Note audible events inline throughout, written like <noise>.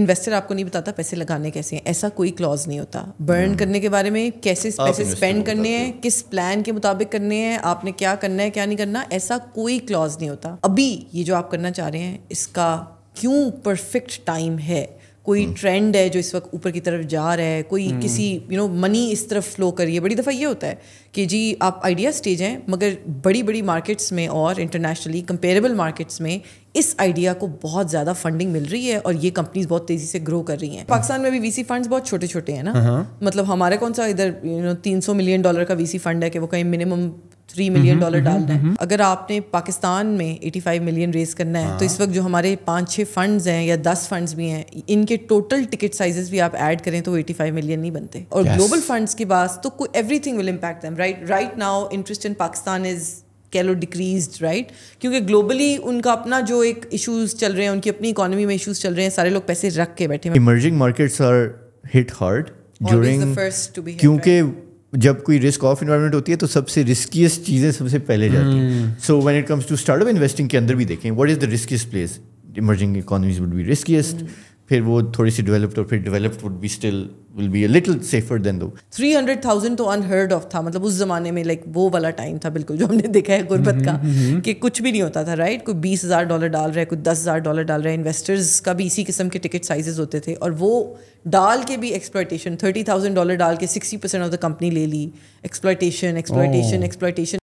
Investor आपको नहीं बताता पैसे लगाने कैसे हैं ऐसा कोई क्लॉज नहीं होता बर्न hmm. करने के बारे में कैसे पैसे स्पेंड करने हैं किस प्लान के मुताबिक करने हैं आपने क्या करना है क्या नहीं करना ऐसा कोई क्लॉज नहीं होता अभी ये जो आप करना चाह रहे हैं इसका क्यों परफेक्ट टाइम है कोई ट्रेंड हम्म। है जो इस वक्त ऊपर की तरफ जा रहा है कोई हम्म। किसी यू नो मनी इस तरफ फ्लो कर रही है बड़ी दफ़ा ये होता है कि जी आप आइडिया स्टेज हैं मगर बड़ी बड़ी मार्केट्स में और इंटरनेशनली कंपेरेबल मार्केट्स में इस आइडिया को बहुत ज़्यादा फंडिंग मिल रही है और ये कंपनीज बहुत तेज़ी से ग्रो कर रही हैं पाकिस्तान में भी सी फंड बहुत छोटे छोटे हैं ना हाँ, हाँ। मतलब हमारे कौन सा इधर यू नो तीन मिलियन डॉलर का वीसी फंड है कि वो कहीं मिनिमम थ्री मिलियन डॉलर डालना है mm-hmm। अगर आपने पाकिस्तान में एटी फाइव मिलियन रेज करना है तो इस हाँ। वक्त जो हमारे पाँच छः फंड्स हैं या दस फंड्स भी हैं इनके टोटल टिकट साइजेस भी आप ऐड करें तो एटी फाइव मिलियन नहीं बनते और ग्लोबल फंड्स के पास तो everything will impact them right right now interest in Pakistan is कैलो डिक्रीज राइट क्योंकि ग्लोबली उनका अपना जो एक इशूज चल रहे हैं उनकी अपनी इकोनॉमी में इशूज चल रहे हैं सारे लोग पैसे रख के बैठे हैं emerging markets are hit hard during क्योंकि जब कोई रिस्क ऑफ इन्वायरमेंट होती है तो सबसे रिस्कीस्ट चीज़ें सबसे पहले जाती हैं so when it comes to startup investing के अंदर भी देखें what is the riskiest place emerging economies would be riskiest फिर वो थोड़ी सी डेवलप्ड और फिर developed would be still will be a little safer than दो 300000 तो अनहर्ड ऑफ था मतलब उस जमाने में लाइक वो वाला टाइम था बिल्कुल जो हमने देखा है गुरबत का हम्म, हम्म, हम्म। कि कुछ भी नहीं होता था राइट right? कोई बीस हज़ार डॉलर डाल रहा है कोई दस हज़ार डॉलर डाल रहा है इन्वेस्टर्स का भी इसी किस्म के टिकट साइजेस होते थे और वो डाल के भी एक्सप्लाइटेशन थर्टी थाउजेंड डॉलर डाल के sixty percent of the company ले ली एक्सप्लाइटेशन एक्सप्लाइटेशन एक्सप्लाइटेशन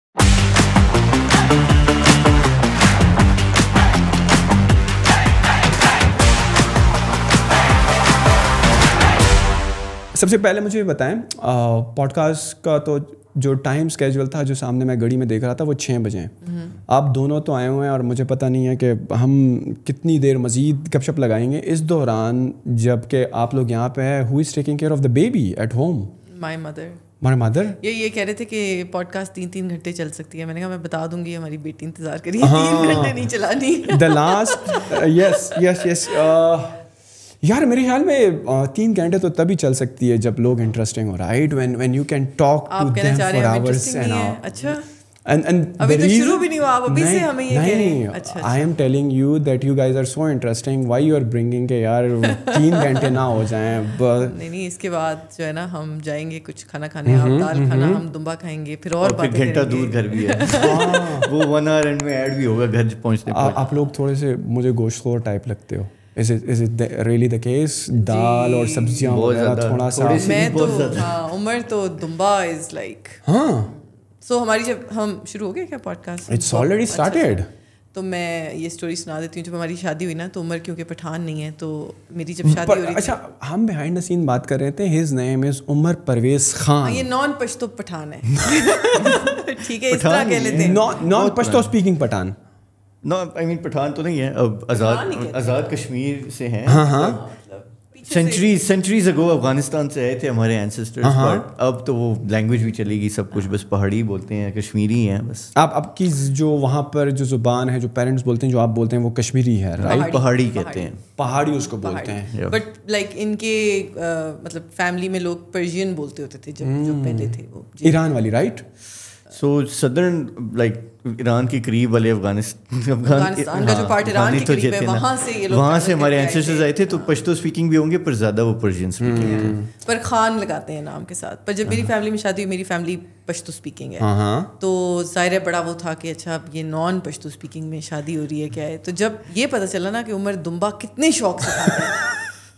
सबसे पहले मुझे बताएं पॉडकास्ट का तो जो टाइम स्केजुअल था जो सामने मैं घड़ी में देख रहा था वो छः बजे हम्म। आप दोनों तो आए हुए हैं और मुझे पता नहीं है कि हम कितनी देर मज़ीद गपशप लगाएंगे इस दौरान जबकि आप लोग यहाँ पे है who is taking care of the baby at home my mother my mother ये ये कह रहे थे कि पॉडकास्ट तीन तीन घंटे चल सकती है मैंने कहा मैं बता दूंगी हमारी बेटी इंतजार करिए हाँ। घंटे नहीं चलानी the last yes yes yes यार मेरे ख्याल में तीन घंटे तो तभी चल सकती है जब लोग इंटरेस्टिंग हो right when when you can talk to them for hours and अच्छा and and अभी तो शुरू भी नहीं हुआ आप अभी से हमें ये कह अच्छा I am telling you that you guys are so interesting why you are bringing के यार तीन <laughs> घंटे ना हो जाएं नहीं नहीं इसके बाद जो है ना हम जाएंगे कुछ खाना खाने आप हम्म, हम्म, दाल खाना हम्म। हम दुम्बा खाएंगे फिर और बातें घंटा दूर घर भी है <laughs> हाँ। वो वन आवर एंड में ऐड भी होगा घर पहुंचने पर आप लोग थोड़े से मुझे गोश्तखोर टाइप लगते हो is it is it really the case दाल और सब्जियां वगैरह थोड़ा सा मैं तो हाँ, उमर तो दुम्बा इज लाइक हाँ सो हमारी जब हम शुरू हो गए क्या पॉडकास्ट इट्स ऑलरेडी स्टार्टेड तो मैं ये स्टोरी सुना देती हूँ जब हमारी शादी हुई ना तो उमर क्योंकि पठान नहीं है तो मेरी जब शादी हुई अच्छा हम बिहाइंड द सीन बात कर रहे थे his name is Umar Parvez Khan हाँ, ये नॉन पश्तो पठान है <laughs> ठीक है इस तरह कह लेते हैं non Pashto speaking Pathan no I mean Pathan तो नहीं है अब आज़ाद आज़ाद कश्मीर से हैं हाँ हाँ सेंचुरी सेंचुरीज अगो अफगानिस्तान से आए थे हमारे एंसेस्टर्स बट हाँ, हाँ। अब तो वो लैंग्वेज भी चलेगी सब कुछ हाँ। बस पहाड़ी बोलते हैं कश्मीरी हैं बस आप आपकी जो वहाँ पर जो जुबान है जो पेरेंट्स बोलते हैं जो आप बोलते हैं वो कश्मीरी है राइट पहाड़ी कहते हैं पहाड़ी उसको बोलते हैं बट लाइक इनके मतलब फैमिली में लोग पर्शियन बोलते होते थे जब जो hmm। पहले थे वो ईरान वाली right so southern like Iran के करीब वाले अफगानिस्तान तो जीते जो वहाँ से ये से हमारे एंसेस्टर्स आए थे तो पश्तो स्पीकिंग भी होंगे पर ज़्यादा वो पर्शियन स्पीकिंग है पर खान लगाते हैं नाम के साथ पर जब मेरी फैमिली में शादी हुई मेरी फैमिली पश्तो स्पीकिंग है तो ज़ाहिर है बड़ा वो था कि अच्छा अब ये नॉन पश्तो स्पीकिंग में शादी हो रही है क्या है तो जब ये पता चला ना कि उमर दुम्बा कितने शौक से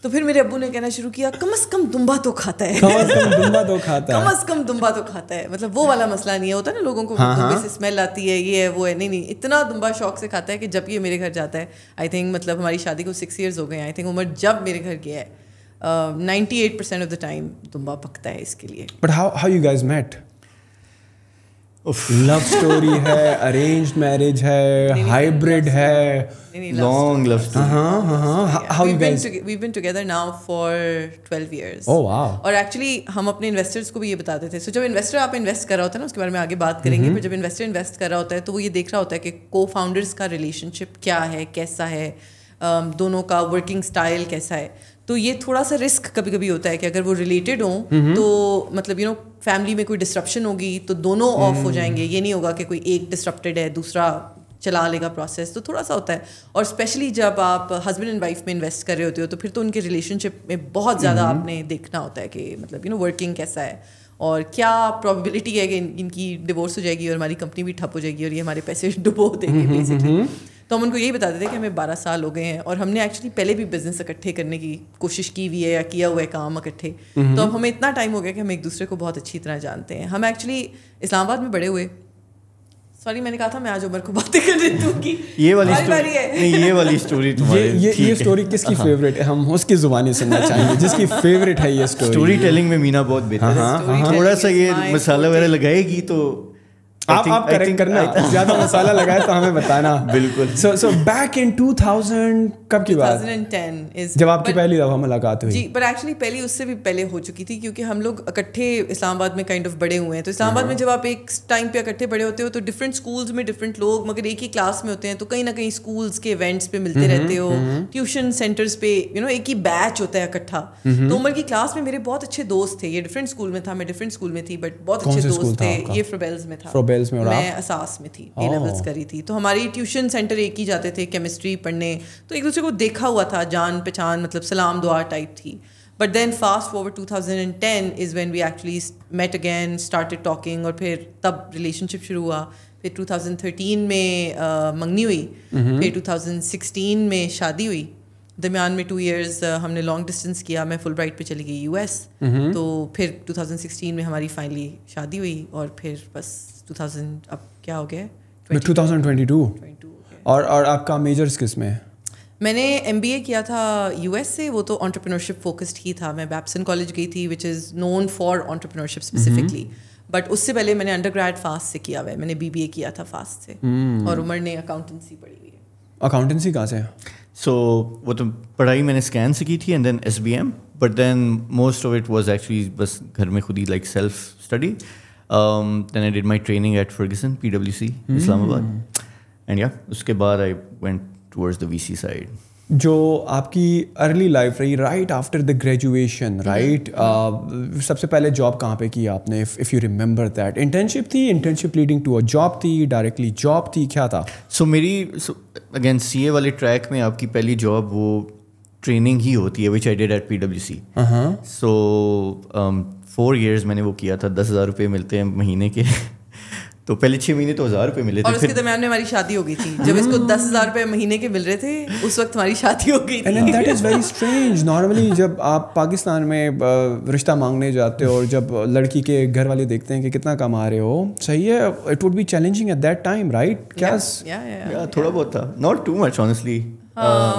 तो फिर मेरे अबू ने कहना शुरू किया कम अज कम दुम्बा तो खाता है कम अज कम दुम्बा तो खाता <laughs> है कम अज कम दुम्बा तो खाता है मतलब वो वाला मसला नहीं है होता ना लोगों को हाँ से हाँ। स्मेल आती है ये है वो है नहीं नहीं इतना दुम्बा शौक से खाता है कि जब ये मेरे घर जाता है आई थिंक मतलब हमारी शादी को सिक्स ईयर्स हो गए आई थिंक उम्र जब मेरे घर गया है ninety eight percent of the time दुम्बा पकता है इसके लिए but how how you guys met love story है अरेंज मैरिज है हाइब्रिड है long love story how you guys we been together now for 12 years oh wow और actually हम अपने इन्वेस्टर्स को भी ये बताते थे सो जब इन्वेस्टर आप इन्वेस्ट कर रहा होता है ना उसके बारे में आगे बात करेंगे mm-hmm. पर जब इन्वेस्टर इन्वेस्ट कर रहा होता है तो वो ये देख रहा होता है कि को फाउंडर्स का रिलेशनशिप क्या है कैसा है um, दोनों का वर्किंग स्टाइल कैसा है तो ये थोड़ा सा रिस्क कभी कभी होता है कि अगर वो रिलेटेड हों तो मतलब यू नो फैमिली में कोई डिस्ट्रप्शन होगी तो दोनों ऑफ हो हम्म। जाएंगे ये नहीं होगा कि कोई एक डिस्ट्रप्टेड है दूसरा चला लेगा प्रोसेस तो थोड़ा सा होता है और स्पेशली जब आप हस्बैंड एंड वाइफ में इन्वेस्ट कर रहे होते हो तो फिर तो उनके रिलेशनशिप में बहुत ज़्यादा आपने देखना होता है कि मतलब यू नो वर्किंग कैसा है और क्या प्रोबेबिलिटी है कि इन, इनकी डिवोर्स हो जाएगी और हमारी कंपनी भी ठप हो जाएगी और ये हमारे पैसे डुबो देंगे बेसिकली तो हम उनको यही बताते थे कि हमें बारह साल हो गए हैं और हमने एक्चुअली पहले भी बिजनेस इकट्ठे करने की कोशिश की हुई है या किया हुआ है काम इकट्ठे तो अब हमें इतना टाइम हो गया कि हम एक दूसरे को बहुत अच्छी तरह जानते हैं हम एक्चुअली इस्लामाबाद में बड़े हुए सॉरी मैंने कहा था मैं आज उमर को बातें कर रही हूँ ये वाली स्टोरी नहीं ये वाली स्टोरी <laughs> तुम्हारी ये ये, ये स्टोरी किसकी फेवरेट हाँ। है हम उसकी जुबानी सुनना चाहेंगे जिसकी फेवरेट है ये स्टोरी स्टोरी टेलिंग में मीना बहुत बेहतर है हाँ, हाँ। थोड़ा सा ये मसाला वगैरह लगाएगी तो आप आप करेक्ट करना ज्यादा मसाला लगाया तो हमें बताना बिल्कुल सो सो बैक इन 2000 कब की बात 2010 जब आपकी पहली दफा मुलाकात हुई जी बट एक्चुअली पहली उससे भी पहले हो चुकी थी क्योंकि हम लोग इकट्ठे इस्लामाबाद में काइंड kind ऑफ of बड़े हुए हैं तो इस्लामाबाद में हाँ। जब आप एक टाइम पे इकट्ठे बड़े होते हो तो डिफरेंट स्कूल्स में डिफरेंट लोग मगर एक ही क्लास में होते हैं तो कहीं ना कहीं स्कूल्स के इवेंट्स पे मिलते हम्म, रहते हो ट्यूशन हम्म, सेंटर्स हम्म। पे यू नो एक ही बैच होता है इकट्ठा तो उम्र की क्लास में मेरे बहुत अच्छे दोस्त थे ये डिफरेंट स्कूल में था मैं डिफरेंट स्कूल में थी बट बहुत अच्छे दोस्त थे ये फ्रोबेल्स में था फ्रोबेल्स में मैं असास में थी ए लेवल्स oh। करी थी तो हमारी ट्यूशन सेंटर एक ही जाते थे केमिस्ट्री पढ़ने तो एक दूसरे दूसरे को देखा हुआ था जान पहचान मतलब सलाम दुआ टाइप थी but then fast forward ten is when we actually met again started talking और फिर तब रिलेशनशिप शुरू हुआ फिर टू थाउजेंड थर्टीन में uh, मंगनी हुई mm-hmm. फिर सिक्सटीन में शादी हुई दरमियान में टू ईयर्स uh, हमने लॉन्ग डिस्टेंस किया मैं फुल ब्राइट पर चली गई एस mm-hmm. तो फिर टू थाउजेंड सिक्सटीन में हमारी फाइनली शादी हुई और फिर बस टू थाउजेंड अब क्या हो गया टू तो और और आपका मेजर्स किस में है मैंने एम बी ए किया था यू एस से वो तो ऑन्टरप्रनोरशिप फोकस्ड ही था मैं बैप्सन कॉलेज गई थी which is known for entrepreneurship specifically but उससे पहले मैंने अंडर ग्रेड फास्ट से किया हुआ है मैंने बी बी ए किया था फास्ट से mm. और उमर ने अकाउंटेंसी पढ़ी हुई है अकाउंटेंसी कहाँ से है सो वो तो पढ़ाई मैंने स्कैन से की थी and then S B M but then most of it was actually बस घर में खुद ही like self study then I did my training at Ferguson P W C Islamabad and या उसके बाद I went towards the VC side? जो आपकी अर्ली लाइफ रही right after the graduation right सबसे पहले जॉब कहाँ पे की आपने if you remember that internship थी internship leading to a job थी डायरेक्टली जॉब थी क्या था सो so, मेरी अगेन सी ए वाले ट्रैक में आपकी पहली जॉब वो ट्रेनिंग ही होती है which I did at P W C so four years मैंने वो किया था दस हज़ार रुपये मिलते हैं महीने के तो पहले छह महीने तो हजार रुपए मिले थे और उसके दरम्यान में हमारी शादी हो गई थी जब इसको mm. दस हजार रुपए महीने के मिल रहे थे उस वक्त हमारी शादी हो गई थी that is very strange normally जब आप पाकिस्तान में रिश्ता मांगने जाते हो और जब लड़की के घर वाले देखते हैं कि कितना कम आ रहे हो सही है it would be challenging at that time right क्या थोड़ा बहुत था नॉट टू मच ऑनेस्टली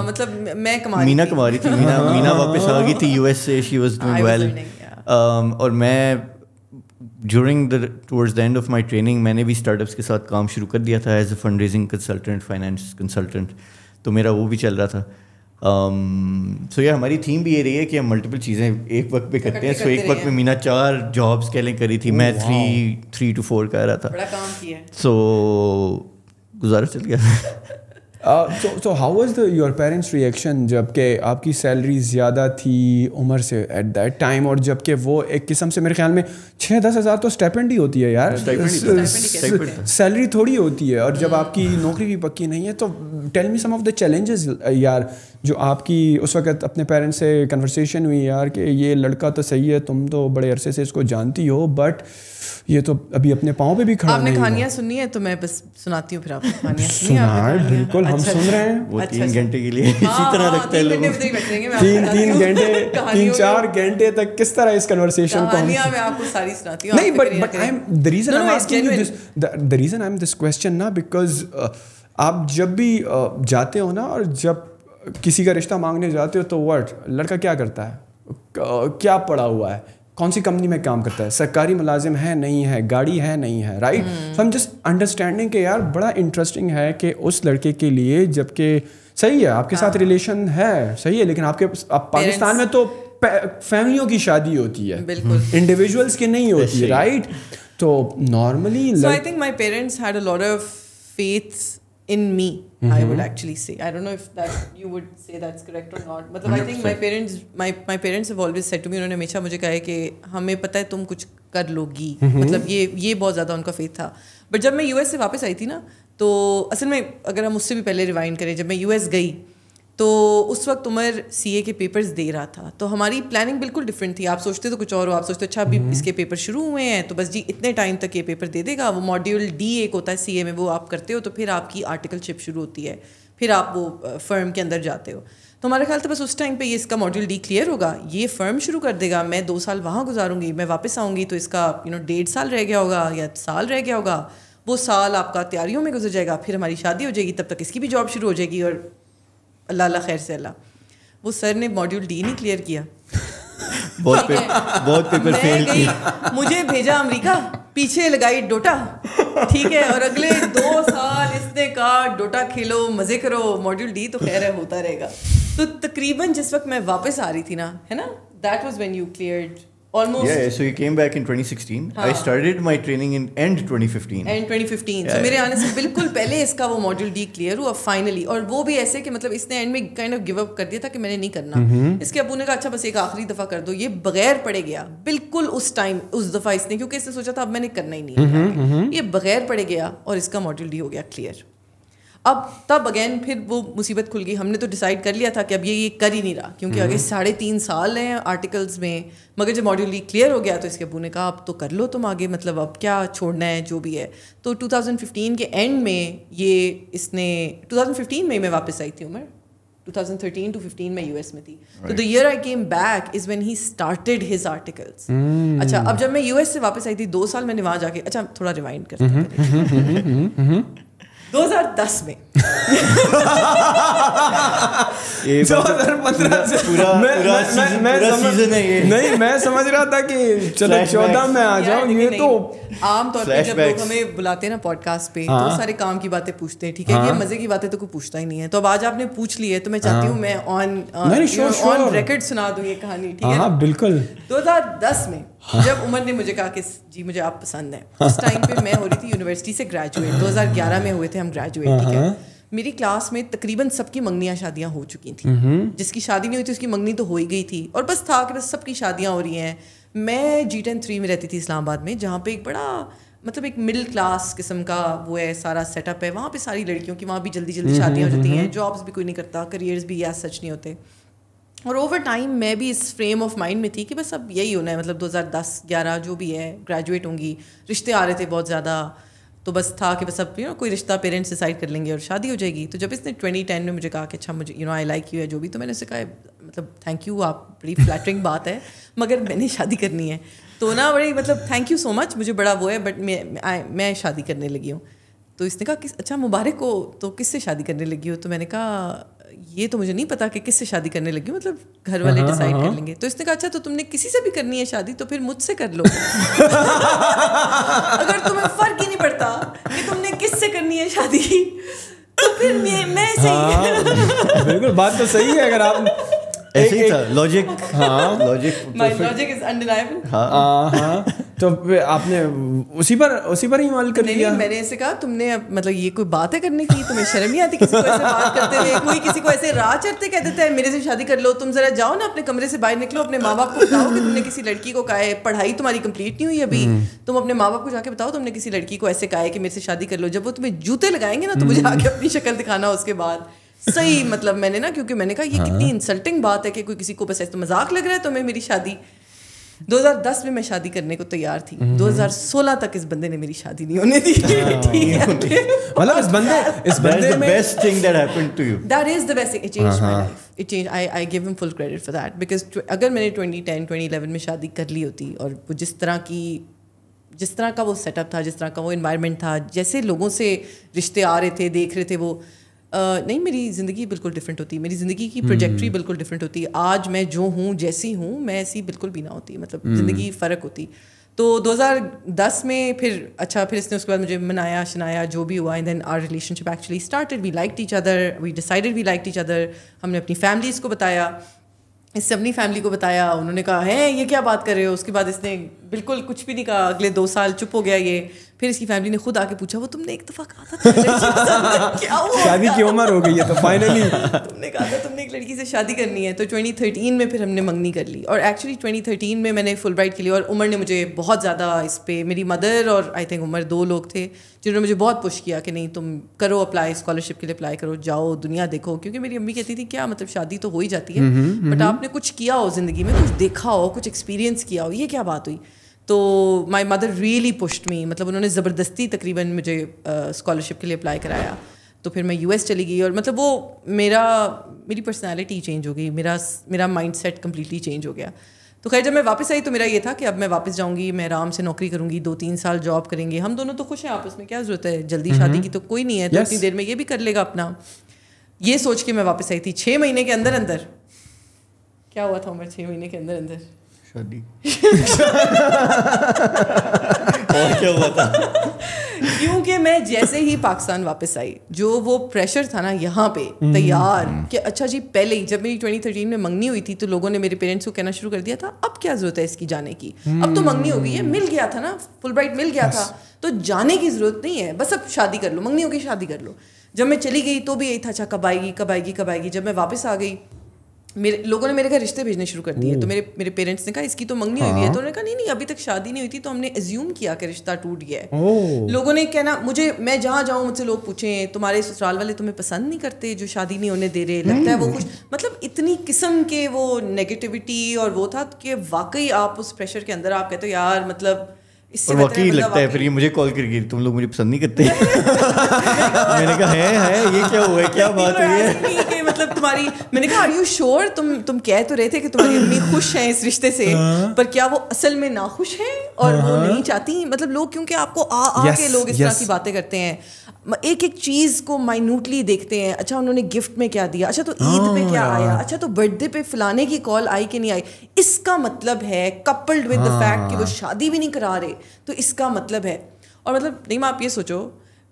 मतलब मैं कमा मीना कमा रही थी मीना मीना वापस आ गई थी यूएस से शी वाज डूइंग वेल और मैं during the towards the end of my training मैंने भी स्टार्टअप्स के साथ काम शुरू कर दिया था as a fund raising consultant finance consultant तो मेरा वो भी चल रहा था सो um, so हमारी थीम भी ये रही है कि हम मल्टीपल चीज़ें एक वक्त पे करते, करते हैं सो so एक वक्त में मीना चार जॉब्स कह लें करी थी oh, मैं थ्री थ्री टू फोर कर रहा था सो so, गुजारा चल गया <laughs> so so how was the your parents reaction जबकि आपकी सैलरी ज़्यादा थी उम्र से एट दैट टाइम और जबकि वो एक किस्म से मेरे ख्याल में छः दस हज़ार तो स्टेपेंड ही होती है यार सैलरी थोड़ी होती है और जब hmm. आपकी नौकरी भी पक्की नहीं है तो tell me some of the challenges यार जो आपकी उस वक्त अपने पेरेंट्स से कन्वर्सेशन हुई यार कि ये लड़का तो सही है तुम तो बड़े अरसे से इसको जानती हो बट ये तो अभी अपने पाँव पे भी खड़ा आपने कहानियां सुनी है तो मैं बस सुनाती हूँ फिर <laughs> आप सुना बिल्कुल हम अच्छा, सुन अच्छा। रहे हैं वो अच्छा, तीन घंटे के लिए इसी हाँ, तरह हाँ, रखते हैं लोग तीन तीन घंटे तीन चार घंटे तक किस तरह इस कन्वर्सेशन को नहीं but but I am the reason I am asking you this the reason I am this question ना बिकॉज uh, आप जब भी uh, जाते हो ना और जब किसी का रिश्ता मांगने जाते हो तो वर्ड लड़का क्या करता है uh, क्या पड़ा हुआ है कौन सी कंपनी में काम करता है सरकारी मुलाजिम है नहीं है गाड़ी है नहीं है राइट सो हम जस्ट अंडरस्टैंडिंग के यार बड़ा इंटरेस्टिंग है कि उस लड़के के लिए जबकि सही है आपके साथ रिलेशन हाँ। है सही है लेकिन आपके आप पाकिस्तान में तो फैमिलियों की शादी होती है इंडिविजुअल्स हम्म। की नहीं होती राइट तो normally I think my parents had a lot of faiths in me mm-hmm. i would mm-hmm. actually say i don't know if that you would say that's correct or not मतलब I think my parents my my parents have always said to me उन्होंने हमेशा मुझे कहा है कि हमें पता है तुम कुछ कर लोगी mm-hmm. मतलब ये ये बहुत ज़्यादा उनका फेथ था बट जब मैं यूएस से वापस आई थी ना तो असल में अगर हम उससे भी पहले रिवाइंड करें जब मैं यूएस गई तो उस वक्त उमर सीए के पेपर्स दे रहा था तो हमारी प्लानिंग बिल्कुल डिफरेंट थी आप सोचते तो कुछ और हो आप सोचते अच्छा अभी हम्म। इसके पेपर शुरू हुए हैं तो बस जी इतने टाइम तक ये पेपर दे देगा वो मॉड्यूल डी एक होता है सी में वो आप करते हो तो फिर आपकी आर्टिकलशिप शुरू होती है फिर आप वो फर्म के अंदर जाते हो तो हमारे ख्याल तो बस उस टाइम पर ये इसका मॉड्यूल डी क्लियर होगा ये फर्म शुरू कर देगा मैं दो साल वहाँ गुजारूंगी मैं वापस आऊँगी तो इसका यू नो डेढ़ साल रह गया होगा या साल रह गया होगा वो साल आपका तैयारियों में गुजर जाएगा फिर हमारी शादी हो जाएगी तब तक इसकी भी जॉब शुरू हो जाएगी और अल्लाह खैर से अल्लाह वो सर ने मॉड्यूल डी नहीं क्लियर किया बहुत पे, बहुत पेपर फेल किया मुझे भेजा अमेरिका पीछे लगाई डोटा ठीक है और अगले दो साल इसने कहा डोटा खेलो मज़े करो मॉड्यूल डी तो खैर होता रहेगा तो तकरीबन जिस वक्त मैं वापस आ रही थी ना है ना that was when you clear almost yeah, yeah so you came back in 2016 हाँ. i started my training in end 2015 end 2015 yeah, so मेरे आने से <laughs> बिल्कुल पहले इसका वो मॉड्यूल डी क्लियर हुआ फाइनली और वो भी ऐसे कि मतलब इसने एंड में काइंड ऑफ गिव अप कर दिया था कि मैंने नहीं करना mm-hmm. इसके अबू ने कहा अच्छा बस एक आखिरी दफा कर दो ये बगैर पड़े गया बिल्कुल उस टाइम उस दफा इसने क्योंकि इसने सोचा था अब मैंने करना ही नहीं है mm-hmm. mm-hmm. ये बगैर पड़े गया और इसका मॉड्यूल डी हो गया क्लियर अब तब अगेन फिर वो मुसीबत खुल गई हमने तो डिसाइड कर लिया था कि अब ये ये कर ही नहीं रहा क्योंकि हम्म। आगे साढ़े तीन साल हैं आर्टिकल्स में मगर जब मॉड्यूल क्लियर हो गया तो इसके अबू ने कहा अब तो कर लो तुम आगे मतलब अब क्या छोड़ना है जो भी है तो 2015 के एंड में ये इसने 2015 में मैं वापस आई थी उम्र 2013 टू 15 में यूएस में थी तो the year I came back is when he started his articles अच्छा अब जब मैं यूएस से वापस आई थी दो साल मैंने वहाँ जाके अच्छा थोड़ा रिवाइंड कर 2010 में 2015 <laughs> तो से पूरा मैं पूरा मैं, मैं, मैं पूरा नहीं मैं समझ रहा था कि चलो 14 में आ जाओ ये तो आमतौर पे जब लोग हमें बुलाते हैं ना पॉडकास्ट पे तो हाँ। सारे काम की बातें पूछते हैं ठीक है ये हाँ। मजे की बातें तो कोई पूछता ही नहीं है तो अब आज आपने पूछ ली है तो मैं चाहती हूँ हाँ। मैं ऑन ऑन रिकॉर्ड सुना दूँ ये कहानी ठीक है बिल्कुल दो हजार दस में जब उमर ने मुझे कहा कि जी मुझे आप पसंद है उस टाइम पे मैं हो रही थी यूनिवर्सिटी से ग्रेजुएट 2011 में हुए थे हम ग्रेजुएट ठीक है मेरी क्लास में तकरीबन सबकी मंगनियाँ शादियाँ हो चुकी थी हम्म। जिसकी शादी नहीं हुई थी उसकी मंगनी तो हो ही गई थी और बस था कि बस सबकी शादियाँ हो रही हैं मैं जी टेन थ्री में रहती थी इस्लामाबाद में जहाँ पे एक बड़ा मतलब एक मिडिल क्लास किस्म का वो है सारा सेटअप है वहाँ पे सारी लड़कियों की वहाँ भी जल्दी जल्दी हम्म, शादियाँ हो हम्म, जाती हैं जॉब्स हम्म। भी कोई नहीं करता करियर्स भी या सच नहीं होते और ओवर टाइम मैं भी इस फ्रेम ऑफ माइंड में थी कि बस अब यही होना है मतलब 2010 11 जो भी है ग्रेजुएट होंगी रिश्ते आ रहे थे बहुत ज़्यादा तो बस था कि बस अब यू नो कोई रिश्ता पेरेंट्स डिसाइड कर लेंगे और शादी हो जाएगी तो जब इसने 2010 में मुझे कहा कि अच्छा मुझे you know I like you है जो भी तो मैंने उसे कहा मतलब थैंक यू आप बड़ी फ्लैटरिंग बात है मगर मैंने शादी करनी है तो ना बड़ी मतलब थैंक यू सो मच मुझे बड़ा वो है बट मैं मैं शादी करने लगी हूँ तो इसने कहा कि अच्छा मुबारक हो तो किससे शादी करने लगी हो तो मैंने कहा ये तो मुझे नहीं पता कि किससे शादी करने लगी हूँ मतलब घर वाले डिसाइड कर हाँ। लेंगे तो इसने कहा अच्छा तो तुमने किसी से भी करनी है शादी तो फिर मुझसे कर लो अगर तुम्हें फर्क ही नहीं पड़ता कि तुमने किससे करनी है शादी तो फिर मैं, मैं सही हाँ, <laughs> बिल्कुल बात तो सही है अगर आप ऐसे ही था लॉजिक हाँ logic my logic is undeniable हाँ हाँ तो आपने उसी पर उसी पर ही अमल कर लिया मैंने ऐसे कहा तुमने मतलब ये कोई बात है करने की तुम्हें शर्म नहीं आती किसी को ऐसे बात करते हुए कोई किसी को ऐसे राह चढ़ते कह देता है मेरे से शादी कर लो तुम जरा जाओ ना अपने कमरे से बाहर निकलो अपने माँ बाप को बताओ कि तुमने किसी लड़की को कहा है पढ़ाई तुम्हारी कंप्लीट नहीं हुई अभी हम्म। तुम अपने माँ बाप को जाके बताओ तुमने किसी लड़की को ऐसे कहा है कि मेरे से शादी कर लो जब वो तुम्हें जूते लगाएंगे ना तो मुझे आगे अपनी शक्ल दिखाना उसके बाद सही मतलब मैंने ना क्योंकि मैंने कहा ये हाँ। कितनी इंसल्टिंग बात है कि कोई किसी को बस ऐसे तो मजाक लग रहा है तो मैं मेरी शादी 2010 में मैं शादी करने को तैयार थी 2016 हम्म, हम्म। तक इस बंदे ने मेरी शादी नहीं होने दी हाँ, <laughs> मतलब इस बंदे इस बंदे में best thing that happened to you that is the best it changed my life it change I I give him full credit for that because अगर मैंने 2010 2011 में शादी कर ली होती और वो जिस तरह की जिस तरह का वो सेटअप था जिस तरह का वो एनवायरनमेंट था जैसे लोगों से रिश्ते आ रहे थे देख रहे थे वो नहीं मेरी ज़िंदगी बिल्कुल डिफरेंट होती मेरी ज़िंदगी की प्रोजेक्ट्री हम्म। बिल्कुल डिफरेंट होती आज मैं जो हूँ जैसी हूँ मैं ऐसी बिल्कुल भी ना होती मतलब हम्म। ज़िंदगी फ़र्क होती तो 2010 में फिर अच्छा फिर इसने उसके बाद मुझे मनाया शनाया जो भी हुआ and then our relationship actually started we like teach other we decided we like teach other हमने अपनी फैमिलीज़ को बताया इससे अपनी फैमिली को बताया उन्होंने कहा है ये क्या बात कर रहे हो उसके बाद इसने बिल्कुल कुछ भी नहीं कहा अगले दो साल चुप हो गया ये फिर इसकी फैमिली ने खुद आके पूछा वो तुमने एक दफा कहा था <laughs> क्या हुआ शादी की उम्र हो गई है तो फाइनली तुमने कहा था तुमने एक लड़की से शादी करनी है तो 2013 में फिर हमने मंगनी कर ली और एक्चुअली 2013 में मैंने फुल ब्राइट के लिए और उमर ने मुझे बहुत ज़्यादा इस पर मेरी मदर और आई थिंक उमर दो लोग थे जिन्होंने मुझे बहुत पुश किया कि नहीं तुम करो अप्लाई स्कॉलरशिप के लिए अप्लाई करो जाओ दुनिया देखो क्योंकि मेरी अम्मी कहती थी क्या मतलब शादी तो हो ही जाती है बट हम्म, हम्म, हम्म। आपने कुछ किया हो ज़िंदगी में कुछ देखा हो कुछ एक्सपीरियंस किया हो ये क्या बात हुई तो माई मदर रियली पुष्ट मी मतलब उन्होंने ज़बरदस्ती तकरीबन मुझे स्कॉलरशिप uh, के लिए अप्लाई कराया तो फिर मैं यूएस चली गई और मतलब वो मेरा मेरी पर्सनालिटी चेंज हो गई मेरा मेरा माइंड सेट कम्प्लीटली चेंज हो गया तो खैर जब मैं वापस आई तो मेरा ये था कि अब मैं वापस जाऊंगी मैं आराम से नौकरी करूंगी दो तीन साल जॉब करेंगे हम दोनों तो खुश हैं आपस में क्या ज़रूरत है जल्दी शादी की तो कोई नहीं है तो इतनी देर में ये भी कर लेगा अपना ये सोच के मैं वापस आई थी छः महीने के अंदर अंदर क्या हुआ था उम्र छः महीने के अंदर अंदर शादी और क्या हुआ था क्योंकि मैं जैसे ही पाकिस्तान वापस आई जो वो प्रेशर था ना यहाँ पे हम्म। तैयार कि अच्छा जी पहले ही जब मेरी ट्वेंटी थर्टीन में मंगनी हुई थी तो लोगों ने मेरे पेरेंट्स को कहना शुरू कर दिया था अब क्या जरूरत है इसकी जाने की अब तो मंगनी हो गई है मिल गया था ना फुल ब्राइट मिल गया था तो जाने की जरूरत नहीं है बस अब शादी कर लो मंगनी होगी शादी कर लो जब मैं चली गई तो भी यही था अच्छा कब आएगी कब आएगी कब आएगी जब मैं वापस आ गई मेरे लोगों ने मेरे घर रिश्ते भेजने शुरू कर दिए तो मेरे मेरे पेरेंट्स ने कहा इसकी तो मंगनी हुई है हाँ। तो उन्होंने कहा नहीं नहीं अभी तक शादी नहीं हुई थी तो हमने एज्यूम किया कि रिश्ता टूट गया है लोगों ने कहना मुझे मैं जहाँ जाऊँ मुझसे लोग पूछें तुम्हारे ससुराल वाले तुम्हें पसंद नहीं करते जो शादी नहीं होने दे रहे लगता है वो कुछ मतलब इतनी किस्म के वो नेगेटिविटी और वो था कि वाकई आप उस प्रेशर के अंदर आप कहते हो यार मतलब और वाकई मतलब लगता है फिर ये मुझे कॉल करके तुम लोग मुझे पसंद नहीं करते <laughs> मैंने कहा है है ये क्या हुआ है क्या <laughs> बात हुई है मतलब तुम्हारी मैंने कहा आर यू श्योर तुम तुम कह तो रहे थे कि तुम्हारी अम्मी खुश हैं इस रिश्ते से हाँ। पर क्या वो असल में नाखुश हैं और वो हाँ। नहीं चाहती मतलब लोग क्योंकि आपको आ आ के लोग इस तरह की बातें करते हैं एक एक चीज को माइन्यूटली देखते हैं अच्छा उन्होंने गिफ्ट में क्या दिया अच्छा तो ईद पे हाँ, क्या आया अच्छा तो बर्थडे पे फलाने की कॉल आई कि नहीं आई इसका मतलब है कपल्ड विद द फैक्ट कि वो शादी भी नहीं करा रहे तो इसका मतलब है और मतलब नहीं मैं आप ये सोचो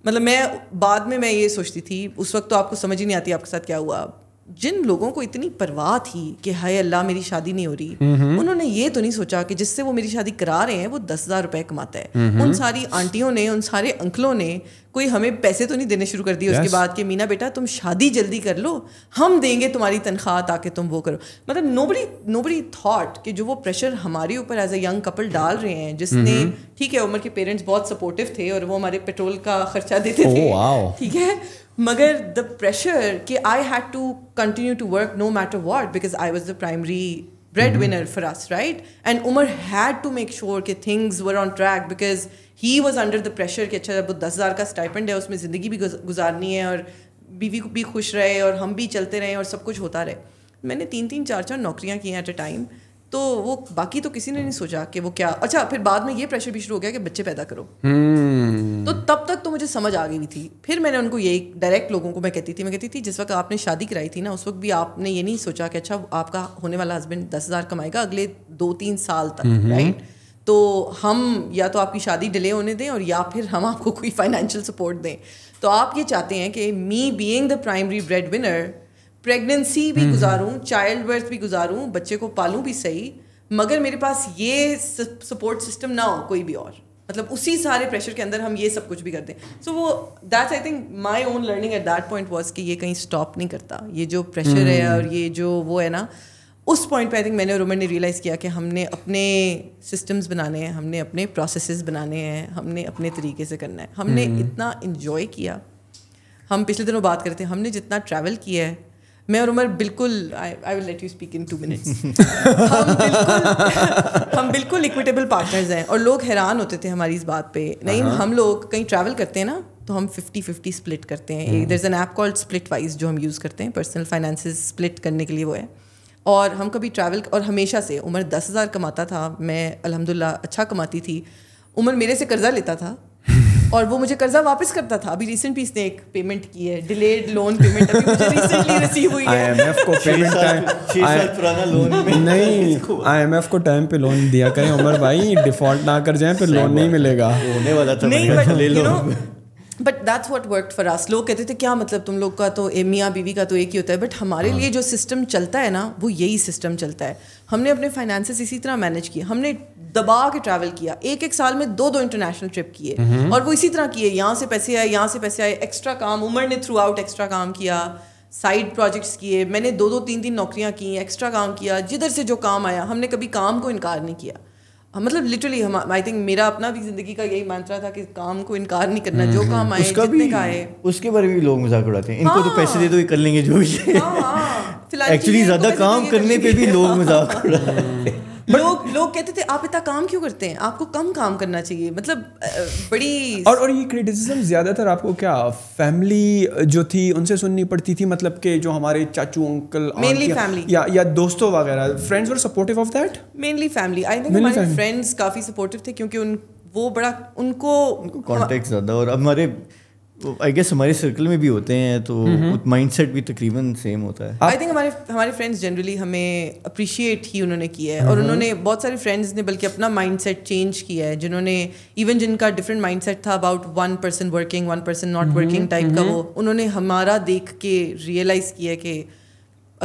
मतलब मैं बाद में मैं ये सोचती थी उस वक्त तो आपको समझ ही नहीं आती आपके साथ क्या हुआ जिन लोगों को इतनी परवाह थी कि हाय अल्लाह मेरी शादी नहीं हो रही उन्होंने ये तो नहीं सोचा कि जिससे वो मेरी शादी करा रहे हैं वो दस हज़ार रुपए कमाता है उन सारी आंटियों ने उन सारे अंकलों ने कोई हमें पैसे तो नहीं देने शुरू कर दिए उसके बाद कि मीना बेटा तुम शादी जल्दी कर लो हम देंगे तुम्हारी तनख्वाह ताकि तुम वो करो मतलब नोबड़ी नोबड़ी थाट कि जो वो प्रेशर हमारे ऊपर एज अ यंग कपल डाल रहे हैं जिसने ठीक है उमर के पेरेंट्स बहुत सपोर्टिव थे और वो हमारे पेट्रोल का खर्चा देते oh, थे ठीक है मगर द प्रेशर कि I had to continue to work no matter what because I was the primary breadwinner for us right and Umar had to make sure कि things were on track because he was under the pressure कि अच्छा वो दस हज़ार का stipend है उसमें ज़िंदगी भी गुजारनी है और बीवी भी खुश रहे और हम भी चलते रहें और सब कुछ होता रहे मैंने तीन तीन चार चार नौकरियाँ की हैं एट अ टाइम तो वो बाकी तो किसी ने नहीं सोचा कि वो क्या अच्छा फिर बाद में ये प्रेशर भी शुरू हो गया कि बच्चे पैदा करो हम्म। तो तब तक तो मुझे समझ आ गई थी फिर मैंने उनको ये डायरेक्ट लोगों को मैं कहती थी मैं कहती थी जिस वक्त आपने शादी कराई थी ना उस वक्त भी आपने ये नहीं सोचा कि अच्छा आपका होने वाला हस्बैंड दस हज़ार कमाएगा अगले दो तीन साल तक राइट तो हम या तो आपकी शादी डिले होने दें और या फिर हम आपको कोई फाइनेंशियल सपोर्ट दें तो आप ये चाहते हैं कि me being the primary breadwinner pregnancy भी गुजारूँ चाइल्ड बर्थ भी गुजारूँ बच्चे को पालूँ भी सही मगर मेरे पास ये सपोर्ट सिस्टम ना हो कोई भी और मतलब उसी सारे प्रेशर के अंदर हम ये सब कुछ भी करते हैं सो वो that's I think my own learning at that point was कि ये कहीं स्टॉप नहीं करता ये जो प्रेशर है हम्म। और ये जो वो है ना उस पॉइंट पे आई थिंक मैंने और उमर ने रियलाइज़ किया कि हमने अपने सिस्टम्स बनाने हैं हमने अपने प्रोसेसेस बनाने हैं हमने अपने तरीके से करना है हमने हम्म। इतना इन्जॉय किया हम पिछले दिनों बात करते हैं हमने जितना ट्रैवल किया है मैं और उमर बिल्कुल I will let you speak in two minutes हम बिल्कुल इक्विटेबल पार्टनर्स हैं और लोग हैरान होते थे हमारी इस बात पे नहीं हाँ। हम लोग कहीं ट्रैवल करते हैं ना तो हम फिफ्टी फिफ्टी स्प्लिट करते हैं there is an app called Splitwise जो हम यूज़ करते हैं पर्सनल फाइनेंस स्प्लिट करने के लिए वो है और हम कभी ट्रैवल और हमेशा से उमर दस हज़ार कमाता था मैं अलहमदिल्ला अच्छा कमाती थी उमर मेरे से कर्ज़ा लेता था और वो मुझे कर्जा वापस करता था अभी रिसेंटली इसने एक पेमेंट की है डिलेड लोन पेमेंट अभी मुझे रिसेंटली रिसीव हुई है आईएमएफ को पेमेंट टाइम पुराना लोन नहीं आईएमएफ को टाइम पे लोन दिया करें उमर भाई डिफॉल्ट ना कर जाए फिर लोन नहीं मिलेगा होने वाला था नहीं बट ले लो but that's what work for us लोग कहते थे क्या मतलब तुम लोग का तो मियाँ बीवी का तो एक ही होता है बट हमारे हाँ. लिए जो सिस्टम चलता है ना वो यही सिस्टम चलता है हमने अपने फाइनेंसिस इसी तरह मैनेज किए हमने दबा के ट्रैवल किया एक एक साल में दो दो इंटरनेशनल ट्रिप किए हम्म। और वो इसी तरह किए यहाँ से पैसे आए यहाँ से पैसे आए एक्स्ट्रा काम उमर ने थ्रू आउट एक्स्ट्रा काम किया साइड प्रोजेक्ट्स किए मैंने दो दो तीन तीन नौकरियाँ की एक्स्ट्रा काम किया जिधर से जो काम आया हमने कभी काम को इनकार नहीं किया मतलब लिटरली हम आई थिंक मेरा अपना भी जिंदगी का यही मंत्रा था कि काम को इनकार नहीं करना जो हम्म। काम आए उसका जितने का आए उसके बारे में भी लोग मजाक उड़ाते हैं इनको तो पैसे दे दो ये कर लेंगे जो भी एक्चुअली हाँ, हाँ। ज्यादा काम करने पे भी लोग मजाक <laughs> उड़ाते हैं लोग लोग कहते थे आप इतना काम क्यों करते हैं आपको कम काम करना चाहिए मतलब बड़ी और और ये क्रिटिसिज्म ज़्यादातर आपको क्या फैमिली जो थी उनसे सुननी पड़ती थी मतलब के जो हमारे चाचू अंकल मेनली फैमिली या या दोस्तों वगैरह friends were supportive of that mainly family I think हमारे फ्रेंड्स काफ़ी सपोर्टिव थे क्योंकि उन वो बड़ा उनको कॉन्टेक्ट ज़्यादा और हमारे आई गेस हमारे सर्कल में भी होते हैं तो माइंडसेट mm-hmm. भी तकरीबन सेम होता है आई थिंक हमारे हमारे फ्रेंड्स जनरली हमें अप्रिशिएट ही उन्होंने किया है और mm-hmm. उन्होंने बहुत सारे फ्रेंड्स ने बल्कि अपना माइंडसेट चेंज किया है जिन्होंने इवन जिनका डिफरेंट माइंडसेट था about one person working one person not working type का mm-hmm. वो उन्होंने हमारा देख के रियलाइज़ किया कि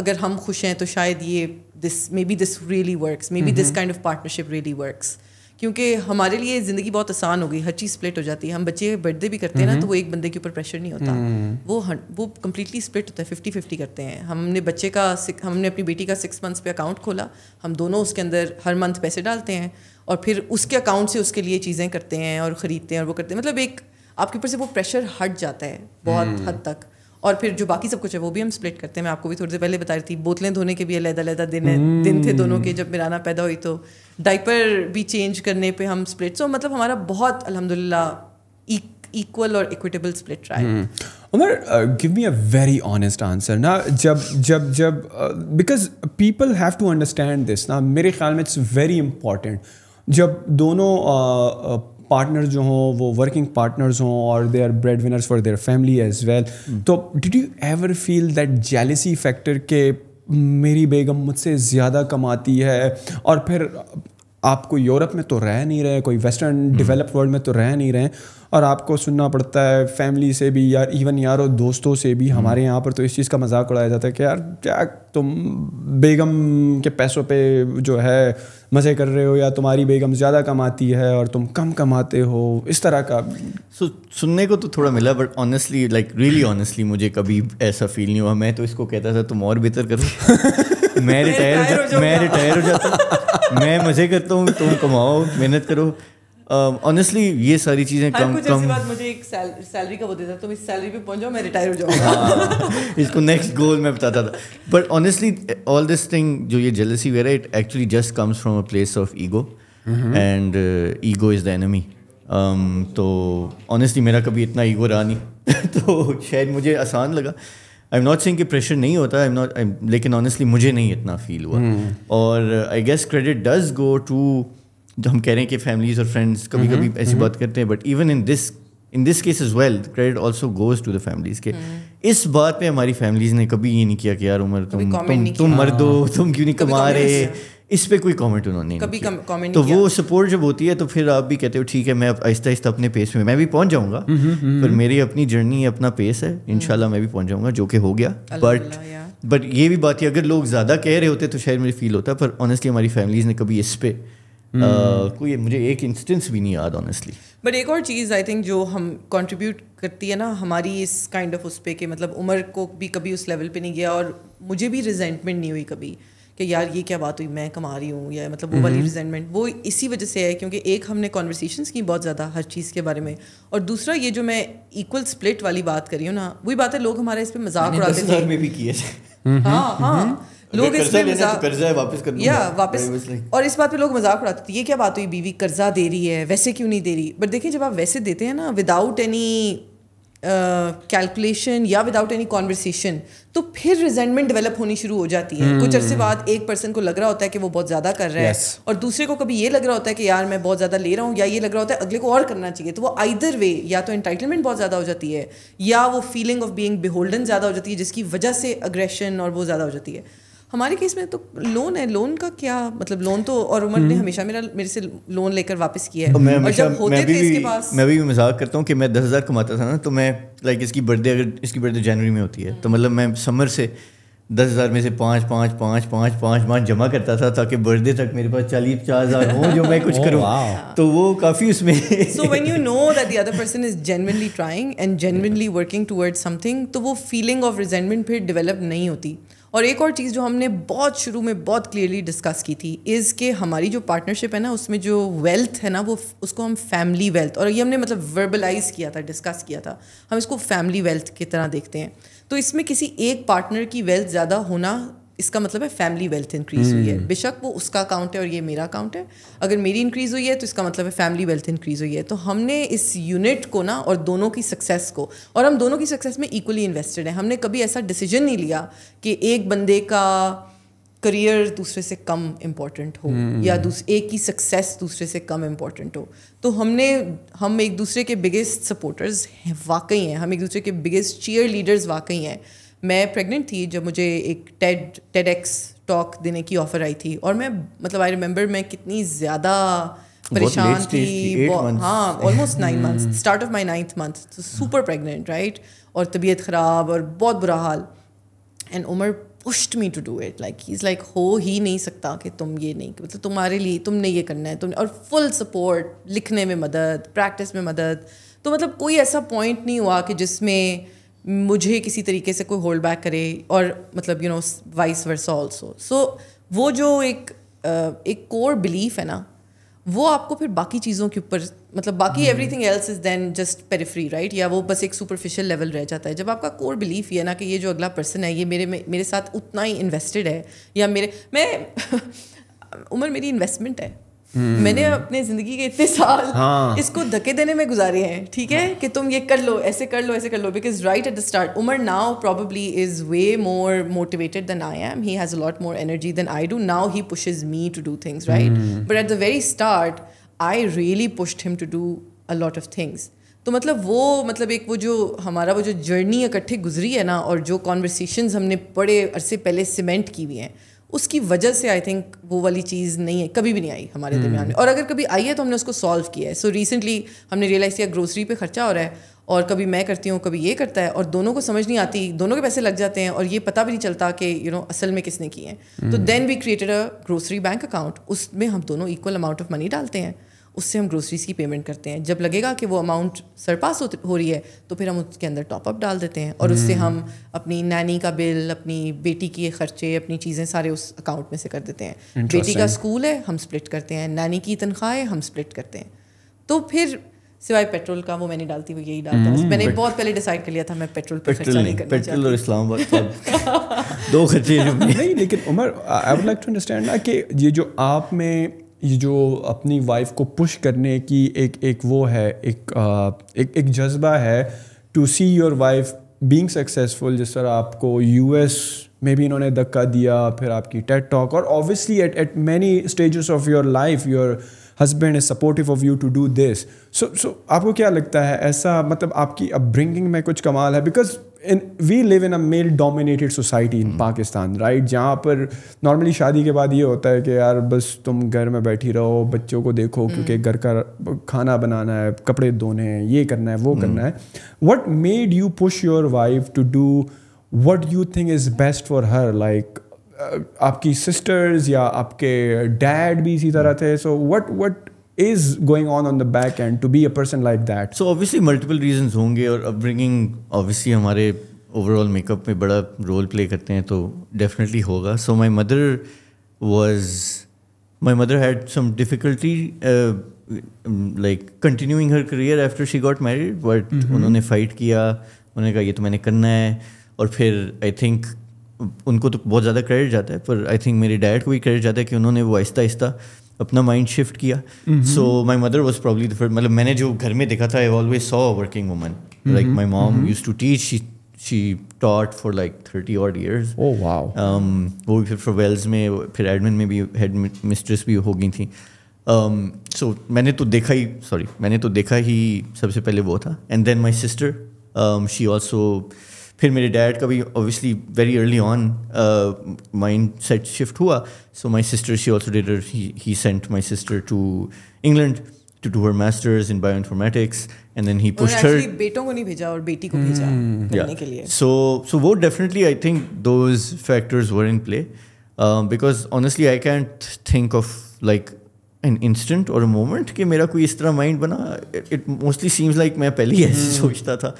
अगर हम खुश हैं तो शायद ये this maybe this really work maybe this kind of partnership really works क्योंकि हमारे लिए ज़िंदगी बहुत आसान हो गई हर चीज़ स्प्लिट हो जाती है हम बच्चे बर्थडे भी करते हैं ना हम्म। तो वो एक बंदे के ऊपर प्रेशर नहीं होता हम्म। वो हंड वो कम्प्लीटली स्प्लिट होता है फिफ्टी फिफ्टी करते हैं हमने बच्चे का हमने अपनी बेटी का सिक्स मंथ्स पे अकाउंट खोला हम दोनों उसके अंदर हर मंथ पैसे डालते हैं और फिर उसके अकाउंट से उसके लिए चीज़ें करते हैं और ख़रीदते हैं और वो करते हैं मतलब एक आपके ऊपर से वो प्रेशर हट जाता है बहुत हम्म। हद तक और फिर जो बाकी सब कुछ है वो भी हम स्प्लिट करते हैं मैं आपको भी थोड़ी देर पहले बता रही थी बोतलें धोने के भी अलग अलग दिन है दिन थे हम्म। दोनों के जब मिराना पैदा हुई तो डाइपर भी चेंज करने पे हम स्प्लिट सो मतलब हमारा बहुत अल्हम्दुलिल्लाह इक्वल और इक्विटेबल स्प्लिट रहा है hmm. Umar give me a very honest answer ना जब जब जब because people have to understand this ना मेरे ख्याल में इट्स वेरी इंपॉर्टेंट जब दोनों uh, uh, पार्टनर जो हों वो वर्किंग पार्टनर्स हों और they are breadwinners for their family as well तो did you ever feel that jealousy factor के मेरी बेगम मुझसे ज़्यादा कमाती है और फिर आपको यूरोप में तो रह नहीं रहे कोई वेस्टर्न डेवलप्ड वर्ल्ड में तो रह नहीं रहे और आपको सुनना पड़ता है फैमिली से भी यार इवन यारों दोस्तों से भी हम्म। हमारे यहाँ पर तो इस चीज़ का मजाक उड़ाया जाता है कि यार क्या तुम बेगम के पैसों पे जो है मज़े कर रहे हो या तुम्हारी बेगम ज़्यादा कमाती है और तुम कम कमाते हो इस तरह का सो so, सुनने को तो थोड़ा मिला but honestly like really honestly मुझे कभी ऐसा फील नहीं हुआ मैं तो इसको कहता था तुम और बेहतर करो मैं रिटायर <laughs> मैं रिटायर हो जाता <laughs> मैं मज़े करता हूँ तुम कमाओ मेहनत करो ऑनेस्टली um, uh, ये सारी चीज़ें कम कम बात मुझे एक सैलरी साल, का वो देता तुम इस सैलरी पे पहुंच जाओ मैं रिटायर हो जाऊंगा हाँ, इसको नेक्स्ट गोल मैं बताता था but honestly all this thing जो ये जेलसी वेरा it actually just comes from a place of ego and ego is the enemy तो ऑनेस्टली मेरा कभी इतना ईगो रहा नहीं <laughs> तो शायद मुझे आसान लगा आई एम नॉट सिंग कि प्रेशर नहीं होता आई एम नॉट लेकिन ऑनेस्टली मुझे नहीं इतना फील हुआ hmm. और I guess credit does go to जो हम कह रहे हैं कि फैमिलीज और फ्रेंड्स कभी कभी ऐसी mm-hmm. बात करते हैं but even in this in this case is well credit also goes to the families के mm. इस बात पे हमारी फैमिलीज ने कभी ये नहीं किया कि यार उम्र तुम तुम, तुम मर दो हाँ। तुम क्यों नहीं कमा रहे इस पे कोई कमेंट उन्होंने कभी कमेंट तो वो सपोर्ट जब होती है तो फिर आप भी कहते हो ठीक है मैं आहिस्ता आहिस्ता अपने पेस में मैं भी पहुंच जाऊंगा mm-hmm, mm-hmm. पर मेरी अपनी जर्नी है अपना पेस mm. है इनशाला मैं भी पहुंच जाऊंगा जो कि हो गया बट बट ये भी बात है अगर लोग ज़्यादा कह रहे होते तो शायद मुझे फील होता पर ऑनेस्टली हमारी फैमिलीज ने कभी इस पर Hmm. Uh, कोई मुझे एक इंस्टेंस भी नहीं याद ऑनेस्टली बट एक और चीज़ आई थिंक जो हम कंट्रीब्यूट करती है ना हमारी इस काइंड ऑफ उस पर कि मतलब उम्र को भी कभी उस लेवल पे नहीं गया और मुझे भी रिजेंटमेंट नहीं हुई कभी कि यार ये क्या बात हुई मैं कमा रही हूँ या मतलब वो वाली रिजेंटमेंट hmm. वो इसी वजह से है क्योंकि एक हमने कॉन्वर्सेशन की बहुत ज़्यादा हर चीज़ के बारे में और दूसरा ये जो मैं इक्वल स्प्लिट वाली बात करी हूँ ना वही बात है लोग हमारे इस पर मजाक उड़ाते हैं हम्म, हम्म, हाँ हाँ हम्म। लोग मजाक कर्जा तो वापस कर या वापस और इस बात पे लोग मजाक उड़ाते थे ये क्या बात हुई बीवी कर्जा दे रही है वैसे क्यों नहीं दे रही बट देखिए जब आप वैसे देते हैं ना विदाउट एनी कैलकुलेशन uh, या विदाउट एनी कॉन्वर्सेशन तो फिर रिजेंटमेंट डेवलप होनी शुरू हो जाती है hmm. कुछ अरसे हम्म। बाद एक पर्सन को लग रहा होता है कि वो बहुत ज़्यादा कर रहा है yes. और दूसरे को कभी ये लग रहा होता है कि यार मैं बहुत ज़्यादा ले रहा हूँ या ये लग रहा होता है अगले को और करना चाहिए तो वो आइदर वे या तो इंटाइटलमेंट बहुत ज़्यादा हो जाती है या वो फीलिंग ऑफ बींग बिहोल्डन ज़्यादा हो जाती है जिसकी वजह से अग्रेशन और वो ज़्यादा हो जाती है हमारे केस में तो लोन है लोन का क्या मतलब लोन तो और उमर ने हम्म। हमेशा मेरा मेरे से लोन लेकर वापस किया है तो मैं और जब होते मैं भी, थे इसके पास मैं भी भी मजाक करता हूँ कि मैं दस हज़ार कमाता था ना तो मैं लाइक इसकी बर्थडे अगर इसकी बर्थडे जनवरी में होती है तो मतलब मैं समर से दस हज़ार में से पाँच पाँच पाँच पाँच पाँच पाँच जमा करता था ताकि बर्थडे तक मेरे पास चालीस पचास हज़ार हो जो मैं कुछ <laughs> करूँ तो वो काफ़ी उसमें so when you know that the other person is genuinely trying and genuinely working towards something तो वो फीलिंग ऑफ रिजेंटमेंट फिर डेवलप नहीं होती और एक और चीज़ जो हमने बहुत शुरू में बहुत क्लियरली डिस्कस की थी इज़ के हमारी जो पार्टनरशिप है ना उसमें जो वेल्थ है ना वो उसको हम फैमिली वेल्थ और ये हमने मतलब वर्बलाइज किया था डिस्कस किया था हम इसको फैमिली वेल्थ की तरह देखते हैं तो इसमें किसी एक पार्टनर की वेल्थ ज़्यादा होना इसका मतलब है फैमिली वेल्थ इंक्रीज हुई है hmm. बेशक वो उसका काउंट है और ये मेरा काउंट है अगर मेरी इंक्रीज हुई है तो इसका मतलब है फैमिली वेल्थ इंक्रीज हुई है तो हमने इस यूनिट को ना और दोनों की सक्सेस को और हम दोनों की सक्सेस में इक्वली इन्वेस्टेड हैं हमने कभी ऐसा डिसीजन नहीं लिया कि एक बंदे का करियर दूसरे से कम इम्पॉर्टेंट हो hmm. या एक की सक्सेस दूसरे से कम इम्पॉर्टेंट हो तो हमने हम एक दूसरे के बिगेस्ट सपोर्टर्स वाकई हैं हम एक दूसरे के बिगेस्ट चीयर लीडर्स वाकई हैं मैं प्रेग्नेंट थी जब मुझे एक टेड टेड एक्स टॉक देने की ऑफर आई थी और मैं मतलब आई रिमेंबर मैं कितनी ज़्यादा परेशान थी हाँ almost nine month start of my ninth month super pregnant right और तबीयत ख़राब और बहुत बुरा हाल and Umar pushed me to do it like is like हो ही नहीं सकता कि तुम ये नहीं मतलब तुम्हारे लिए तुमने ये करना है तुमने और फुल सपोर्ट लिखने में मदद प्रैक्टिस में मदद तो मतलब कोई ऐसा पॉइंट नहीं हुआ कि जिसमें मुझे किसी तरीके से कोई होल्ड बैक करे और मतलब you know vice versa also so वो जो एक एक कोर बिलीफ है ना वो आपको फिर बाकी चीज़ों के ऊपर मतलब बाकी everything else is then just peripheral right या वो बस एक सुपरफिशियल लेवल रह जाता है जब आपका कोर बिलीफ ये ना कि ये जो अगला पर्सन है ये मेरे मेरे साथ उतना ही इन्वेस्टेड है या मेरे मैं <laughs> उम्र मेरी इन्वेस्टमेंट है Hmm. मैंने अपने जिंदगी के इतने साल हाँ. इसको धके देने में गुजारे हैं ठीक है हाँ. कि तुम ये कर लो ऐसे कर लो ऐसे कर लो because right at the start Umar now probably is way more motivated than I am he has lot more energy than I do now he pushes me to do things right but at the very start I really pushed him to do a lot of things तो मतलब वो मतलब एक वो जो हमारा वो जो जर्नी इकट्ठे गुजरी है ना और जो कॉन्वर्सेशन हमने बड़े अरसे पहले सीमेंट की हुई हैं उसकी वजह से आई थिंक वो वाली चीज़ नहीं है कभी भी नहीं आई हमारे दरमियान में हम्म। और अगर कभी आई है तो हमने उसको सॉल्व किया है सो so रिसेंटली हमने रियलाइज़ किया ग्रोसरी पे खर्चा हो रहा है और कभी मैं करती हूँ कभी ये करता है और दोनों को समझ नहीं आती दोनों के पैसे लग जाते हैं और ये पता भी नहीं चलता कि यू नो असल में किसने किए हैं तो then we created a grocery bank account उसमें हम दोनों इक्वल अमाउंट ऑफ मनी डालते हैं उससे हम ग्रोसरीज की पेमेंट करते हैं जब लगेगा कि वो अमाउंट सरपास हो, हो रही है तो फिर हम उसके अंदर टॉपअप डाल देते हैं और उससे hmm. हम अपनी नैनी का बिल अपनी बेटी के खर्चे अपनी चीज़ें सारे उस अकाउंट में से कर देते हैं बेटी का स्कूल है हम स्प्लिट करते हैं नैनी की तनख्वाह है हम स्प्लिट करते हैं तो फिर सिवाय पेट्रोल का वो मैंने डालती वो यही डालता hmm, मैंने बहुत पहले डिसाइड कर लिया था मैं पेट्रोल पे पेट्रोल नहीं, नहीं पेट्रोल और इस्लामाबाद तो <laughs> दो खर्चे नहीं लेकिन Umar I would like to understand ना कि ये जो आप में ये जो अपनी वाइफ को पुश करने की एक एक वो है एक आ, एक एक जज्बा है to see your wife being successful जिस तरह आपको यूएस में भी इन्होंने धक्का दिया फिर आपकी टेट टॉक और obviously at at many stages of your life your husband is supportive of you to do this so so आपको क्या लगता है ऐसा मतलब आपकी अपब्रिंगिंग में कुछ कमाल है because in we live in a male dominated society in Pakistan right जहाँ पर नॉर्मली शादी के बाद ये होता है कि यार बस तुम घर में बैठी रहो बच्चों को देखो hmm. क्योंकि घर का खाना बनाना है कपड़े धोने हैं ये करना है वो hmm. करना है what made you push your wife to do what you think is best for her like आपकी सिस्टर्स या आपके डैड भी इसी तरह hmm. थे so what what is going on on the back end to be a person like that so obviously multiple reasons होंगे और upbringing obviously हमारे overall makeup में बड़ा role play करते हैं तो definitely होगा so my mother was my mother had some difficulty uh, um, like continuing her career after she got married but mm -hmm. उन्होंने fight किया उन्होंने कहा ये तो मैंने करना है और फिर आई थिंक उनको तो बहुत ज़्यादा क्रेडिट जाता है पर आई थिंक मेरे डैड को भी क्रेडिट जाता है कि उन्होंने वो आहिस्ता आहिस्ता अपना माइंड शिफ्ट किया so my mother was probably मतलब मैंने जो घर में देखा था I always saw working woman like my mom used to teach she she taught for like thirty और ईयर्स वो भी फिर वेल्स में फिर एडमिन में भी हेड मिस्ट्रेस भी हो गई थी सो um, मैंने तो देखा ही सॉरी मैंने तो देखा ही सबसे पहले वो था and then my sister she also फिर मेरे डैड का भी obviously very early on mindset shift हुआ so my sister she also did he sent my sister to England to do her masters in bioinformatics and then he pushed her बेटों को नहीं भेजा और बेटी को भेजा करने hmm. के लिए सो सो वो definitely I think those factors were in play because honestly I can't think of like an instant और मोमेंट कि मेरा कोई इस तरह माइंड बना इट मोस्टली सीम्स लाइक मैं पहले ही ऐसे सोचता था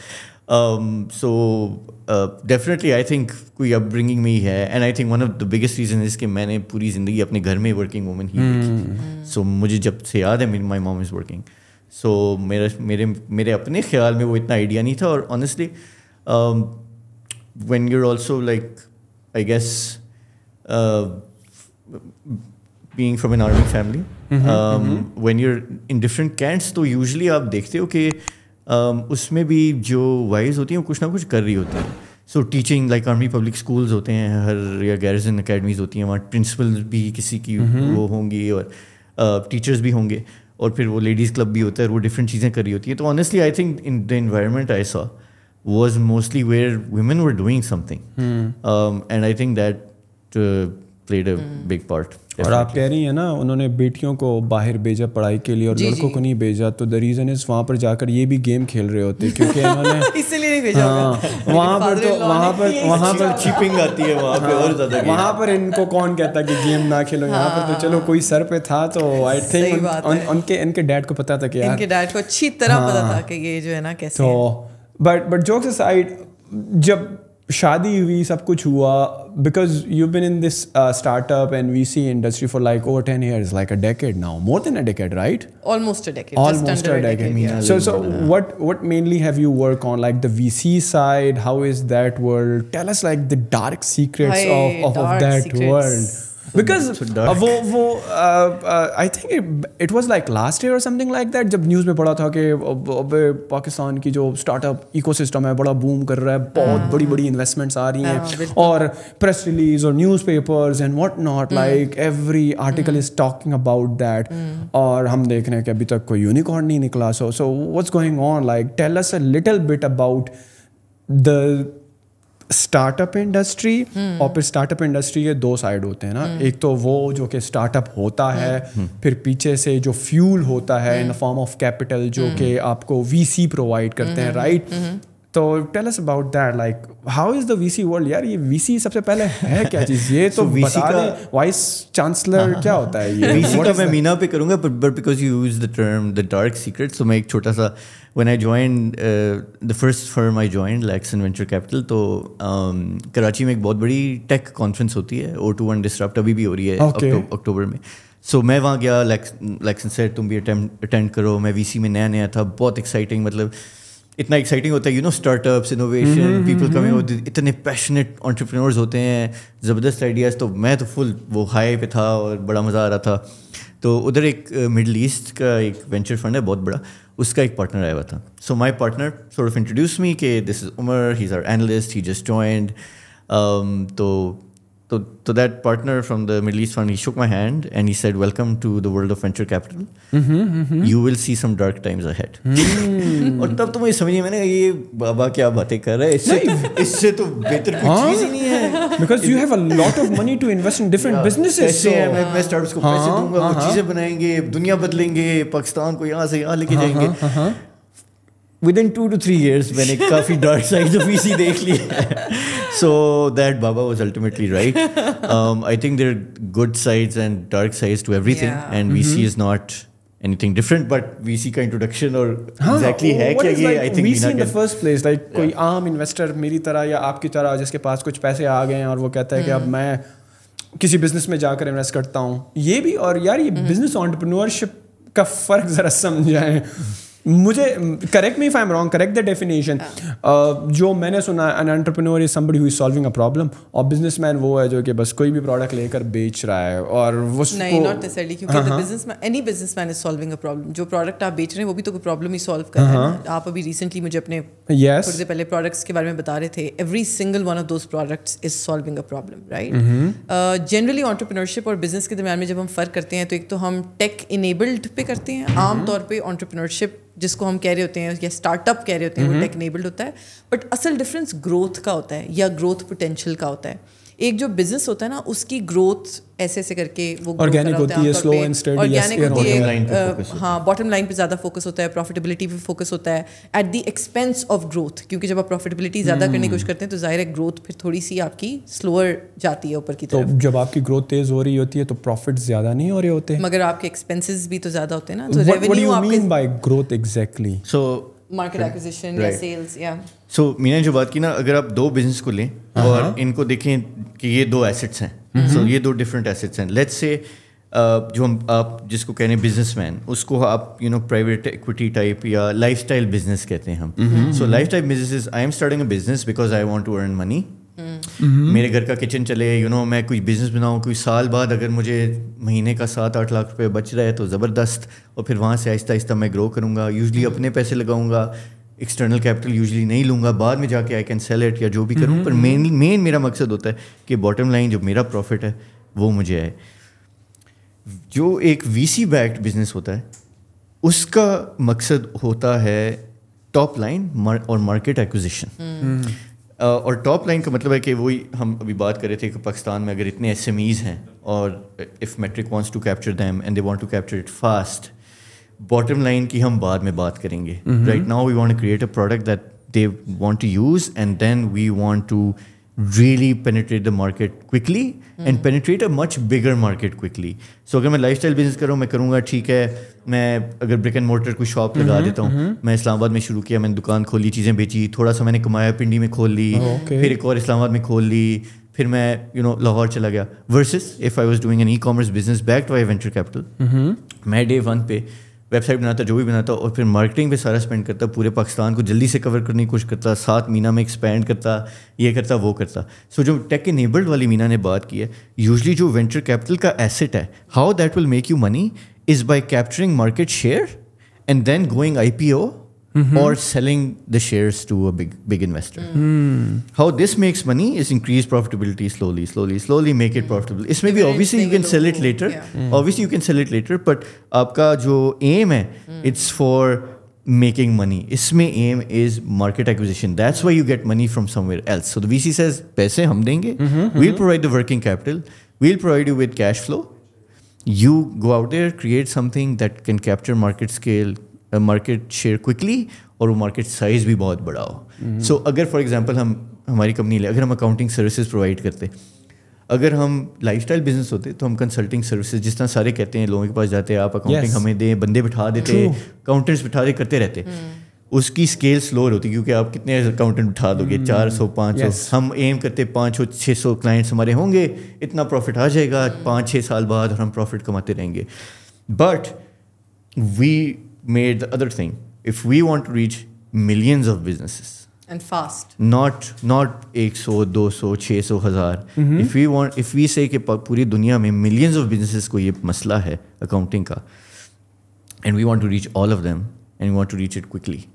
सो डेफिनेटली आई थिंक कोई अपब्रिंगिंग में ही है and I think one of the biggest reason is कि मैंने पूरी ज़िंदगी अपने घर में वर्किंग वूमन ही देखी थी सो hmm. hmm. मुझे जब से याद है my mom is working so मेरा मेरे मेरे अपने ख्याल में वो इतना आइडिया नहीं था और honestly when you're also like I guess being from an army family when you're in different cantts तो यूजली आप देखते हो कि Um, उसमें भी जो वाइज होती हैं वो कुछ ना कुछ कर रही होती हैं so teaching like army public schools होते हैं हर या गैरजन अकेडमीज होती हैं वहाँ प्रिंसिपल भी किसी की mm-hmm. वो होंगी और टीचर्स uh, भी होंगे और फिर वो लेडीज़ क्लब भी होता है वो डिफरेंट चीज़ें कर रही होती हैं तो honestly I think in the environment I saw was mostly where women were doing something and I think that played big part और आप कह रही हैं ना उन्होंने बेटियों को बाहर भेजा पढ़ाई के लिए और जी, लड़कों जी. को नहीं भेजा तो द रीज़न इज़ वहाँ पर जाकर ये भी गेम खेल रहे होते क्योंकि इन्होंने <laughs> इसलिए नहीं भेजा हाँ, <laughs> वहाँ पर तो वहाँ पर वहाँ पर चीपिंग आती है वहाँ पर हाँ। और ज़्यादा वहाँ पर इनको कौन कहता कि गेम ना खेलो यहाँ पर तो हाँ। चलो कोई सर पे था तो आई थिंक उनके इनके डैड को पता था कि यार इनके डैड को अच्छी तरह पता था हाँ। कि ये जो है ना कैसे तो बट बट जोक्स साइड जब शादी हुई सब कुछ हुआ because you been in this startup and V C industry for like over ten years like a decade now more than a decade right almost almost so so what what mainly have you work on like the V C side how is that world tell us like the dark secrets of of that world <laughs> because वो वो I think it was like last year something like that जब news में पढ़ा था कि अब पाकिस्तान की जो स्टार्टअप इको सिस्टम है बड़ा बूम कर रहा है बहुत बड़ी बड़ी इन्वेस्टमेंट्स आ रही हैं हाँ, और प्रेस रिलीज और newspapers and what not like every article is talking about that और हम देख रहे हैं कि अभी तक कोई यूनिकॉर्न नहीं निकला so so what's going on like tell us a little bit about the startup industry hmm. और फिर स्टार्टअप इंडस्ट्री के दो साइड होते हैं ना hmm. एक तो वो जो कि स्टार्टअप होता है hmm. फिर पीछे से जो फ्यूल होता है इन फॉर्म ऑफ कैपिटल जो कि आपको वीसी प्रोवाइड करते हैं राइट तो tell us about that like how is the VC world यार ये वीसी सबसे पहले है क्या चीज ये <laughs> तो वीसी का वाइस चांसलर क्या होता है ये वीसी <laughs> का मैं मीना पे करूंगा but but because you use the term the dark secret so मैं एक छोटा सा when I join the first firm I join Lakson venture capital तो um, कराची में एक बहुत बड़ी टेक कॉन्फ्रेंस होती है ओ टू वन डिस्टर्ब अभी भी हो रही है अक्टूबर okay. में सो so, मैं वहाँ गया लैक्स एंड सेट तुम भी अटेंड करो मैं वीसी में नया नया था बहुत एक्साइटिंग मतलब इतना एक्साइटिंग होता है you know startups innovation people coming होते इतने पैशनेट ऑन्टरप्रेन्योर्स होते हैं ज़बरदस्त आइडियाज़ तो मैं तो फुल वो हाई पे था और बड़ा मज़ा आ रहा था तो उधर एक मिडल ईस्ट का एक वेंचर फंड है बहुत बड़ा उसका एक पार्टनर आया हुआ था so my partner sort of introduced me के this is Umar he is our analyst he just joined तो So, so that partner from the Middle East fund, he shook my hand and he said, "Welcome to the world of venture capital. Mm-hmm, mm-hmm. You will see some dark times ahead." Hmm. <laughs> और तब तो मैं समझी मैंने कि ये बाबा क्या बातें कर रहे हैं इससे इससे तो बेहतर कुछ चीज़ ही नहीं है। Because you have a lot of money to invest in different yeah, businesses. पैसे हैं मैं मैं startups को पैसे दूंगा वो चीजें बनाएंगे दुनिया बदलेंगे पाकिस्तान को यहाँ से यहाँ लेके जाएंगे। Within two to three years मैंने काफी dark sides of VC देख लिए। so that Baba was ultimately right. Um, I think there are good sides and dark sides to everything, yeah. and mm -hmm. VC is not anything different. But VC ka introduction or huh? exactly है क्या ye, Like, I think VC in the first place, like yeah. koi आम investor, meri तरह ya aapki तरह jiske paas kuch paise aa gaye हैं और वो कहता है ki ab main मैं किसी बिजनेस में जाकर इन्वेस्ट करता हूँ ये भी और यार ये बिजनेस hmm. ऑन्टरप्रनोरशिप का फर्क जरा समझाएं मुझे correct me if I am wrong correct the definition जो मैंने सुना an entrepreneur is somebody who is solving a problem और बिजनेसमैन वो है जो कि बस कोई भी प्रोडक्ट लेकर बेच रहा है और वो नहीं नॉट नेसेसरली क्योंकि the businessman any businessman is solving a problem जो प्रोडक्ट आप बेच रहे हैं वो भी तो कोई प्रॉब्लम ही सॉल्व कर रहे हैं हाँ, आप अभी रिसेंटली मुझे अपने हाँ। yes. थोड़ी देर पहले प्रोडक्ट्स के बारे में बता रहे थे every single one of those products is solving a problem right generally entrepreneurship और बिजनेस के दरमियान में जब हम फर्क करते हैं तो एक तो हम टेक इनेबल्ड पे करते हैं mm-hmm. आमतौर पर ऑन्टरप्रिनरशिप जिसको हम कह रहे होते हैं या स्टार्टअप कह रहे होते हैं वो टेक्नेबल्ड होता है बट असल डिफरेंस ग्रोथ का होता है या ग्रोथ पोटेंशियल का होता है एक जो बिजनेस होता है ना उसकी ग्रोथ ऐसे ऐसे करके वो ऑर्गेनिक होती है स्लो एंड स्टेडी ऑर्गेनिक होती है हाँ बॉटम लाइन पे ज़्यादा फोकस होता है प्रॉफिटेबिलिटी हाँ, पे फोकस होता है at the expense of growth क्योंकि जब आप प्रॉफिटेबिलिटी ज़्यादा करने की hmm. कोशिश करते हैं तो जाहिर है ग्रोथ फिर थोड़ी सी आपकी स्लोअर जाती है ऊपर की तो तरफ तो जब आपकी ग्रोथ तेज़ हो रही होती है तो प्रॉफिट ज़्यादा नहीं हो रहे होते मगर आपके एक्सपेंसिस भी तो ज़्यादा होते हैं ना तो revenue by growth exactly so market acquisition या सेल्स या सो मीना जो बात की ना अगर आप दो बिजनेस को लें और uh-huh. इनको देखें कि ये दो एसेट्स हैं सो mm-hmm. ये दो डिफरेंट एसेट्स हैं लेट्स से uh, जो हम आप जिसको कह रहे हैं मैन उसको आप you know private equity type या लाइफस्टाइल बिजनेस कहते हैं हम so lifestyle business I am starting a business because I want to earn money Mm-hmm. मेरे घर का किचन चले यू you नो know, मैं कुछ बिजनेस बनाऊँ कोई साल बाद अगर मुझे महीने का सात आठ लाख रुपए बच रहा है तो ज़बरदस्त और फिर वहाँ से आहिस्ता आहिस्ता मैं ग्रो करूँगा यूजली अपने पैसे लगाऊँगा एक्सटर्नल कैपिटल यूजली नहीं लूँगा बाद में जाके आई कैन सेल इट या जो भी करूँ पर मेन mm-hmm. मेन मेरा मकसद होता है कि बॉटम लाइन जो मेरा प्रॉफिट है वो मुझे आए जो एक वी सी बैक्ड बिजनेस होता है उसका मकसद होता है टॉप लाइन और मार्केट एक्विजिशन और टॉप लाइन का मतलब है कि वही हम अभी बात कर रहे थे कि पाकिस्तान में अगर इतने एस हैं और if metric wants to capture them and they want to capture it fast bottom line की हम बाद में बात करेंगे right now we want create a product that they want to use and then we want to really penetrate the market quickly mm. and penetrate a much bigger market quickly. So अगर मैं life style business करूँ मैं करूँगा ठीक है मैं अगर brick and mortar कोई शॉप लगा हम्म, देता हूँ हम्म। मैं इस्लामाबाद में शुरू किया मैंने दुकान खोली चीज़ें बेची थोड़ा सा मैंने कमाया पिंडी में खोल ली okay. फिर एक और इस्लामाबाद में खोल ली फिर मैं यू नो लाहौर चला गया versus if I was doing an e commerce business back to I venture capital मैं डे वन पे वेबसाइट बनाता जो भी बनाता और फिर मार्केटिंग पे सारा स्पेंड करता पूरे पाकिस्तान को जल्दी से कवर करने की कोशिश करता सात मीना में एक्सपेंड करता ये करता वो करता सो so, जो टेक इनेबल्ड वाली मीना ने बात की है यूजली जो वेंचर कैपिटल का एसेट है how that will make you money is by capturing market share and then going I P O Mm -hmm. or selling the shares to a big big investor. Mm. Hmm. How this makes money is increase profitability slowly, slowly, slowly make it hmm. profitable. It's maybe obviously you can sell it later. Yeah. Mm. Obviously you can sell it later, but आपका जो aim है, hmm. it's for making money. Its aim is market acquisition. That's why you get money from somewhere else. So the VC says पैसे हम देंगे. -hmm, we'll provide the working capital. We'll provide you with cash flow. You go out there, create something that can capture market scale, market share quickly और वो market size भी बहुत बड़ा हो so so, अगर फॉर एग्जांपल हम हमारी company ले अगर हम अकाउंटिंग सर्विसेज प्रोवाइड करते अगर हम लाइफस्टाइल बिजनेस होते तो हम कंसल्टिंग सर्विसेज जिस तरह सारे कहते हैं लोगों के पास जाते हैं आप अकाउंटिंग yes. हमें दें बंदे बिठा देते अकाउंटेंट्स बिठा दे करते रहते hmm. उसकी स्केल स्लोर होती क्योंकि आप कितने अकाउंटेंट उठा दोगे hmm. चार सौ पाँच सौ हम एम करते पाँच सौ छः सौ क्लाइंट्स हमारे होंगे इतना प्रॉफिट आ जाएगा hmm. पाँच छः साल बाद हम प्रॉफिट कमाते रहेंगे but we made the other thing. If we want to reach millions of businesses and fast, not not 100, 200, 600, हजार. If we want, if we say कि पूरी millions of businesses को ये मसला है accounting and we want to reach all of them and we want to reach it quickly.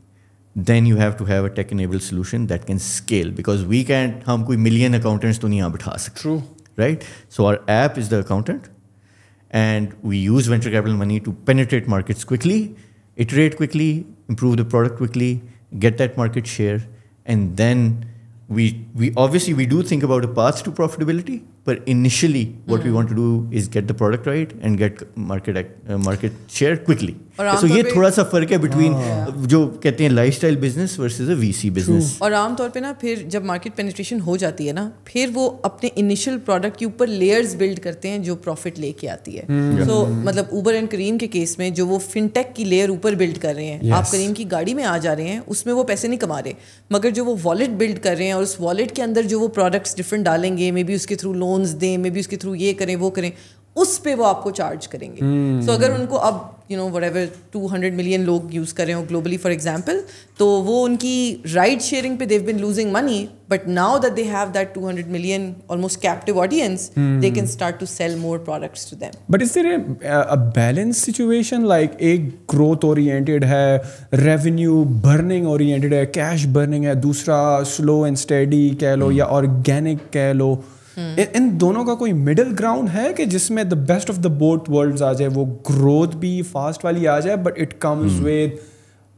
Then you have to have a tech-enabled solution that can scale because we can't हम a million accountants to नहीं True. Right. So our app is the accountant, and we use venture capital money to penetrate markets quickly iterate quickly, improve the product quickly, get that market share, and then we we obviously we do think about a path to profitability, but initially what we hmm. want to do is get the product right and get market uh, market share quickly so ये थोड़ा सा फर्क है between जो कहते हैं lifestyle business versus a VC business और आमतौर पे ना फिर जब मार्केट पेनिट्रेशन हो जाती है ना फिर वो अपने इनिशियल प्रोडक्ट के ऊपर लेयर्स बिल्ड करते हैं जो प्रॉफिट लेके आती है सो so, मतलब उबर एंड करीम के केस में जो वो फिनटेक की लेयर ऊपर बिल्ड कर रहे हैं आप करीम की गाड़ी में आ जा रहे हैं उसमें वो पैसे नहीं कमा रहे मगर जो वो वॉलेट बिल्ड कर रहे हैं और उस वॉलेट के अंदर जो वो प्रोडक्ट्स डिफरेंट डालेंगे मे बी उसके थ्रू लोन्स दें मे बी उसके थ्रू ये करें वो करें उस पर वो आपको चार्ज करेंगे सो hmm. so, अगर उनको अब you know whatever two hundred million लोग यूज़ कर रहे हो ग्लोबली फॉर एग्जाम्पल तो वो उनकी राइट शेयरिंग पे they've been losing money but now that they have that two hundred million almost captive audience they can start to sell more products to them but is a balance situation like एक growth oriented है revenue burning oriented है cash burning है दूसरा slow and study कह लो hmm. या organic कह लो इन दोनों का कोई मिडिल ग्राउंड है कि जिसमें the best of the both world आ जाए वो ग्रोथ भी फास्ट वाली आ जाए but it comes with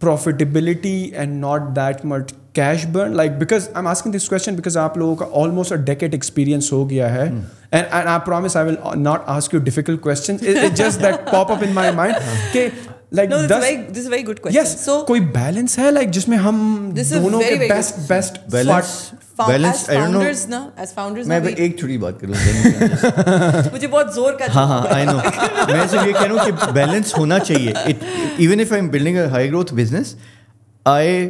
profitability and not that much cash burn like because I am asking this question because आप लोगों का ऑलमोस्ट अ डेकेट एक्सपीरियंस हो गया है and and I promise I will not ask you difficult question just that pop up in my mind के like no, this, very, this is very good question. Yes, so कोई balance है like जिसमें हम दोनों के best best balance balance I don't know as founders मैं एक छोटी बात <laughs> मुझे बहुत जोर का हां हां आई नो मैं सिर्फ ये कह रहा हूं कि बैलेंस होना चाहिए even if I am building a high growth business I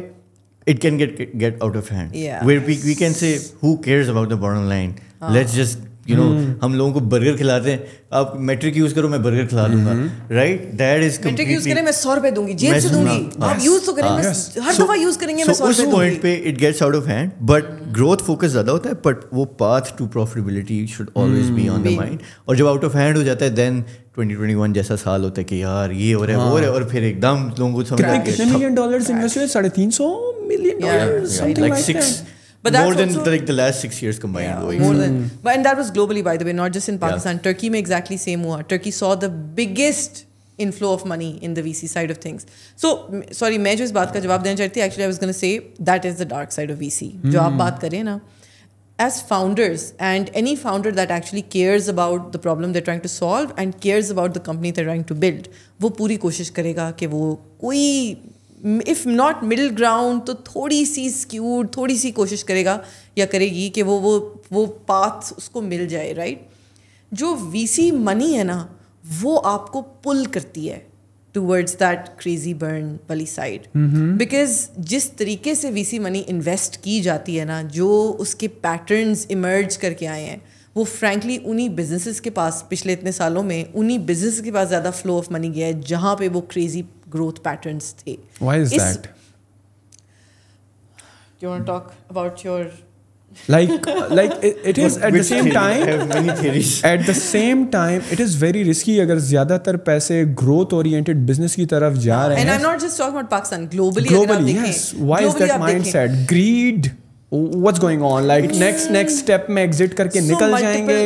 it can get get out of hand yeah. where we, we can say who cares about the bottom you know hmm. हम लोगों को burger खिलाते हैं आप matric use करो मैं burger खिला दूंगा right that is metric use करें मैं 100 रुपए दूंगी जेब से दूंगी हाँ। आप यूज तो करें हाँ। हर दफा यूज करेंगे मैं 100 रुपए पॉइंट पे it gets out of hand but growth focus ज्यादा होता है बट वो path to profitability should always be on the mind और जब आउट ऑफ हैंड हो जाता है देन 2021 जैसा साल होता है कि यार ये हो रहा है वो हो रहा है हाँ। और फिर एकदम लोगों को समझ में आ गया कितने मिलियन डॉलर्स इन्वेस्ट हुए 350 million dollars something like 6 But that's more than also, like the last six years combined. Yeah, going more so. than, but and that was globally, by the way, not just in Pakistan. Yeah. Turkey में exactly same हुआ. Turkey saw the biggest inflow of money in the VC side of things. So sorry, मैं जो इस बात का जवाब देना चाहती थी, actually I was going to say that is the dark side of VC. Mm. जो आप बात करें ना, as founders and any founder that actually cares about the problem they're trying to solve and cares about the company they're trying to build, वो पूरी कोशिश करेगा कि वो कोई इफ़ नॉट मिडिल ग्राउंड तो थोड़ी सी स्क्यूड थोड़ी सी कोशिश करेगा या करेगी कि वो वो वो पाथ उसको मिल जाए राइट जो वीसी मनी है ना वो आपको पुल करती है टूवर्ड्स दैट क्रेजी बर्न वाली साइड बिकॉज mm-hmm. जिस तरीके से सी मनी इन्वेस्ट की जाती है ना जो उसके पैटर्न्स इमर्ज करके आए हैं वो फ्रैंकली उन्हीं बिजनेसिस के पास पिछले इतने सालों में उन्हीं बिजनेस के पास ज़्यादा फ्लो ऑफ मनी गया है जहाँ पे वो क्रेजी ग्रोथ पैटर्न्स थे like like it is at the same time at the same time it is very risky अगर ज्यादातर पैसे ग्रोथ ओरिएंटेड बिजनेस की तरफ जा रहे हैं not just Pakistan globally globally yes why is that greed what's going on like it's, next next step में exit करके so निकल जाएंगे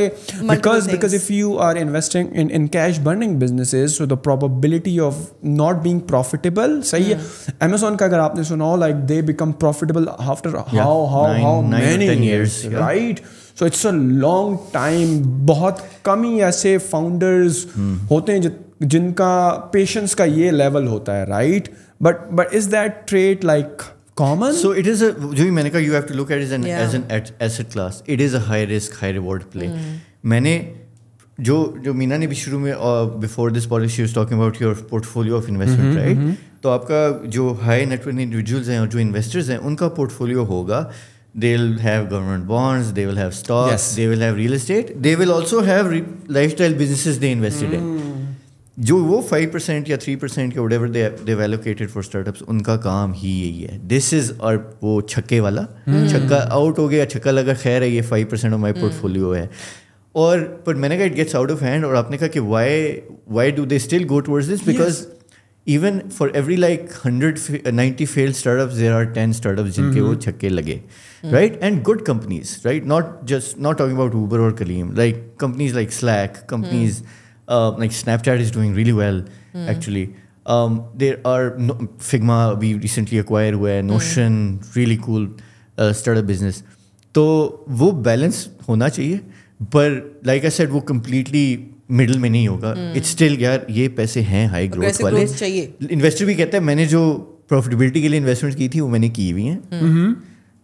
because things. because if you are investing in in cash burning businesses so the probability of not being profitable सही है Amazon का अगर आपने सुना हो like they become profitable after yeah. how how nine, how nine many years, years yeah. right so it's a long time बहुत कम ही ऐसे फाउंडर्स होते हैं जिनका patience का ये level होता है right but but is that trait like common so it is जो भी मैंने कहा you have to look at is an as an as an asset class it is a high risk high reward hmm. मैंने जो जो मीना ने भी शुरू में before this policy is talking about your portfolio of investment right तो आपका जो हाई नेटवर्क इंडिविजुअल्स हैं और जो इन्वेस्टर्स हैं उनका पोर्टफोलियो होगा they will have government bonds they will have stocks they will have real estate they will also have lifestyle businesses they invested है जो वो फाइव परसेंट या थ्री परसेंट के वडेवर देव फॉर स्टार्टअप्स उनका काम ही यही है this is और वो छक्के वाला hmm. छक्का आउट हो गया छक्का लगा खैर है ये five percent of my portfolio है और पर मैंने कहा it gets out of hand और आपने कहा कि why why do they still go towards this because even for every like hundred ninety fail startup there are ten startup जिनके hmm. वो छक्के लगे right and good companies right not just not talking about Uber और Careem like companies like Slack companies uh, like Snapchat is doing really well mm. actually. Um, there are no, Figma we recently acquired where Notion mm. really cool uh, startup business. wo balance hona तो वो balance होना चाहिए पर like I said वो completely middle में नहीं होगा it's still यार ये Growth हैं हाई ग्रोथ वाले इन्वेस्टर भी कहता है मैंने जो प्रॉफिटेबिलिटी के लिए इन्वेस्टमेंट की थी वो मैंने की Mm-hmm.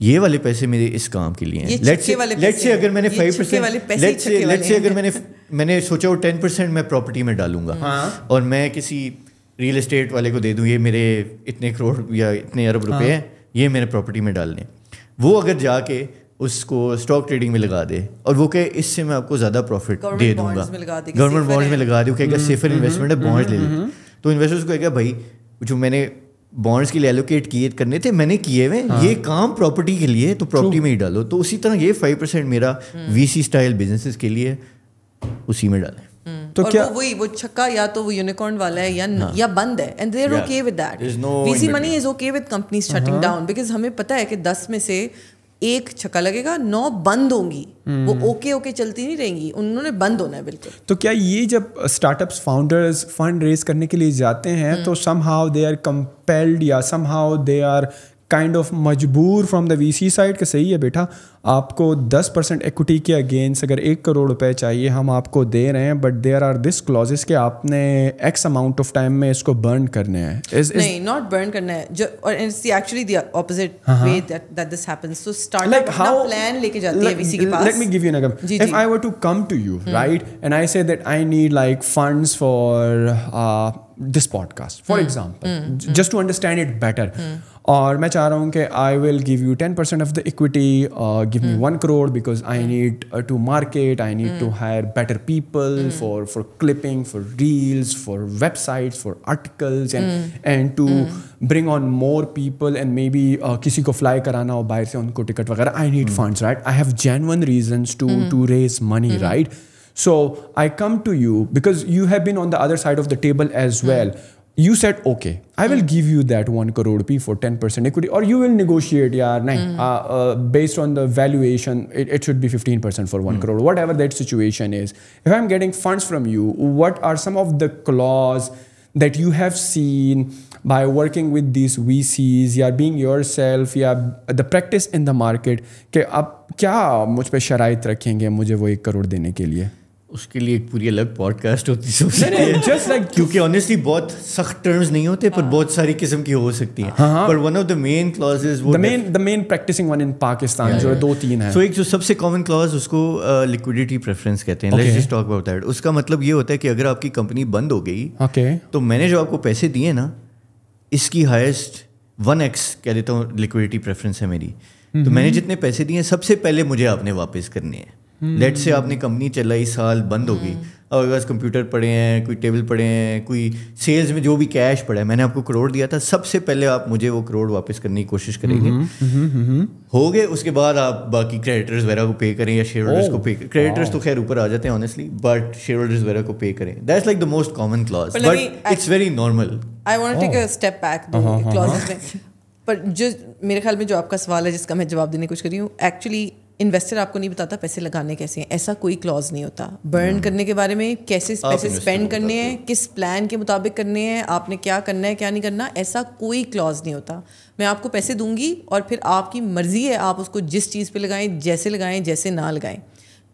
ये वाले पैसे मेरे इस काम के लिए लेट्स से अगर मैंने फाइव परसेंट लेट्स से अगर मैंने मैंने सोचा वो टेन परसेंट मैं प्रॉपर्टी में डालूंगा हाँ। और मैं किसी रियल इस्टेट वाले को दे दूँ ये मेरे इतने करोड़ या इतने अरब रुपए हाँ। हैं ये मेरे प्रॉपर्टी में डालने वो अगर जाके उसको स्टॉक ट्रेडिंग में लगा दे और वो कहे इससे मैं आपको ज़्यादा प्रॉफिट दे दूंगा गवर्नमेंट बॉन्ड्स में लगा दे कहेगा सेफर हम्म, इन्वेस्टमेंट हम्म, है बॉन्ड हम्म, ले लें तो इन्वेस्टर्स को कहेगा भाई जो मैंने बॉन्ड्स के लिए एलोकेट किए करने थे मैंने किए हुए हाँ। ये काम प्रॉपर्टी के लिए तो प्रॉपर्टी में ही डालो तो उसी तरह ये फाइव परसेंट मेरा वीसी स्टाइल बिजनेसेस के लिए उसी में डालें हम्म। तो और क्या वो वही वो छक्का या तो वो यूनिकॉर्न वाला है या हाँ. या बंद है and they're okay with that VC money is okay with companies shutting down because हमें पता है कि दस में से एक छक्का लगेगा नौ बंद होंगी वो हम्म। ओके ओके चलती नहीं रहेंगी उन्होंने बंद होना है बिल्कुल तो क्या ये जब स्टार्टअप्स फाउंडर्स फंड रेज करने के लिए जाते हैं हम्म। तो somehow they are compelled या somehow they are kind of मजबूर फ्रॉम द वीसी साइड कि सही है बेटा आपको 10 परसेंट एक्विटी के अगेंस्ट अगर एक करोड़ रुपए चाहिए हम आपको दे रहे हैं but there are this clauses के आपने एक्स अमाउंट ऑफ टाइम में इसको बर्न करने हैं इज नहीं नॉट बर्न करने हैं जो और it's actually the opposite way that that this happens so start like how plan लेके जाती है वीसी के पास let me give you an if I were to come to you right and I say that I need like funds for this podcast for mm. example mm. just to understand it better और मैं चाह रहा हूँ कि I will give you ten percent of the equity give me one crore because I need to market I need to hire better people for for clipping for reels for websites for articles and and to bring on more people and maybe किसी को fly कराना हो बाहर से उनको ticket वगैरह I need funds right I have genuine reasons to to raise money right so I come to you because you have been on the other side of the table as mm. well. You said, okay, I will mm. give you that one crore rupee for 10% equity, or you will negotiate, yeah, nine, mm. uh, uh, based on the valuation, it, it should be 15% for one hmm. crore, whatever that situation is. If I'm getting funds from you, what are some of the clause that you have seen by working with these VCs Yeah, being yourself Yeah, the practice in the market कि आप क्या मुझ पर शराइत रखेंगे मुझे वो एक करोड़ देने उसके लिए एक पूरी अलग पॉडकास्ट होती है जस्ट लाइक क्योंकि ऑनेस्टली बहुत सख्त टर्म्स नहीं होते पर हाँ। बहुत सारी किस्म की हो सकती हैं पर one of the main clauses वो the main the main practicing one in Pakistan जो है दो तीन है सो एक जो सबसे कॉमन क्लॉज उसको लिक्विडिटी uh, प्रेफरेंस कहते हैं let's just talk about that उसका मतलब ये होता है कि अगर आपकी कंपनी बंद हो गई ओके तो मैंने जो आपको पैसे दिए ना इसकी हाईएस्ट वन एक्स कह देता हूँ लिक्विडिटी प्रेफरेंस है मेरी हम्म, तो मैंने हम्म। जितने पैसे दिए सबसे पहले मुझे आपने वापस करने हैं लेट hmm. से आपने कंपनी चलाई साल बंद होगी hmm. अब अगर पास कंप्यूटर पड़े हैं कोई टेबल पड़े हैं कोई सेल्स में जो भी कैश पड़ा है मैंने आपको करोड़ दिया था सबसे पहले आप मुझे वो करोड़ वापस करने की कोशिश hmm, करेंगे हो गए उसके बाद आप बाकी क्रेडिटर्स वगैरह को पे करें या शेयर होल्डर्स को पे oh, करें क्रेडिटर्स तो खैर ऊपर आ जाते हैं ऑनेस्टली बट शेयर होल्डर्स वगैरह को पे करें that's like the most common clause but it's very normal I want to take a step back clause पर जो मेरे ख्याल में जो आपका सवाल है जिसका मैं जवाब देने की कोशिश कर रही हूँ एक्चुअली इन्वेस्टर आपको नहीं बताता पैसे लगाने कैसे हैं ऐसा कोई क्लॉज नहीं होता बर्न hmm. करने के बारे में कैसे पैसे स्पेंड करने तो। हैं किस प्लान के मुताबिक करने हैं आपने क्या करना है क्या नहीं करना ऐसा कोई क्लॉज नहीं होता मैं आपको पैसे दूंगी और फिर आपकी मर्जी है आप उसको जिस चीज़ पे लगाएं जैसे लगाएं जैसे ना लगाएं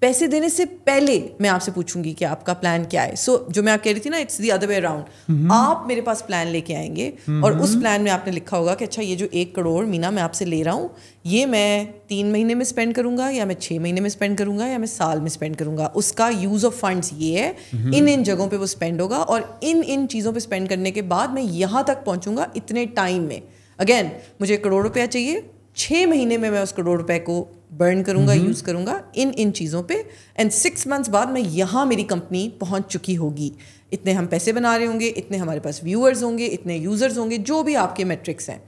पैसे देने से पहले मैं आपसे पूछूंगी कि आपका प्लान क्या है सो so, जो मैं आप कह रही थी ना it's the other way around आप मेरे पास प्लान लेके आएंगे और उस प्लान mm-hmm. में आपने लिखा होगा कि अच्छा ये जो एक करोड़ मीना मैं आपसे ले रहा हूँ ये मैं तीन महीने में स्पेंड करूंगा या मैं छः महीने में स्पेंड करूंगा या मैं साल में स्पेंड करूंगा उसका यूज़ ऑफ फंड्स ये है mm-hmm. इन इन जगहों पर वो स्पेंड होगा और इन इन चीज़ों पर स्पेंड करने के बाद मैं यहाँ तक पहुँचूंगा इतने टाइम में अगेन मुझे करोड़ रुपया चाहिए छः महीने में मैं उस करोड़ रुपये को बर्न करूँगा यूज़ हम्म। करूँगा इन इन चीज़ों पे एंड सिक्स मंथ्स बाद मैं यहाँ मेरी कंपनी पहुँच चुकी होगी इतने हम पैसे बना रहे होंगे इतने हमारे पास व्यूअर्स होंगे इतने यूज़र्स होंगे जो भी आपके मेट्रिक्स हैं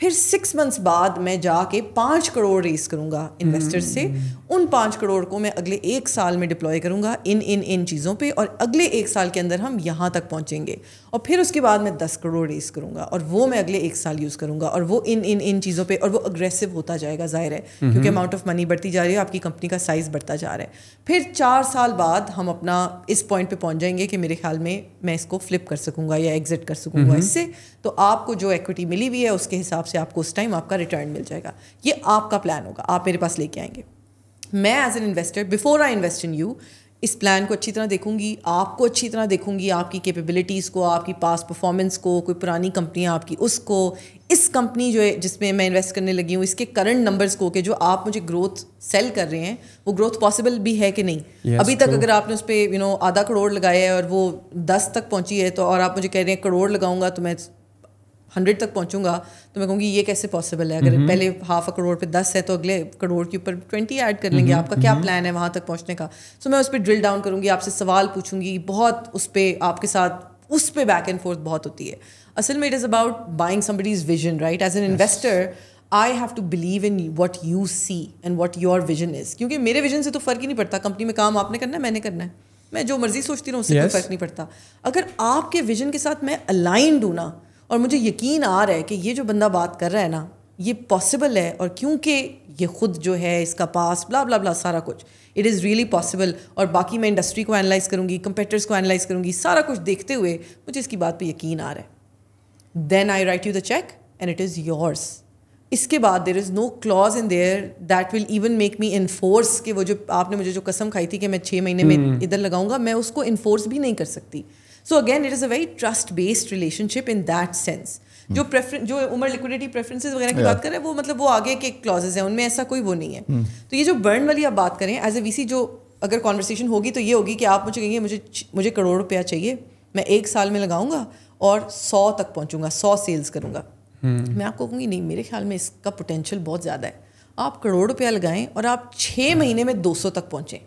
फिर सिक्स मंथ्स बाद मैं जाके पाँच करोड़ रेस करूँगा इन्वेस्टर्स से हम्म। उन पाँच करोड़ को मैं अगले एक साल में डिप्लॉय करूँगा इन इन इन चीज़ों पे और अगले एक साल के अंदर हम यहाँ तक पहुँचेंगे और फिर उसके बाद मैं दस करोड़ रेस करूंगा और वो मैं अगले एक साल यूज़ करूंगा और वो इन इन इन चीज़ों पर और वो अग्रेसिव होता जाएगा जाहिर है क्योंकि अमाउंट ऑफ मनी बढ़ती जा रही है आपकी कंपनी का साइज़ बढ़ता जा रहा है फिर चार साल बाद हम अपना इस पॉइंट पर पहुंच जाएंगे कि मेरे ख्याल में मैं इसको फ्लिप कर सकूँगा या एग्जिट कर सकूंगा इससे तो आपको जो एक्विटी मिली हुई है उसके हिसाब से आपको उस टाइम आपका रिटर्न मिल जाएगा ये आपका प्लान होगा आप मेरे पास लेके आएंगे मैं as an investor before I invest in you इस प्लान को अच्छी तरह देखूंगी आपको अच्छी तरह देखूंगी आपकी कैपेबिलिटीज़ को आपकी पास परफॉर्मेंस को कोई पुरानी कंपनियाँ आपकी उसको इस कंपनी जो है जिसमें मैं इन्वेस्ट करने लगी हूँ इसके करंट नंबर्स को कि जो आप मुझे ग्रोथ सेल कर रहे हैं वो ग्रोथ पॉसिबल भी है कि नहीं yes, अभी तक true. अगर आपने उस पर यू नो आधा करोड़ लगाया है और वो दस तक पहुँची है तो और आप मुझे कह रहे हैं करोड़ लगाऊंगा तो मैं हंड्रेड तक पहुँचूंगा तो मैं कहूँगी ये कैसे पॉसिबल है अगर हम्म। पहले हाफ अ करोड़ पे दस है तो अगले करोड़ के ऊपर ट्वेंटी ऐड कर लेंगे हम्म, आपका क्या प्लान हम्म। है वहाँ तक पहुँचने का सो मैं उस पर ड्रिल डाउन करूंगी आपसे सवाल पूछूंगी बहुत उस पर आपके साथ उस पर बैक एंड फोर्थ बहुत होती है असल में it is about buying somebody's vision right as an investor I have to believe in what you see and what your vision is क्योंकि मेरे विजन से तो फ़र्क ही नहीं पड़ता कंपनी में काम आपने करना है मैंने करना है मैं जो मर्जी सोचती रहूँ उससे yes. कोई फ़र्क नहीं पड़ता अगर आपके विजन के साथ मैं अलाइंड हूँ ना और मुझे यकीन आ रहा है कि ये जो बंदा बात कर रहा है ना ये पॉसिबल है और क्योंकि ये खुद जो है इसका पास ब्ला ब्ला ब्ला सारा कुछ इट इज़ रियली पॉसिबल और बाकी मैं इंडस्ट्री को एनालाइज करूँगी कंपेटर्स को एनालाइज करूँगी सारा कुछ देखते हुए मुझे इसकी बात पर यकीन आ रहा है then I write you the cheque and it is yours इसके बाद there is no clause in there that will even make me enforce कि वो जो आपने मुझे जो कसम खाई थी कि मैं छः महीने में हम्म। इधर लगाऊंगा मैं उसको इन्फोर्स भी नहीं कर सकती so again it is a very trust based relationship in that sense जो प्रेफरेंस जो उम्र लिक्विडिटी प्रेफरेंसेज वगैरह की बात कर रहे हैं वो मतलब वो आगे के क्लॉजेज हैं उनमें ऐसा कोई वो नहीं है hmm. तो ये जो बर्न वाली आप बात करें एज ए सी जो अगर कॉन्वर्सेशन होगी तो ये होगी कि आप मुझे कहेंगे मुझे मुझे करोड़ रुपया चाहिए मैं एक साल में लगाऊंगा और सौ तक पहुँचूंगा सौ सेल्स करूँगा hmm. मैं आपको कहूँगी नहीं मेरे ख्याल में इसका पोटेंशियल बहुत ज़्यादा है आप करोड़ रुपया लगाएं और आप छः hmm. महीने में दो सौ तक पहुँचें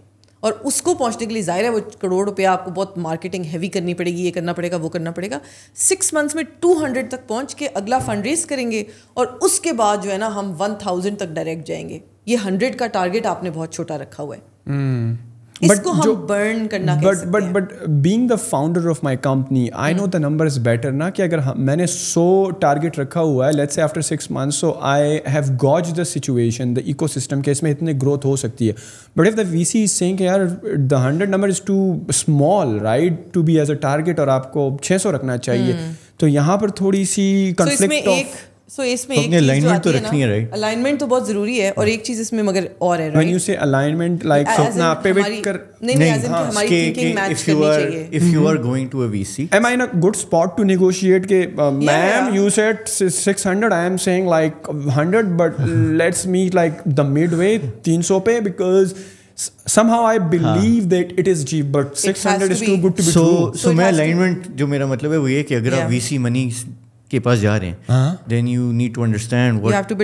और उसको पहुंचने के लिए जाहिर है वो करोड़ रुपया आपको बहुत मार्केटिंग हैवी करनी पड़ेगी ये करना पड़ेगा वो करना पड़ेगा सिक्स मंथ्स में टू हंड्रेड तक पहुंच के अगला फंड रेज करेंगे और उसके बाद जो है ना हम वन थाउजेंड तक डायरेक्ट जाएंगे ये हंड्रेड का टारगेट आपने बहुत छोटा रखा हुआ है हम्म। इसको हम बर्न करना but but but being the founder of my company I know the number is better ना कि अगर मैंने सो टारगेट रखा हुआ है let's say after six month so I have gauge the situation the system के इसमें इतने ग्रोथ हो सकती है but if the C is saying यार the hundred number is too small right to be as a target और आपको सौ रखना चाहिए hmm. तो यहाँ पर थोड़ी सी कंफ्लिक्ट so सो इसमें एक अलाइनमेंट तो रखनी है राइट अलाइनमेंट तो बहुत जरूरी है और एक चीज इसमें मगर और है when you say alignment like सपना पे वेट कर नहीं नहीं एज हाँ, हमारी थिंकिंग मैच करनी चाहिए if you are going to a VC am I in a good spot to negotiate के ma'am you said 600 I am saying like 100 but let's meet like the midway 300 पे because somehow I हाँ। believe हाँ. that it is cheap, but 600 is too good to be so, true. So, so मैं alignment जो मेरा मतलब है वो ये कि अगर आप VC money के पास जा रहे हैं then you need to understand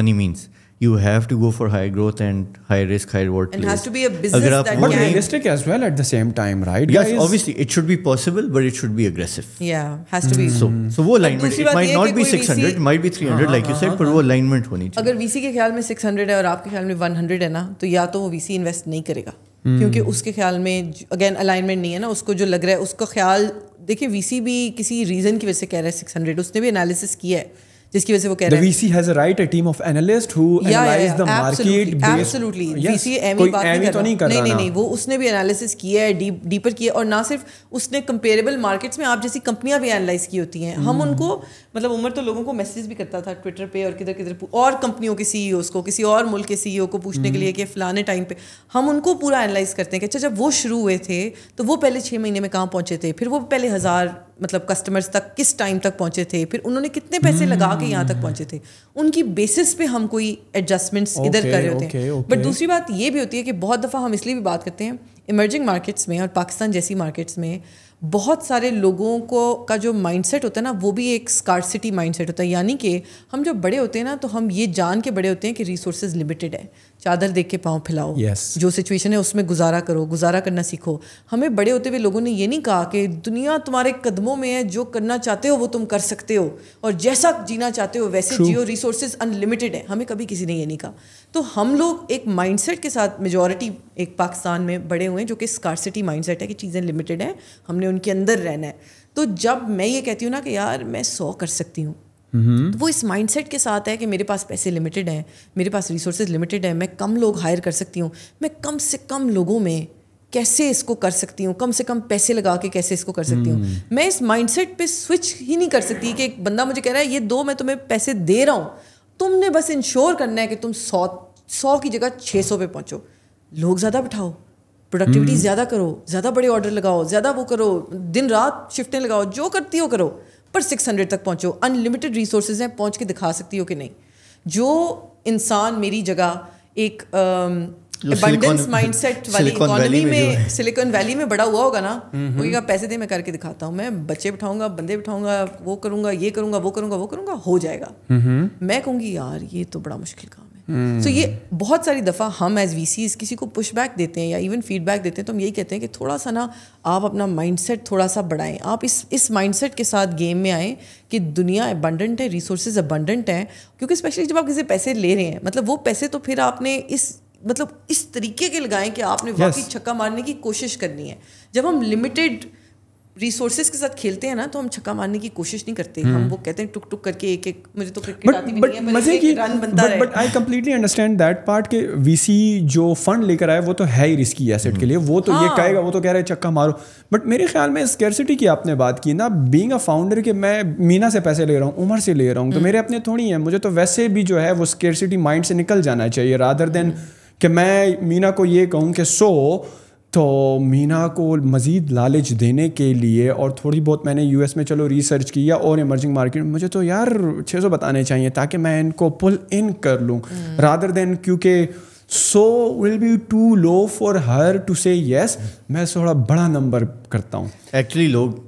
money means you have to go for high growth and high risk, high reward. It has to be a business Agar that can realistic as well at the same time, right? Yes, guys? obviously it should be possible, but it should be aggressive. Yeah, has to mm. be. So, so वो alignment it might not be 600, it might be 300 like you said, but वो alignment होनी चाहिए. अगर VC के ख्याल में 600 है और आपके ख्याल में 100 है ना, तो या तो वो VC invest नहीं करेगा. क्योंकि उसके ख्याल में अगेन अलाइनमेंट नहीं है ना उसको जो लग रहा है उसका ख्याल देखिए वी किसी रीज़न की वजह से कह रहा है सिक्स हंड्रेड उसने भी एनालिसिस किया है जिसकी वजह से वो कह रहे हैं has has a right a team of analysts who yeah, analyze yeah, yeah. E बात नहीं e कर तो रहा नहीं, नहीं, नहीं नहीं वो उसने भी एनालिसिस किया है डीप डीपर किया और ना सिर्फ उसने कंपेरेबल मार्केट्स में आप जैसी कंपनियां भी एनालाइज की होती हैं हम hmm. उनको मतलब उमर तो लोगों को मैसेज भी करता था ट्विटर पे और किधर किधर और कंपनियों के सीईओ e को किसी और मुल्क के सीईओ को पूछने के hmm. लिए कि फलाने टाइम पे हम उनको पूरा एनालाइज करते हैं कि अच्छा जब वो शुरू हुए थे तो वो पहले छः महीने में कहाँ पहुँचे थे फिर वो पहले हज़ार मतलब कस्टमर्स तक किस टाइम तक पहुंचे थे फिर उन्होंने कितने पैसे लगा के यहाँ तक पहुंचे थे उनकी बेसिस पे हम कोई एडजस्टमेंट्स okay, इधर कर रहे होते हैं बट दूसरी बात ये भी होती है कि बहुत दफ़ा हम इसलिए भी बात करते हैं इमर्जिंग मार्केट्स में और पाकिस्तान जैसी मार्केट्स में बहुत सारे लोगों को का जो माइंडसेट होता है ना वो भी एक स्कारसिटी माइंडसेट होता है यानी कि हम जो बड़े होते हैं ना तो हम ये जान के बड़े होते हैं कि रिसोर्सेज लिमिटेड है चादर देख के पाँव फैलाओ yes. जो सिचुएशन है उसमें गुजारा करो गुजारा करना सीखो हमें बड़े होते हुए लोगों ने ये नहीं कहा कि दुनिया तुम्हारे कदमों में है जो करना चाहते हो वो तुम कर सकते हो और जैसा जीना चाहते हो वैसे जियो रिसोर्सेज अनलिमिटेड है हमें कभी किसी ने ये नहीं कहा तो हम लोग एक माइंड के साथ मेजोरिटी एक पाकिस्तान में बड़े हुए हैं जो कि स्कारसिटी माइंड है कि चीज़ें लिमिटेड हैं हमने उनके अंदर रहना है तो जब मैं ये कहती हूँ ना कि यार मैं सौ कर सकती हूँ Mm-hmm. तो वो इस माइंडसेट के साथ है कि मेरे पास पैसे लिमिटेड हैं मेरे पास रिसोर्सेज लिमिटेड हैं मैं कम लोग हायर कर सकती हूँ मैं कम से कम लोगों में कैसे इसको कर सकती हूँ कम से कम पैसे लगा के कैसे इसको कर सकती हूँ mm. मैं इस माइंडसेट पे स्विच ही नहीं कर सकती कि एक बंदा मुझे कह रहा है ये दो मैं तुम्हें पैसे दे रहा हूँ तुमने बस इंश्योर करना है कि तुम सौ सौ की जगह छः सौ पे पहुँचो लोग ज़्यादा बैठाओ प्रोडक्टिविटी mm. ज़्यादा करो ज़्यादा बड़े ऑर्डर लगाओ ज़्यादा वो करो दिन रात शिफ्टें लगाओ जो करती हो करो सिक्स हंड्रेड तक पहुँचो अनलिमिटेड रिसोर्स हैं पहुँच के दिखा सकती हो कि नहीं जो इंसान मेरी जगह एक अबंडेंस सेट वाली इकोनॉमी में सिलिकॉन वैली में बड़ा हुआ होगा ना होगा पैसे दे मैं करके दिखाता हूँ मैं बच्चे बिठाऊंगा बंदे बिठाऊंगा वो करूंगा ये करूंगा वो करूंगा वो करूंगा हो जाएगा मैं कहूँगी यार ये तो बड़ा मुश्किल काम सो hmm. ये बहुत सारी दफ़ा हम एज वी किसी को पुशबैक देते हैं या इवन फीडबैक देते हैं तो हम यही कहते हैं कि थोड़ा सा ना आप अपना माइंडसेट थोड़ा सा बढ़ाएं आप इस इस माइंडसेट के साथ गेम में आएँ कि दुनिया अबंडेंट है रिसोर्सेज अबंडेंट हैं क्योंकि स्पेशली जब आप किसी पैसे ले रहे हैं मतलब वो पैसे तो फिर आपने इस मतलब इस तरीके के लगाएं कि आपने yes. वाकई छक्का मारने की कोशिश करनी है जब हम लिमिटेड रिसोर्सेज के साथ खेलते हैं ना तो हम छक्का मारने की कोशिश नहीं करते हम्म। हम वो कहते हैं टुक टुक करके एक एक मुझे तो क्रिकेट आती नहीं है मजे की रन बनता but I completely understand that part के वीसी जो फंड लेकर आए वो तो है ही रिस्की हम्म। एसेट के लिए वो तो ये हाँ। कहेगा वो तो कह रहा है छक्का मारो बट मेरे ख्याल में स्केरसिटी की आपने बात की ना बींग अ फाउंडर के मैं मीना से पैसे ले रहा हूँ उमर से ले रहा हूँ तो हम्म। मेरे अपने थोड़ी है मुझे तो वैसे भी जो है वो स्केरसिटी माइंड से निकल जाना चाहिए रादर देन कि मैं मीना को ये कहूँ कि सो तो मीना को मज़ीद लालच देने के लिए और थोड़ी बहुत मैंने यूएस में चलो रिसर्च की या और इमर्जिंग मार्केट में मुझे तो यार 600 सौ बताने चाहिए ताकि मैं इनको पुल इन कर लूँ रादर देन क्योंकि so will be too low for her to say yes मैं थोड़ा बड़ा नंबर करता हूँ एक्चुअली लोग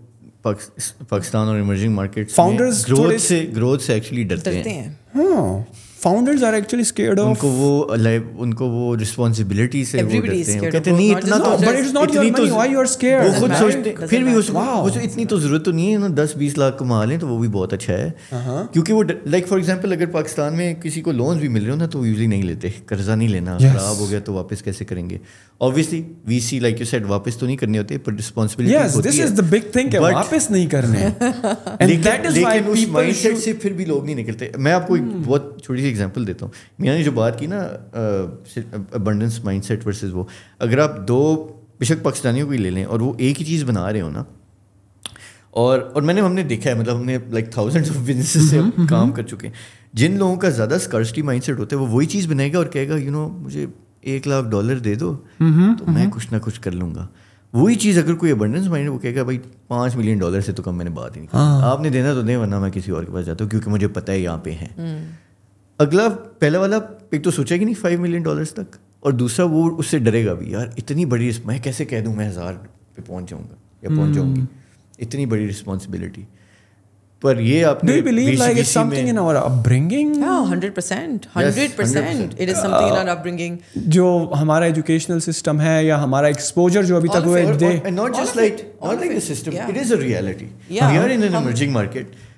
पाकिस्तान और इमर्जिंग मार्केट फाउंडर्स ग्रोथ से ग्रोथ से एक्चुअली डरते हैं, हैं। हाँ founders are actually scared of उनको वो लाइक उनको वो रिस्पांसिबिलिटी से वो डरते हैं कहते नहीं इतना तो but it's not your money why you are scared वो खुद सोचते फिर भी वो वो इतनी तो जरूरत तो नहीं है ना 10 20 लाख कमा लें तो वो भी बहुत अच्छा है uh-huh. क्योंकि वो लाइक फॉर एग्जांपल अगर पाकिस्तान में किसी को लोन्स भी मिल रहे हो ना तो यूजली नहीं लेते कर्जा नहीं लेना खराब हो गया तो वापस कैसे करेंगे obviously VC like you said वापस तो नहीं करने होते पर रिस्पांसिबिलिटी होती है this is the big thing वापस नहीं करने and that is why people से फिर भी लोग नहीं निकलते मैं आपको एक hmm. बहुत छोटी की एग्जांपल देता हूँ मियाँ ने जो बात की ना अबंडेंस माइंड सेट वर्सेज वो अगर आप दो बेशक पाकिस्तानियों को ही ले लें और वो एक ही चीज़ बना रहे हो ना और और मैंने हमने देखा है मतलब हमने लाइक थाउजेंड्स ऑफ बिजनेस से हम्म, हम्म, काम हम्म। कर चुके हैं जिन लोगों का ज़्यादा स्कर्सटी माइंड सेट होता है वो वही चीज़ बनाएगा और कहेगा यू नो मुझे एक लाख डॉलर दे दो तो मैं कुछ ना कुछ कर लूँगा वही चीज़ अगर कोई अबंडेंस माइंड वो कहेगा भाई पाँच मिलियन डॉलर से तो कम मैंने बात ही नहीं की हाँ। आपने देना तो दें वरना मैं किसी और के पास जाता हूँ क्योंकि मुझे पता है यहाँ पे है अगला पहला वाला एक तो सोचेगा नहीं फाइव मिलियन डॉलर्स तक और दूसरा वो उससे डरेगा भी यार इतनी बड़ी मैं कैसे कह दूँ मैं हज़ार पे पहुँच जाऊँगा या पहुँच जाऊँगी इतनी बड़ी रिस्पॉन्सिबिलिटी पर ये आपने Do you believe like it's something in our upbringing? Yeah, 100%. 100%. It is something in our upbringing. जो हमारा एजुकेशनल सिस्टम है या हमारा एक्सपोजर जो अभी तक हुआ है and not just like not like the system. It is a reality. We are in an emerging market.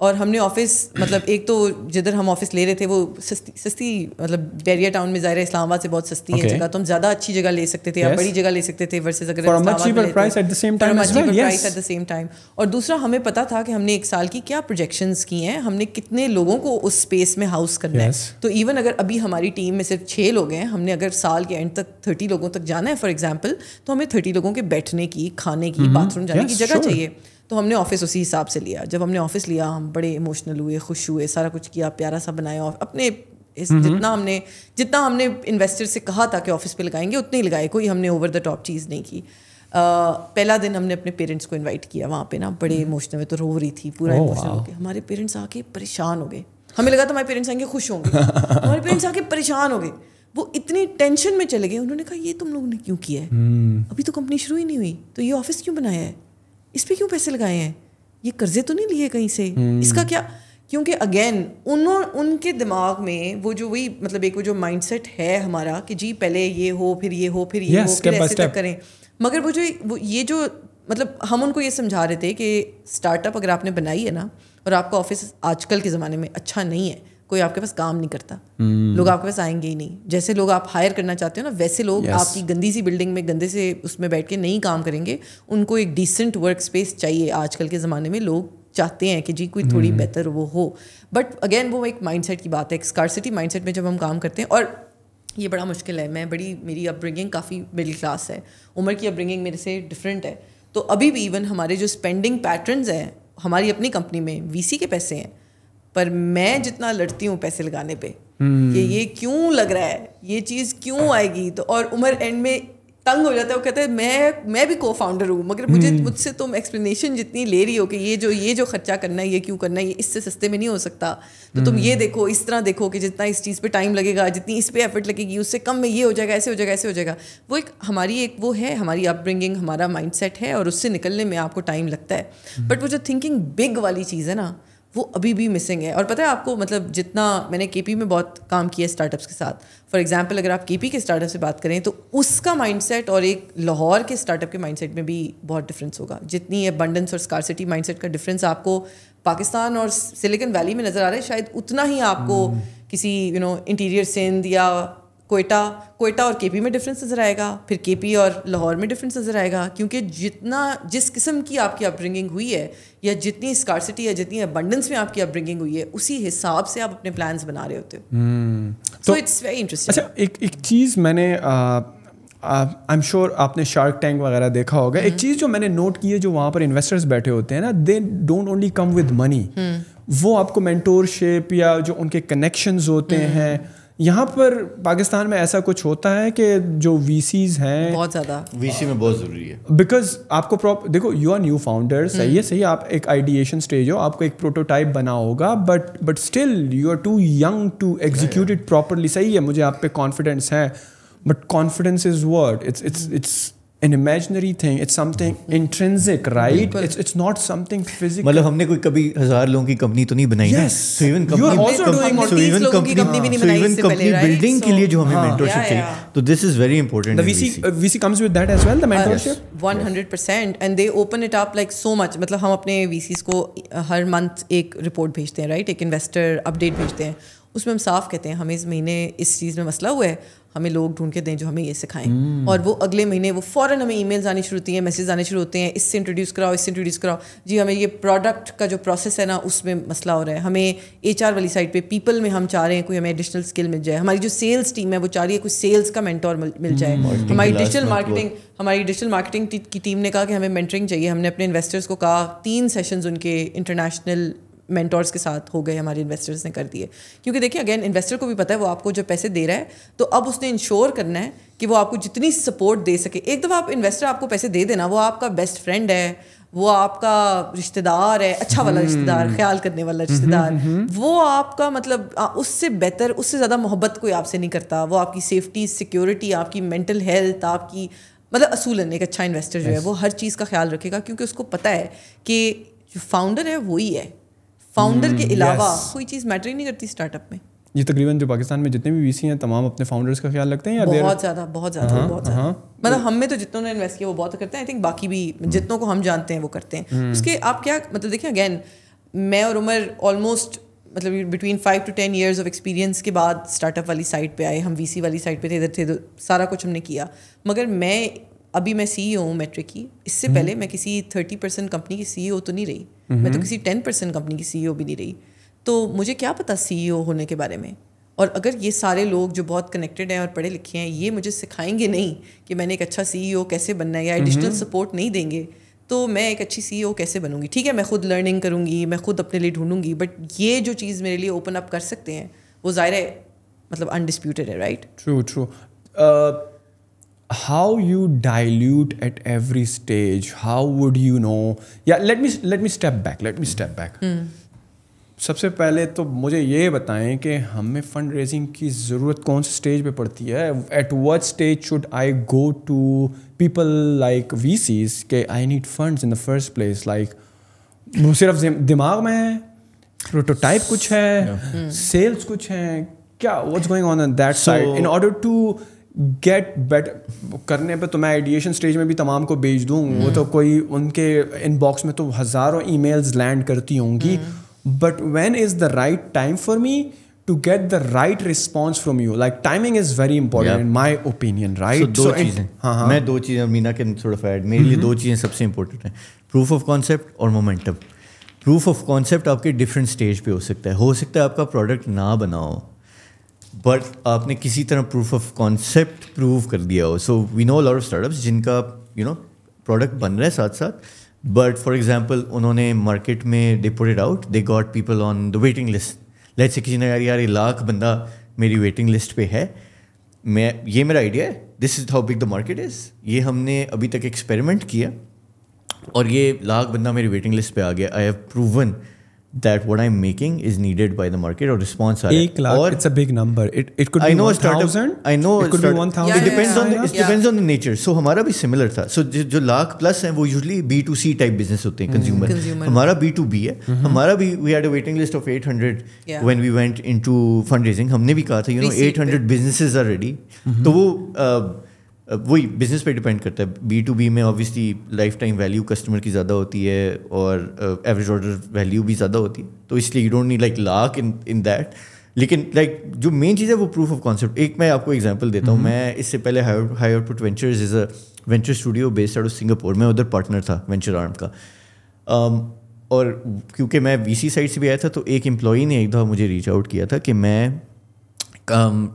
और हमने ऑफिस मतलब एक तो जिधर हम ऑफिस ले रहे थे वो सस्ती सस्ती मतलब बैरिया टाउन में जाहिर इस्लामाबाद से बहुत सस्ती okay. है जगह तो हम ज्यादा अच्छी जगह ले सकते थे yes. बड़ी जगह ले सकते थे वर्सेस अगर price at the same time और दूसरा हमें पता था कि हमने एक साल की क्या प्रोजेक्शंस की हैं हमने कितने लोगों को उस स्पेस में हाउस करना yes. है तो इवन अगर अभी हमारी टीम में सिर्फ छः लोग हैं हमने अगर साल के एंड तक थर्टी लोगों तक जाना है फॉर एग्जाम्पल तो हमें थर्टी लोगों के बैठने की खाने की बाथरूम mm-hmm. जाने की जगह चाहिए तो हमने ऑफिस उसी हिसाब से लिया जब हमने ऑफिस लिया हम बड़े इमोशनल हुए खुश हुए सारा कुछ किया प्यारा सा बनाया अपने इस जितना हमने जितना हमने इन्वेस्टर से कहा था कि ऑफिस पे लगाएंगे उतने ही लगाए कोई हमने ओवर द टॉप चीज़ नहीं की आ, पहला दिन हमने अपने पेरेंट्स को इनवाइट किया वहाँ पे ना बड़े इमोशनल हम्म। में तो रो रही थी पूरा इमोशनल हो गया हमारे पेरेंट्स आके परेशान हो गए हमें लगा तो हमारे पेरेंट्स आएंगे खुश होंगे हमारे पेरेंट्स आके परेशान हो गए वो इतनी टेंशन में चले गए उन्होंने कहा ये तुम लोगों ने क्यों किया है हम्म। अभी तो कंपनी शुरू ही नहीं हुई तो ये ऑफिस क्यों बनाया है इस पर क्यों पैसे लगाए हैं ये कर्जे तो नहीं लिए कहीं से हम्म। इसका क्या क्योंकि अगेन उन्हों उनके दिमाग में वो जो वही मतलब एक वो जो माइंडसेट है हमारा कि जी पहले ये हो फिर ये हो फिर ये yes, हो फिर ऐसे तक करें मगर वो जो वो ये जो मतलब हम उनको ये समझा रहे थे कि स्टार्टअप अगर आपने बनाई है ना और आपका ऑफिस आजकल के ज़माने में अच्छा नहीं है कोई आपके पास काम नहीं करता hmm. लोग आपके पास आएंगे ही नहीं जैसे लोग आप हायर करना चाहते हो ना वैसे लोग yes. आपकी गंदी सी बिल्डिंग में गंदे से उसमें बैठ के नहीं काम करेंगे उनको एक डिसेंट वर्क स्पेस चाहिए आजकल के ज़माने में लोग चाहते हैं कि जी कोई hmm. थोड़ी बेहतर वो हो बट अगेन वो एक माइंड की बात है एक माइंड माइंडसेट में जब हम काम करते हैं और ये बड़ा मुश्किल है मैं बड़ी मेरी अपब्रिंगिंग काफ़ी मिडिल क्लास है उम्र की अपब्रिंगिंग मेरे से डिफरेंट है तो अभी भी इवन हमारे जो स्पेंडिंग पैटर्न्स हैं हमारी अपनी कंपनी में वीसी के पैसे हैं पर मैं जितना लड़ती हूँ पैसे लगाने पे कि हम्म। ये क्यों लग रहा है ये चीज़ क्यों आएगी तो और उमर एंड में तंग हो जाता है वो कहता है मैं मैं भी को फाउंडर हूँ मगर मुझे हम्म। मुझसे तुम एक्सप्लेनेशन जितनी ले रही हो कि ये जो ये जो खर्चा करना है ये क्यों करना है ये इससे सस्ते में नहीं हो सकता तो तुम ये हम्म। देखो इस तरह देखो कि जितना इस चीज़ पे टाइम लगेगा जितनी इस पर एफर्ट लगेगी उससे कम में ये हो जाएगा ऐसे हो जाएगा ऐसे हो जाएगा वो एक हमारी एक वो है हमारी अपब्रिंगिंग हमारा माइंड है और उससे निकलने में आपको टाइम लगता है बट वो जो थिंकिंग बिग वाली चीज़ है ना वो अभी भी मिसिंग है और पता है आपको मतलब जितना मैंने के में बहुत काम किया है स्टार्टअप्स के साथ फॉर एग्जाम्पल अगर आप के के स्टार्टअप से बात करें तो उसका माइंडसेट और एक लाहौर के स्टार्टअप के माइंडसेट में भी बहुत डिफरेंस होगा जितनी एबंडेंस और स्कारसिटी माइंडसेट का डिफरेंस आपको पाकिस्तान और सिलिकन वैली में नज़र आ रहा है शायद उतना ही आपको hmm. किसी यू नो इंटीरियर सिंध या कोयटा कोयटा और केपी में डिफरेंस नज़र आएगा फिर केपी और लाहौर में डिफरेंस नज़र आएगा क्योंकि जितना जिस किस्म की आपकी अपब्रिंगिंग हुई है या जितनी स्कॉर्सिटी या जितनी अबंडेंस में आपकी अपब्रिंगिंग हुई है उसी हिसाब से आप अपने प्लान्स बना रहे होते हो सो इट्स वेरी इंटरेस्टिंग अच्छा एक एक चीज़ मैंने आई एम श्योर आपने शार्क टैंक वगैरह देखा होगा एक हम्म। चीज़ जो मैंने नोट की है जो वहाँ पर इन्वेस्टर्स बैठे होते हैं ना they don't only come with money वो आपको मेंटोरशिप या जो उनके कनेक्शंस होते हम्म। हैं यहाँ पर पाकिस्तान में ऐसा कुछ होता है कि जो वी हैं बहुत ज़्यादा वी में बहुत ज़रूरी है बिकॉज आपको प्रॉप देखो यू आर न्यू फाउंडर सही है हम्म। सही आप एक आइडिएशन स्टेज हो आपको एक प्रोटोटाइप बना होगा but but still you are too young to execute it properly सही है मुझे आप पे कॉन्फिडेंस है but confidence is word it's it's it's an imaginary thing it's something intrinsic right it's it's not something physical मतलब हमने कोई कभी हजार लोगों की कंपनी तो नहीं बनाई yes. ना so even company even company so even company building के लिए जो हमें मेंटरशिप हाँ, चाहिए तो this is very important the VC VC comes with that as well the mentorship 100% and they open it up like so much मतलब हम अपने वीसीस को uh, हर मंथ एक रिपोर्ट भेजते हैं राइट एक इन्वेस्टर अपडेट भेजते हैं उसमें हम साफ कहते हैं हमें इस महीने इस चीज़ में मसला हुआ है हमें लोग ढूंढ के दें जो हमें ये सिखाएं hmm. और वो अगले महीने वो फ़ौर हमें ई मेल्स आनी शुरू होती हैं मैसेज आने शुरू होते हैं इससे इंट्रोड्यूस कराओ इससे इंट्रोड्यूस कराओ जी हमें ये प्रोडक्ट का जो प्रोसेस है ना उसमें मसला हो रहा है हमें एच वाली साइड पे पीपल में हम चाह रहे हैं कोई हमें एडिशनल स्किल मिल जाए हमारी जो सेल्स टीम है वो चाह रही है कोई सेल्स का मेंटोर मिल जाए हम्म। हमारी डिजिटल मार्केटिंग हमारी डिजिटल मार्केटिंग की टीम ने कहा कि हमें मेंटरिंग चाहिए हमने अपने इन्वेस्टर्स को कहा तीन सेशंस उनके इंटरनेशनल मैंटोर्स के साथ हो गए हमारे इन्वेस्टर्स ने कर दिए क्योंकि देखिए अगेन इन्वेस्टर को भी पता है वो आपको जो पैसे दे रहा है तो अब उसने इंश्योर करना है कि वो आपको जितनी सपोर्ट दे सके एक दफ़ा आप इन्वेस्टर आपको पैसे दे देना वो आपका बेस्ट फ्रेंड है वो आपका रिश्तेदार है अच्छा वाला हम्म। रिश्तेदार ख्याल करने वाला हम्म, रिश्तेदार हम्म, वो आपका मतलब उससे बेहतर उससे ज़्यादा मोहब्बत कोई आपसे नहीं करता वो आपकी सेफ्टी सिक्योरिटी आपकी मेंटल हेल्थ आपकी मतलब असूलन एक अच्छा इन्वेस्टर जो है वो हर चीज़ का ख्याल रखेगा क्योंकि उसको पता है कि जो फाउंडर है वही है फाउंडर hmm, के अलावा कोई चीज़ मैटर ही नहीं करती स्टार्टअप में ये तकरीबन जो पाकिस्तान में जितने भी वीसी हैं तमाम अपने फाउंडर्स का ख्याल रखते हैं या बहुत ज़्यादा बहुत ज़्यादा हाँ, बहुत ज़्यादा हाँ। मतलब हम में तो जितनों ने इन्वेस्ट किया वो बहुत करते हैं आई थिंक बाकी भी hmm. जितनों को हम जानते हैं वो करते हैं hmm. उसके आप क्या मतलब देखिए अगेन मैं और उमर ऑलमोस्ट मतलब between five to ten years of experience के बाद स्टार्टअप वाली साइड पे आए हम वीसी वाली साइड पे थे इधर थे तो सारा कुछ हमने किया मगर मैं अभी मैं सी e हूँ मेट्रिक की इससे हम्म। पहले मैं किसी थर्टी परसेंट कंपनी की सी e तो नहीं रही हुँ. मैं तो हम्म। किसी टेन परसेंट कंपनी की सी e भी नहीं रही तो मुझे क्या पता सी होने के बारे में और अगर ये सारे लोग जो बहुत कनेक्टेड हैं और पढ़े लिखे हैं ये मुझे सिखाएंगे नहीं कि मैंने एक अच्छा सी कैसे बनना है या एडिशनल हम्म। सपोर्ट नहीं देंगे तो मैं एक अच्छी सी कैसे बनूंगी ठीक है मैं खुद लर्निंग करूंगी मैं खुद अपने लिए ढूंढूंगी बट ये जो चीज़ मेरे लिए ओपन अप कर सकते हैं वो ज़ाहिर है मतलब अनडिस्प्यूटेड है right true true how you dilute at every stage how would you know yeah let me let me step back let me step back hmm. सबसे पहले तो मुझे ये बताएं कि हमें फंड रेजिंग की ज़रूरत कौन से स्टेज पे पड़ती है at what stage should I go to people like VCs के I need funds in the first place like सिर्फ दिमाग में है प्रोटोटाइप कुछ है सेल्स yeah. Hmm. कुछ है क्या what's going on that side in order to get better करने पे तो मैं आइडिएशन स्टेज में भी तमाम को भेज दूँ वो हम्म। तो कोई उनके इनबॉक्स में तो हज़ारों ईमेल्स लैंड करती होंगी but when is the right time for me to get the right response from you like timing is very important my opinion right दो चीजें हाँ हाँ मैं दो चीजें मीना के थोड़ा फैड मेरे लिए हम्म। दो चीजें सबसे इंपॉर्टेंट हैं प्रूफ ऑफ कॉन्सेप्ट और मोमेंटम प्रूफ ऑफ कॉन्सेप्ट आपके डिफरेंट स्टेज पे हो सकता है हो सकता है आपका प्रोडक्ट ना बनाओ बट आपने किसी तरह प्रूफ ऑफ कॉन्सेप्ट प्रूव कर दिया हो so we know lot of startup जिनका यू नो प्रोडक्ट बन रहा है साथ साथ बट फॉर एग्जाम्पल उन्होंने मार्केट में deported out they got people on the waiting list let say किसी ने यार यार लाख बंदा मेरी वेटिंग लिस्ट पे है मैं ये मेरा आइडिया है this is how big the market is ये हमने अभी तक एक्सपेरिमेंट किया और ये लाख बंदा मेरी वेटिंग लिस्ट पे आ गया I have proven that what I'm making is needed by the market or response are. Ek lakh, or it's a big number. It it could I be know 1,000. I know it could startup, be 1,000. Yeah, it depends yeah, on yeah. The, it yeah. depends on the nature. So हमारा भी similar था. So जो, जो lakh plus हैं वो usually B to C type business होते हैं consumer. consumer. हमारा B to B है. हमारा भी we had a waiting list of 800 yeah. when we went into fundraising. हमने भी कहा था you know 800 businesses are ready. Mm-hmm. तो वो uh, वही बिजनेस पे डिपेंड करता है बी टू बी में obviously life time value customer की ज़्यादा होती है और एवरेज ऑर्डर वैल्यू भी ज़्यादा होती है तो इसलिए you don't need like lock in in that लेकिन लाइक like, जो मेन चीज़ है वो प्रूफ ऑफ कॉन्सेप्ट एक मैं आपको एग्जांपल देता हूँ mm-hmm. मैं इससे पहले High Output Ventures is a venture studio based out of Singapore में उधर पार्टनर था वेंचर आर्म का um, और क्योंकि मैं वी साइड से भी आया था तो एक एम्प्लॉई ने एक दफ़ा मुझे रीच आउट किया था कि मैं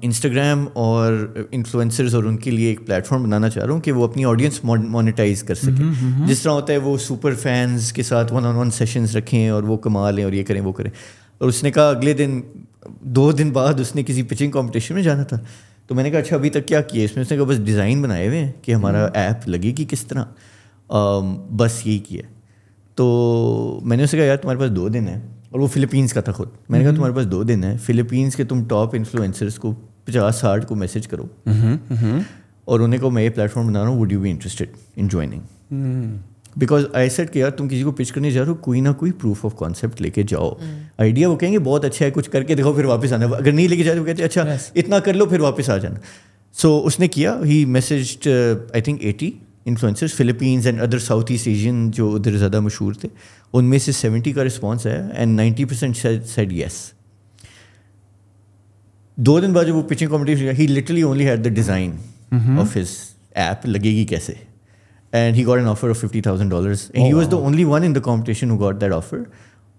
इंस्टाग्राम um, और इन्फ्लुएंसर्स और उनके लिए एक प्लेटफॉर्म बनाना चाह रहा हूँ कि वो अपनी ऑडियंस मोनेटाइज कर सके हम्म, हम्म, हम्म। जिस तरह होता है वो सुपर फैंस के साथ वन ऑन वन सेशंस रखें और वो कमा लें और ये करें वो करें और उसने कहा अगले दिन दो दिन बाद उसने किसी पिचिंग कॉम्पिटिशन में जाना था तो मैंने कहा अच्छा अभी तक क्या किया इसमें उसने कहा बस डिज़ाइन बनाए हुए हैं कि हमारा ऐप लगेगी किस तरह um, बस यही किया तो मैंने उसे कहा यार तुम्हारे पास दो दिन है और वो फिलीपींस का था खुद मैंने कहा हम्म। तुम्हारे पास दो दिन है फिलीपींस के तुम टॉप इन्फ्लुएंसर्स को पचास साठ को मैसेज करो हम्म, हम्म। और उन्हें को मैं ये प्लेटफॉर्म बना रहा हूँ would you be interested in joining because I said के यार तुम किसी को पिच करने जा रहे हो कोई ना कोई प्रूफ ऑफ कॉन्सेप्ट लेके जाओ आइडिया वो कहेंगे बहुत अच्छा है कुछ करके देखो फिर वापस आना अगर नहीं लेके जाए तो कहते अच्छा इतना कर लो फिर वापस आ जाना सो उसने किया ही message I think eighty influencers Philippines and other South East Asian जो उधर ज़्यादा मशहूर थे उनमें से सेवेंटी का रिस्पॉन्स है and ninety percent said yes दो दिन बाद जो वो pitching competition he literally only had the design of his app लगेगी कैसे and he got an offer of fifty thousand dollars and he was the only one in the competition who got that offer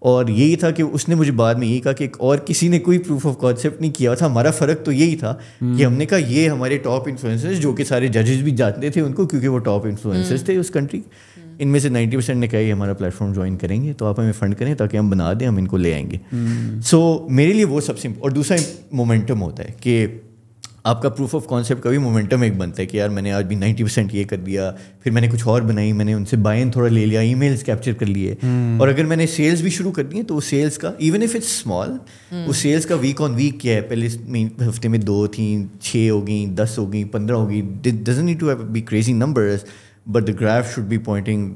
और यही था कि उसने मुझे बाद में यही कहा कि और किसी ने कोई प्रूफ ऑफ कॉन्सेप्ट नहीं किया था हमारा फ़र्क तो यही था कि हम्म। हमने कहा ये हमारे टॉप इन्फ्लुएंसर्स जो कि सारे जजेस भी जानते थे उनको क्योंकि वो टॉप इन्फ्लुएंसर्स हम्म। थे उस कंट्री इनमें से 90 परसेंट ने कहा कि हमारा प्लेटफॉर्म ज्वाइन करेंगे तो आप हमें फंड करें ताकि हम बना दें हम इनको ले आएंगे सो हम्म। so, मेरे लिए वो सबसे और दूसरा मोमेंटम होता है कि आपका प्रूफ ऑफ कॉन्सेप्ट का भी मोमेंटम एक बनता है कि यार मैंने आज भी नाइन्टी परसेंट ये कर दिया फिर मैंने कुछ और बनाई मैंने उनसे बाइन थोड़ा ले लिया ई कैप्चर कर लिए हम्म। और अगर मैंने सेल्स भी शुरू कर दिए तो वो सेल्स का इवन इफ इट्स स्मॉल वो सेल्स का वीक ऑन वीक क्या है पहले हफ्ते में दो थी छः हो गई दस हो गई पंद्रह हो गई doesn't to to be crazy numbers but the graph should be pointing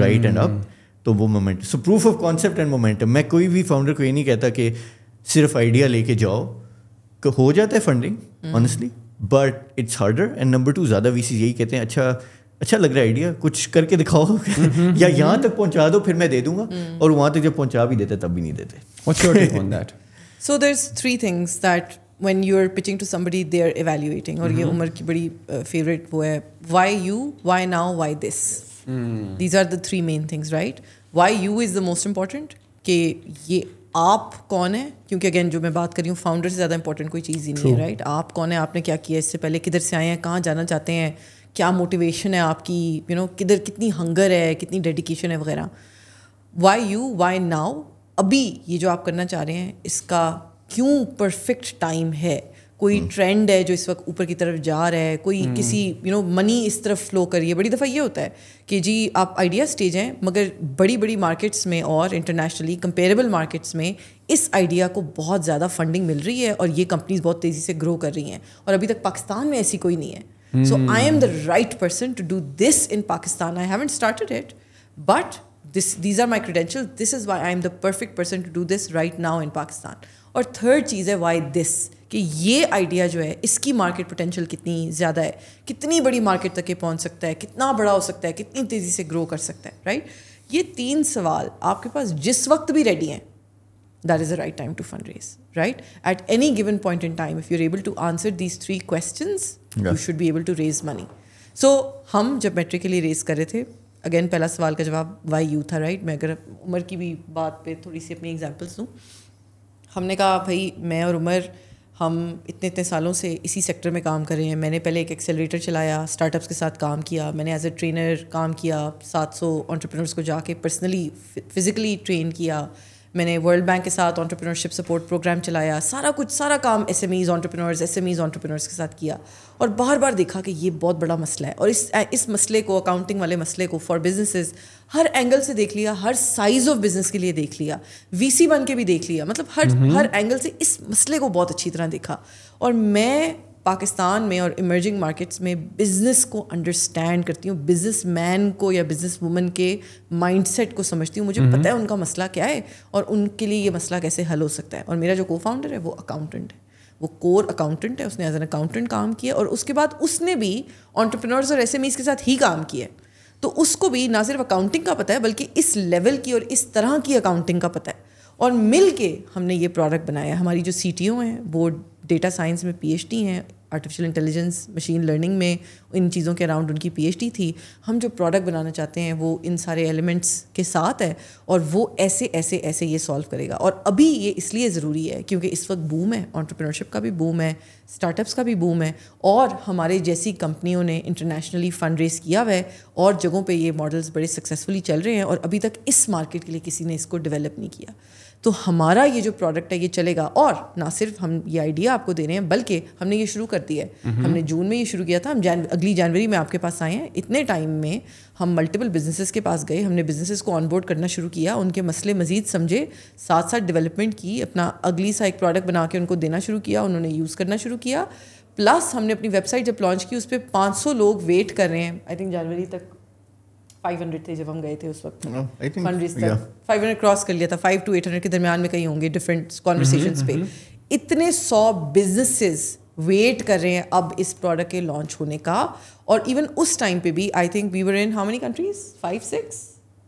right and up तो वो momentum so proof of concept and momentum मैं कोई भी फाउंडर को ये नहीं कहता कि सिर्फ आइडिया लेके जाओ हो जाता है funding honestly but it's harder and number two ज्यादा वीसी यही कहते हैं अच्छा अच्छा लग रहा है आइडिया कुछ करके दिखाओ mm-hmm. <laughs> या यहाँ तक पहुँचा दो फिर मैं दे दूंगा hmm. और वहां तक जब पहुंचा भी देते तब भी नहीं देते so there's three things that when you are pitching to somebody they are evaluating और ये mm-hmm. उम्र की बड़ी फेवरेट वो है why you why now why this these are the three main things right why you is the most important कि ये आप कौन है क्योंकि अगेन जो मैं बात कर रही हूँ फाउंडर से ज़्यादा इंपॉर्टेंट कोई चीज़ ही नहीं है राइट आप कौन है आपने क्या किया इससे पहले किधर से आए हैं कहाँ जाना चाहते हैं क्या मोटिवेशन है आपकी यू नो किधर कितनी हंगर है कितनी डेडिकेशन है वगैरह वाई यू वाई नाउ अभी ये जो आप करना चाह रहे हैं इसका क्यों परफेक्ट टाइम है कोई ट्रेंड हम्म। है जो इस वक्त ऊपर की तरफ जा रहा है कोई हम्म। किसी यू नो मनी इस तरफ फ्लो कर रही है बड़ी दफ़ा ये होता है कि जी आप आइडिया स्टेज हैं मगर बड़ी बड़ी मार्केट्स में और इंटरनेशनली कंपेरेबल मार्केट्स में इस आइडिया को बहुत ज़्यादा फंडिंग मिल रही है और ये कंपनीज बहुत तेज़ी से ग्रो कर रही हैं और अभी तक पाकिस्तान में ऐसी कोई नहीं है so I am the right person to do this in Pakistan I haven't started it but this these are my credential this is why I am the perfect person to do this right now in Pakistan और third चीज़ है why this कि ये idea जो है इसकी market potential कितनी ज़्यादा है कितनी बड़ी मार्केट तक ये पहुँच सकता है कितना बड़ा हो सकता है कितनी तेज़ी से ग्रो कर सकता है राइट ये तीन सवाल आपके पास जिस वक्त भी रेडी हैं that is the right time to fund right right at any given point time time if able able to answer these three question you should be able to raise money so हम जब metric के लिए race कर रहे थे again पहला सवाल का जवाब वाई यू था राइट right? मैं अगर उमर की भी बात पे थोड़ी सी अपनी एग्जाम्पल्स दूँ हमने कहा भाई मैं और उमर हम इतने इतने सालों से इसी सेक्टर में काम कर रहे हैं मैंने पहले एक एक्सेलरेटर चलाया स्टार्टअप्स के साथ काम किया मैंने एज ए ट्रेनर काम किया 700 सौ को जाके पर्सनली फिज़िकली ट्रेन किया मैंने वर्ल्ड बैंक के साथ ऑन्टरप्रीनरशिप सपोर्ट प्रोग्राम चलाया सारा कुछ सारा काम SMEs entrepreneurs SMEs entrepreneurs के साथ किया और बार बार देखा कि ये बहुत बड़ा मसला है और इस इस मसले को अकाउंटिंग वाले मसले को फॉर बिजनेसेस हर एंगल से देख लिया हर साइज़ ऑफ बिजनेस के लिए देख लिया वी सी बन के भी देख लिया मतलब हर हम्म। हर एंगल से इस मसले को बहुत अच्छी तरह देखा और मैं पाकिस्तान में और इमर्जिंग मार्केट्स में बिज़नेस को अंडरस्टैंड करती हूँ बिज़नेस मैन को या बिज़नेस वुमन के माइंडसेट को समझती हूँ मुझे पता है उनका मसला क्या है और उनके लिए ये मसला कैसे हल हो सकता है और मेरा जो को फाउंडर है वो अकाउंटेंट है वो कोर अकाउंटेंट है उसने एज एन अकाउंटेंट काम किया और उसके बाद उसने भी ऑन्टरप्रनर्स और एस के साथ ही काम किया तो उसको भी ना सिर्फ अकाउंटिंग का पता है बल्कि इस लेवल की और इस तरह की अकाउंटिंग का पता है और मिल के हमने ये प्रोडक्ट बनाया हमारी जो सी टी ओ हैं वो डेटा साइंस में पीएचडी हैं आर्टिफिशियल इंटेलिजेंस मशीन लर्निंग में इन चीज़ों के अराउंड उनकी पीएचडी थी हम जो प्रोडक्ट बनाना चाहते हैं वो इन सारे एलिमेंट्स के साथ है और वो ऐसे ऐसे ऐसे ये सॉल्व करेगा और अभी ये इसलिए ज़रूरी है क्योंकि इस वक्त बूम है ऑन्टरप्रिनरशिप का भी बूम है स्टार्टअप्स का भी बूम है और हमारे जैसी कंपनियों ने इंटरनेशनली फंड रेज किया हुआ है और जगहों पर ये मॉडल्स बड़े सक्सेसफुली चल रहे हैं और अभी तक इस मार्केट के लिए किसी ने इसको डिवेलप नहीं किया तो हमारा ये जो प्रोडक्ट है ये चलेगा और ना सिर्फ हम ये आइडिया आपको दे रहे हैं बल्कि हमने ये शुरू कर दी है हमने जून में ये शुरू किया था हम जान अगली जनवरी में आपके पास आए हैं इतने टाइम में हम मल्टीपल बिजनेसेस के पास गए हमने बिजनेसेस को ऑनबोर्ड करना शुरू किया उनके मसले मजीद समझे साथ साथ डेवलपमेंट की अपना अगली सा एक प्रोडक्ट बना के उनको देना शुरू किया उन्होंने यूज़ करना शुरू किया प्लस हमने अपनी वेबसाइट जब लॉन्च की उस पर पाँच लोग वेट कर रहे हैं आई थिंक जनवरी तक 500 थे जब हम गए थे उस वक्त फाइव हंड्रेड क्रॉस कर लिया था फाइव टू एट हंड्रेड के दरमियान में कहीं होंगे डिफरेंट कॉन्वर्सेशन mm-hmm, पे mm-hmm. इतने सौ बिजनेसेस वेट कर रहे हैं अब इस प्रोडक्ट के लॉन्च होने का और इवन उस टाइम पे भी I think we were in how many countries five six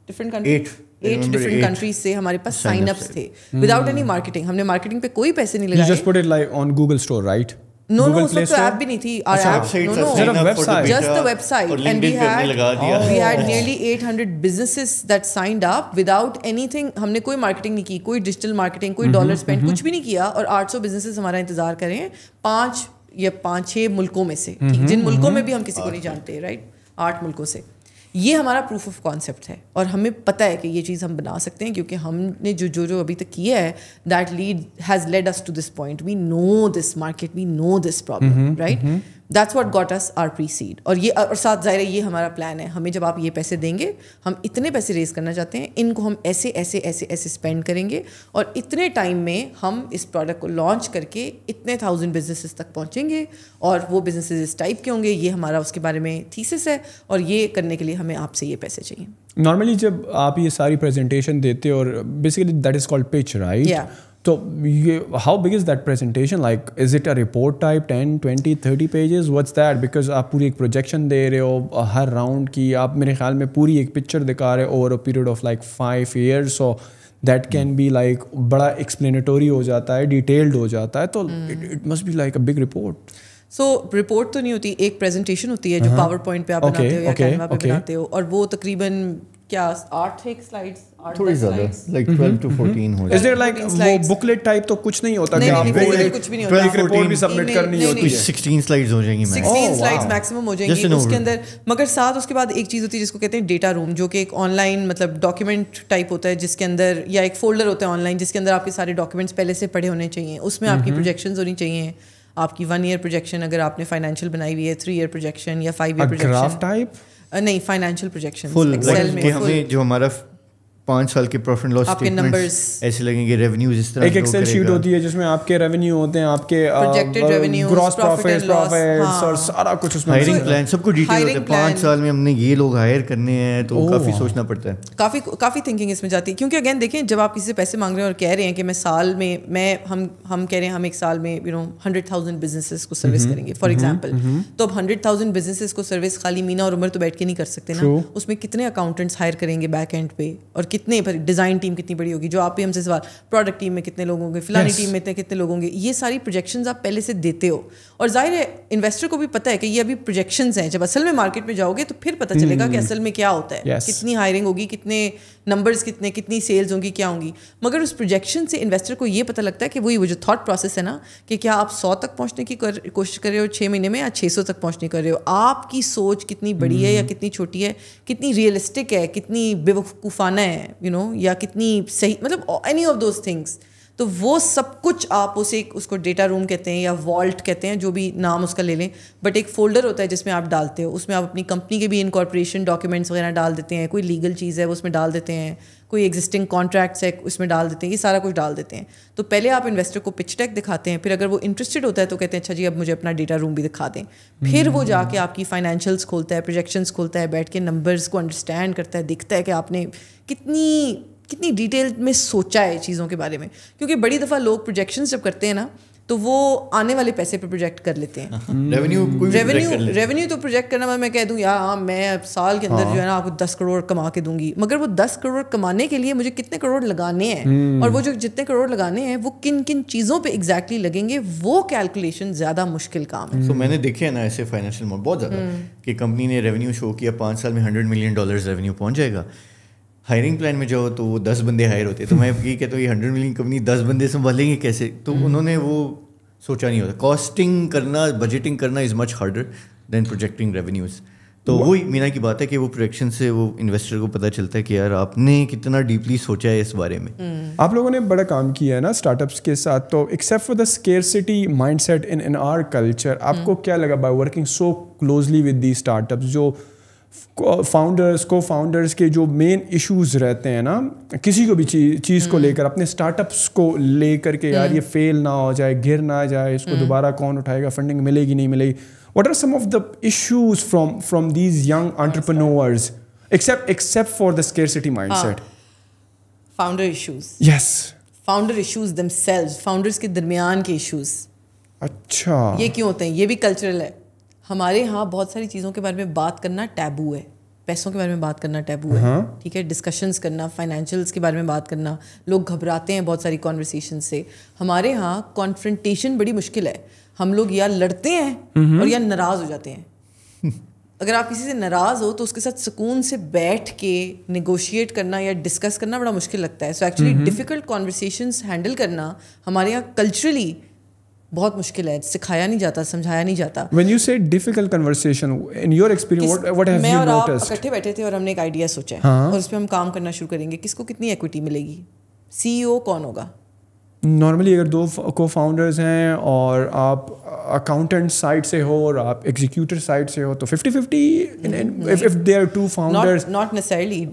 different countries at different countries से हमारे पास साइन अप्स थे विदाउट एनी मार्केटिंग हमने मार्केटिंग पे कोई पैसे नहीं लगाए just put it like on Google store right no no उस वक्त ऐप भी नहीं थी और app no no just the website and we had we had nearly 800 businesses that signed up without anything हमने कोई मार्केटिंग नहीं की कोई डिजिटल मार्केटिंग कोई डॉलर mm-hmm, स्पेंड mm-hmm. कुछ भी नहीं किया और 800 बिजनेसेस हमारा इंतजार कर रहे हैं पांच या पांच छह मुल्कों में से mm-hmm, जिन मुल्कों में भी हम किसी को नहीं जानते राइट आठ मुल्कों से ये हमारा प्रूफ ऑफ कॉन्सेप्ट है और हमें पता है कि ये चीज़ हम बना सकते हैं क्योंकि हमने जो जो जो अभी तक किया है that lead has led us to this point we know this market we know this problem right that's what got us our pre seed और ये और साथ ज़ाहिर ये हमारा प्लान है हमें जब आप ये पैसे देंगे हम इतने पैसे रेज करना चाहते हैं इनको हम ऐसे ऐसे ऐसे ऐसे स्पेंड करेंगे और इतने टाइम में हम इस प्रोडक्ट को लॉन्च करके इतने थाउजेंड बिजनेसेस तक पहुँचेंगे और वो बिजनेस इस टाइप के होंगे ये हमारा उसके बारे में थीसिस है और ये करने के लिए हमें आपसे ये पैसे चाहिए नॉर्मली जब आप ये सारी प्रेजेंटेशन देते हो और basically that is called pitch right तो ये how big is that presentation like is it a report type ten twenty thirty pages what's that because आप पूरी एक प्रोजेक्शन दे रहे हो uh, हर राउंड की आप मेरे ख्याल में पूरी एक पिक्चर दिखा रहे हो over a period of like five years so that can be like बड़ा एक्सप्लेनेटोरी हो जाता है डिटेल्ड हो जाता है तो it must be like a big report so so, report तो नहीं होती एक प्रेजेंटेशन होती है जो पावर uh-huh. पॉइंट पे आप okay, बनाते हो या okay, कैनवा पे okay. बनाते हो और वो तकरीबन क्या आठ एक स्लाइड्स थोड़ी ज्यादा लाइक 12 टू 14 हो इज देयर लाइक वो बुकलेट टाइप तो कुछ नहीं होता कि कुछ भी नहीं होता रिपोर्ट भी सबमिट करनी होती है 16 स्लाइड्स हो जाएंगी 16 स्लाइड्स मैक्सिमम हो जाएंगी उसके अंदर मगर साथ उसके बाद एक चीज होती है जिसको कहते हैं डेटा रूम जो कि एक ऑनलाइन मतलब डॉक्यूमेंट टाइप होता है जिसके अंदर या एक फोल्डर होता है ऑनलाइन जिसके अंदर आपके सारे डॉक्यूमेंट्स पहले से पड़े होने चाहिए उसमें आपकी प्रोजेक्शंस mm-hmm। होनी चाहिए आपकी वन ईयर प्रोजेक्शन अगर आपने फाइनेंशियल बनाई हुई है थ्री ईयर प्रोजेक्शन या फाइव ईयर प्रोजेक्शन टाइप नहीं फाइनेंशियल प्रोजेक्शन फुल में हमें जो हमारा पाँच साल के प्रॉफिट लॉस आपके नंबर्स ऐसे लगेंगे रेवेन्यूज इस तरह एक एक्सेल शीट होती है जिसमें आपके रेवेन्यू होते हैं आपके ग्रॉस प्रॉफिट प्रॉफिट्स और हाँ। सारा कुछ उसमें हायरिंग प्लान सबको डिटेल होता है पाँच साल में हमने ये लोग हायर करने हैं तो काफी सोचना पड़ता है काफी काफी थिंकिंग इसमें जाती है क्योंकि अगेन देखें जब आप किसी से पैसे मांग रहे हैं और कह रहे हैं कि मैं साल में मैं हम हम कह रहे हैं हम एक साल में you know hundred thousand businesses को सर्विस हम्म, करेंगे फॉर एग्जाम्पल हम्म, हम्म, तो अब हंड्रेड थाउजेंड बिजनेसेस को सर्विस खाली मीना और उमर तो बैठ के नहीं कर सकते ना उसमें कितने अकाउंटेंट्स हायर करेंगे बैक एंड पे और कितने डिज़ाइन टीम कितनी बड़ी होगी जो आप भी हमसे सवाल प्रोडक्ट टीम में कितने लोग होंगे फिलहाल yes. टीम में इतने कितने लोग होंगे ये सारी प्रोजेक्शन आप पहले से देते हो और जाहिर है इन्वेस्टर को भी पता है कि ये अभी प्रोजेक्शन हैं जब असल में मार्केट में जाओगे तो फिर पता हम्म। चलेगा कि असल में क्या होता है कितनी हायरिंग होगी कितने नंबर्स कितने कितनी सेल्स होंगी क्या होंगी मगर उस प्रोजेक्शन से इन्वेस्टर को ये पता लगता है कि वही वो जो थाट प्रोसेस है ना कि क्या आप सौ तक पहुँचने की कोशिश कर रहे हो छः महीने में या छः सौ तक पहुँचने कर रहे हो आपकी सोच कितनी बड़ी है या हम्म। कितनी छोटी है कितनी रियलिस्टिक है कितनी बेवकूफ़ाना है यू you नो know, या कितनी सही मतलब एनी ऑफ दोज थिंग्स तो वो सब कुछ आप उसे उसको डेटा रूम कहते हैं या वॉल्ट कहते हैं जो भी नाम उसका ले लें बट एक फ़ोल्डर होता है जिसमें आप डालते हो उसमें आप अपनी कंपनी के भी इनकॉर्पोरेशन डॉक्यूमेंट्स वगैरह डाल देते हैं कोई लीगल चीज़ है वो उसमें डाल देते हैं कोई एग्जिस्टिंग कॉन्ट्रैक्ट्स है उसमें डाल देते हैं ये सारा कुछ डाल देते हैं तो पहले आप इन्वेस्टर को पिच टेक दिखाते हैं फिर अगर वो इंटरेस्टेड होता है तो कहते हैं अच्छा जी अब मुझे अपना डेटा रूम भी दिखा दें फिर वो जाके आपकी फाइनेंशियल्स खोलता है प्रोजेक्शंस खोलता है बैठ के नंबर्स को अंडरस्टैंड करता है दिखता है कि आपने कितनी कितनी डिटेल में सोचा है चीज़ों के बारे में क्योंकि बड़ी दफ़ा लोग प्रोजेक्शंस जब करते हैं ना तो वो आने वाले पैसे पे प्रोजेक्ट कर लेते हैं रेवेन्यू रेवेन्यू रेवेन्यू तो प्रोजेक्ट करना मैं, कह दूँ यार हाँ मैं साल के अंदर जो है ना हाँ। आपको दस करोड़ कमा के दूंगी मगर वो दस करोड़ कमाने के लिए मुझे कितने करोड़ लगाने हैं और वो हम्म। जो जितने करोड़ लगाने हैं वो किन किन चीज़ों पर एग्जैक्टली लगेंगे वो कैलकुलेशन ज़्यादा मुश्किल काम है तो मैंने देखे ना ऐसे फाइनेंशियल बहुत ज़्यादा हम्म। कि कंपनी ने रेवेन्यू शो किया पाँच साल में हंड्रेड मिलियन डॉलर रेवेन्यू पहुँच जाएगा हायरिंग प्लान में जाओ तो वो दस बंदे हायर होते तो मैं ये कहता हूँ ये हंड्रेड मिलियन कंपनी दस बंदे संभालेंगे कैसे तो हम्म। उन्होंने वो सोचा नहीं होता कॉस्टिंग करना बजटिंग करना is much harder than projecting revenues तो वो मीना की बात है कि वो प्रोजेक्शन से वो इन्वेस्टर को पता चलता है कि यार आपने कितना डीपली सोचा है इस बारे में हम्म। आप लोगों ने बड़ा काम किया है ना स्टार्टअप्स के साथ तो except for the scarcity mindset in in our culture आपको हम्म। क्या लगा by working so closely with the startups जो फाउंडर्स को फाउंडर्स के जो मेन इश्यूज रहते हैं ना किसी को भी चीज़ को हम्म। लेकर अपने स्टार्टअप्स को लेकर के यार ये फेल हम्म। ना हो जाए गिर ना जाए इसको हम्म। दोबारा कौन उठाएगा फंडिंग मिलेगी नहीं मिलेगी what are some of the issues from from these young entrepreneurs except except for the scarcity mindset founder issues yes founder issues themselves founders के दरमियान के इशूज अच्छा ये क्यों होते हैं ये भी कल्चरल है हमारे यहाँ बहुत सारी चीज़ों के बारे में बात करना टैबू है पैसों के बारे में बात करना टैबू है हाँ। ठीक है डिस्कशंस करना फाइनेंशियल्स के बारे में बात करना लोग घबराते हैं बहुत सारी कॉन्वर्सेशन से हमारे यहाँ कॉन्फ्रेंटेशन बड़ी मुश्किल है हम लोग या लड़ते हैं और या नाराज़ हो जाते हैं <laughs> अगर आप किसी से नाराज़ हो तो उसके साथ सुकून से बैठ के निगोशिएट करना या डिस्कस करना बड़ा मुश्किल लगता है so actually difficult conversation handle करना हमारे यहाँ कल्चरली बहुत मुश्किल है सिखाया नहीं जाता समझाया नहीं जाता when you say difficult conversation in your experience what have you noticed इकट्ठे बैठे थे और हमने एक आइडिया सोचा हाँ? और उस पर हम काम करना शुरू करेंगे किसको कितनी इक्विटी मिलेगी सीईओ e कौन होगा नॉर्मली अगर दो को फाउंडर्स हैं और आप अकाउंटेंट साइड से हो और आप एग्जीक्यूटिव साइड से हो तो fifty fifty not necessarily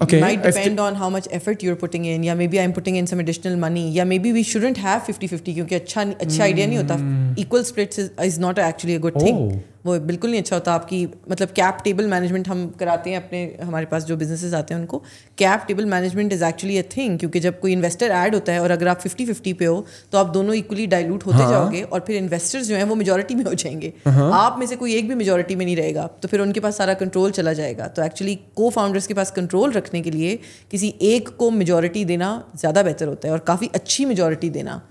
money या maybe we shouldn't have अच्छा आइडिया अच्छा नहीं होता equal splits is not actually good thing वो बिल्कुल नहीं अच्छा होता आपकी मतलब कैप टेबल मैनेजमेंट हम कराते हैं अपने हमारे पास जो बिजनेसेस आते हैं उनको cap table management is actually a thing क्योंकि जब कोई इन्वेस्टर ऐड होता है और अगर आप फिफ्टी फिफ्टी पे हो तो आप दोनों इक्वली डाइल्यूट होते हाँ। जाओगे और फिर इन्वेस्टर्स जो हैं वो मेजोरिटी में हो जाएंगे हाँ। आप में से कोई एक भी मेजोरिटी में नहीं रहेगा तो फिर उनके पास सारा कंट्रोल चला जाएगा तो एक्चुअली को फाउंडर्स के पास कंट्रोल रखने के लिए किसी एक को मेजोरिटी देना ज़्यादा बेहतर होता है और काफ़ी अच्छी मेजोरिटी देना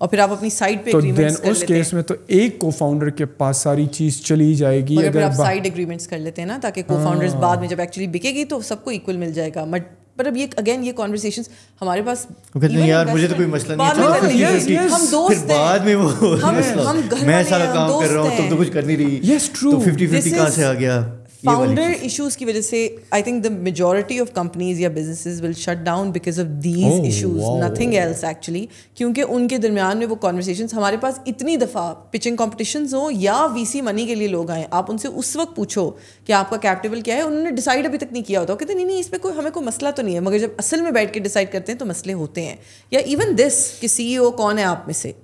और फिर आप अपनी साइड पे तो देन उस केस में तो एक को फाउंडर के पास सारी चीज चली जाएगी अगर आप साइड एग्रीमेंट्स कर लेते हैं ना ताकि को फाउंडर्स हाँ। बाद में जब एक्चुअली बिकेगी तो सबको इक्वल मिल जाएगा बट पर अब ये अगेन ये कॉन्वर्सेशन हमारे पास कहते यार मुझे तो कोई मसला नहीं था हम दोस्त हैं बाद में वो हम <laughs> हम मैं सारा काम कर रहा हूँ तुम तो कुछ कर नहीं रही यस ट्रू 50 50 कहां से आ गया फाउंडर इश्यूज की वजह से I think the majority of companies या business will shut down because of these issues nothing else actually क्योंकि उनके दरमियान में वो कॉन्वर्सेशन हमारे पास इतनी दफ़ा पिचिंग कॉम्पिटिशन हो या वी सी मनी के लिए लोग आए आप उनसे उस वक्त पूछो कि आपका कैप्टेबल क्या है उन्होंने डिसाइड अभी तक नहीं किया होता कहते नहीं नहीं इसमें कोई हमें कोई मसला तो नहीं है मगर जब असल में बैठ के डिसाइड करते हैं तो मसले होते हैं या इवन दिस कि सी कौन है आप में से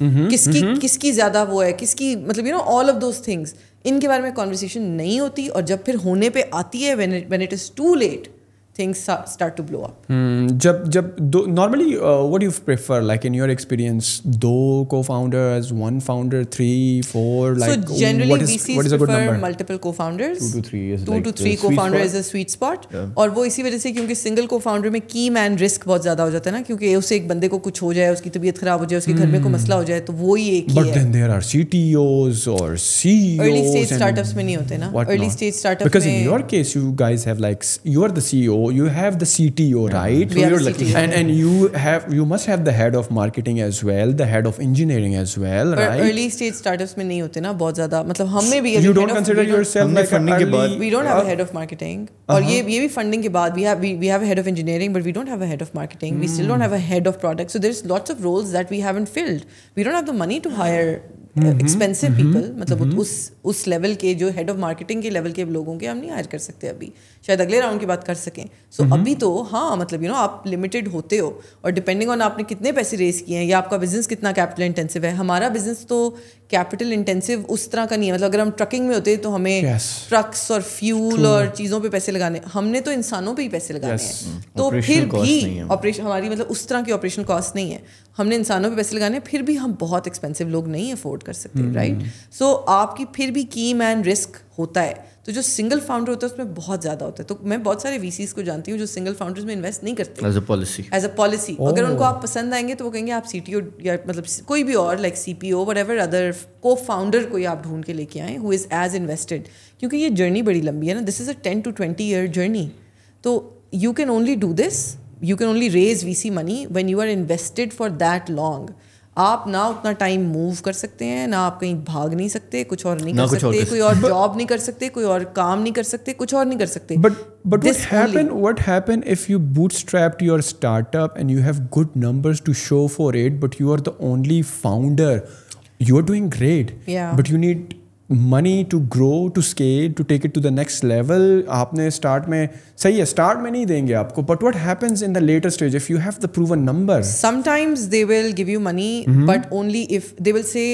हम्म, हम्म, किसकी हम्म। किसकी ज़्यादा वो है किसकी मतलब you know all of those things इनके बारे में कॉन्वर्सेशन नहीं होती और जब फिर होने पे आती है when it is too late things start to blow up. Hmm. Jab, jab, do, normally, uh, what do you prefer? Like in your experience, do co-founders, one founder, three, four? Like, so generally, what is, VCs what is a good number? multiple co-founders. Two to three is two like two to three co-founder is a sweet spot. Yeah. और वो इसी वजह से क्योंकि single co-founder में की man risk बहुत ज्यादा हो जाता है ना क्योंकि उसे एक बंदे को कुछ हो जाए उसकी तबीयत खराब हो जाए उसके घर में कोई मसला हो जाए तो वो ही एक But then there are CTOs or CEOs. Early stage startups में नहीं होते ना. Early stage startups. Because in your case, you guys have like you are the CEO you have the CTO, yeah. right? So you're lucky. And and you have you must have the head of marketing as well, the head of engineering as well, But right? early stage startups में नहीं होते ना बहुत ज़्यादा मतलब हम में भी you don't consider yourself like funding के बाद we don't have a uh-huh. head of marketing और ये ये भी funding के बाद we have we, we have a head of engineering but we don't have a head of marketing we still don't hmm. have a head of product so there's lots of roles that we haven't filled we don't have the money to hire expensive hmm, people hmm, hmm, मतलब उस उस level के जो head of marketing के level के लोगों के हम नहीं हायर कर सकते अभी शायद अगले राउंड की बात कर सकें सो so अभी तो हाँ मतलब यू you नो know, आप लिमिटेड होते हो और डिपेंडिंग ऑन आपने कितने पैसे रेस किए हैं या आपका बिजनेस कितना कैपिटल इंटेंसिव है हमारा बिजनेस तो कैपिटल इंटेंसिव उस तरह का नहीं है मतलब अगर हम ट्रकिंग में होते तो हमें ट्रक्स और फ्यूल और चीज़ों पर पैसे लगाने हमने तो इंसानों पर ही पैसे लगाने हैं तो फिर भी ऑपरेशन हमारी मतलब उस तरह की ऑपरेशन कॉस्ट नहीं है हमने इंसानों पे पैसे लगाने फिर भी हम बहुत एक्सपेंसिव लोग नहीं अफोर्ड कर सकते राइट हम्म, सो हम्म। आपकी फिर भी कीम एंड रिस्क होता है तो जो सिंगल फाउंडर होता है उसमें बहुत ज्यादा होता है तो मैं बहुत सारे वीसीज को जानती हूँ जो सिंगल फाउंडर्स में इन्वेस्ट नहीं करते as a policy as a policy अगर oh। उनको आप पसंद आएंगे तो वो कहेंगे आप सी या मतलब कोई भी और like C P O whatever other को फाउंडर कोई आप ढूंढ के लेके आए हु इज़ एज इन्वेस्टेड क्योंकि ये जर्नी बड़ी लंबी है ना this is a ten to twenty year journey तो you can only do this you can only raise V C money when you are invested for that long आप ना उतना टाइम मूव कर सकते हैं ना आप कहीं भाग नहीं सकते कुछ और नहीं कर सकते कोई और जॉब नहीं कर सकते कोई और काम नहीं कर सकते कुछ और नहीं कर सकते but but this happen happen if you bootstrapped your startup and you have good numbers to show for it but you are the only founder you are doing great but you need money to grow to scale to take it to the next level आपने start में सही है start में नहीं देंगे आपको but what happens in the latter stage if you have the proven number sometimes they will give you money but only if they will say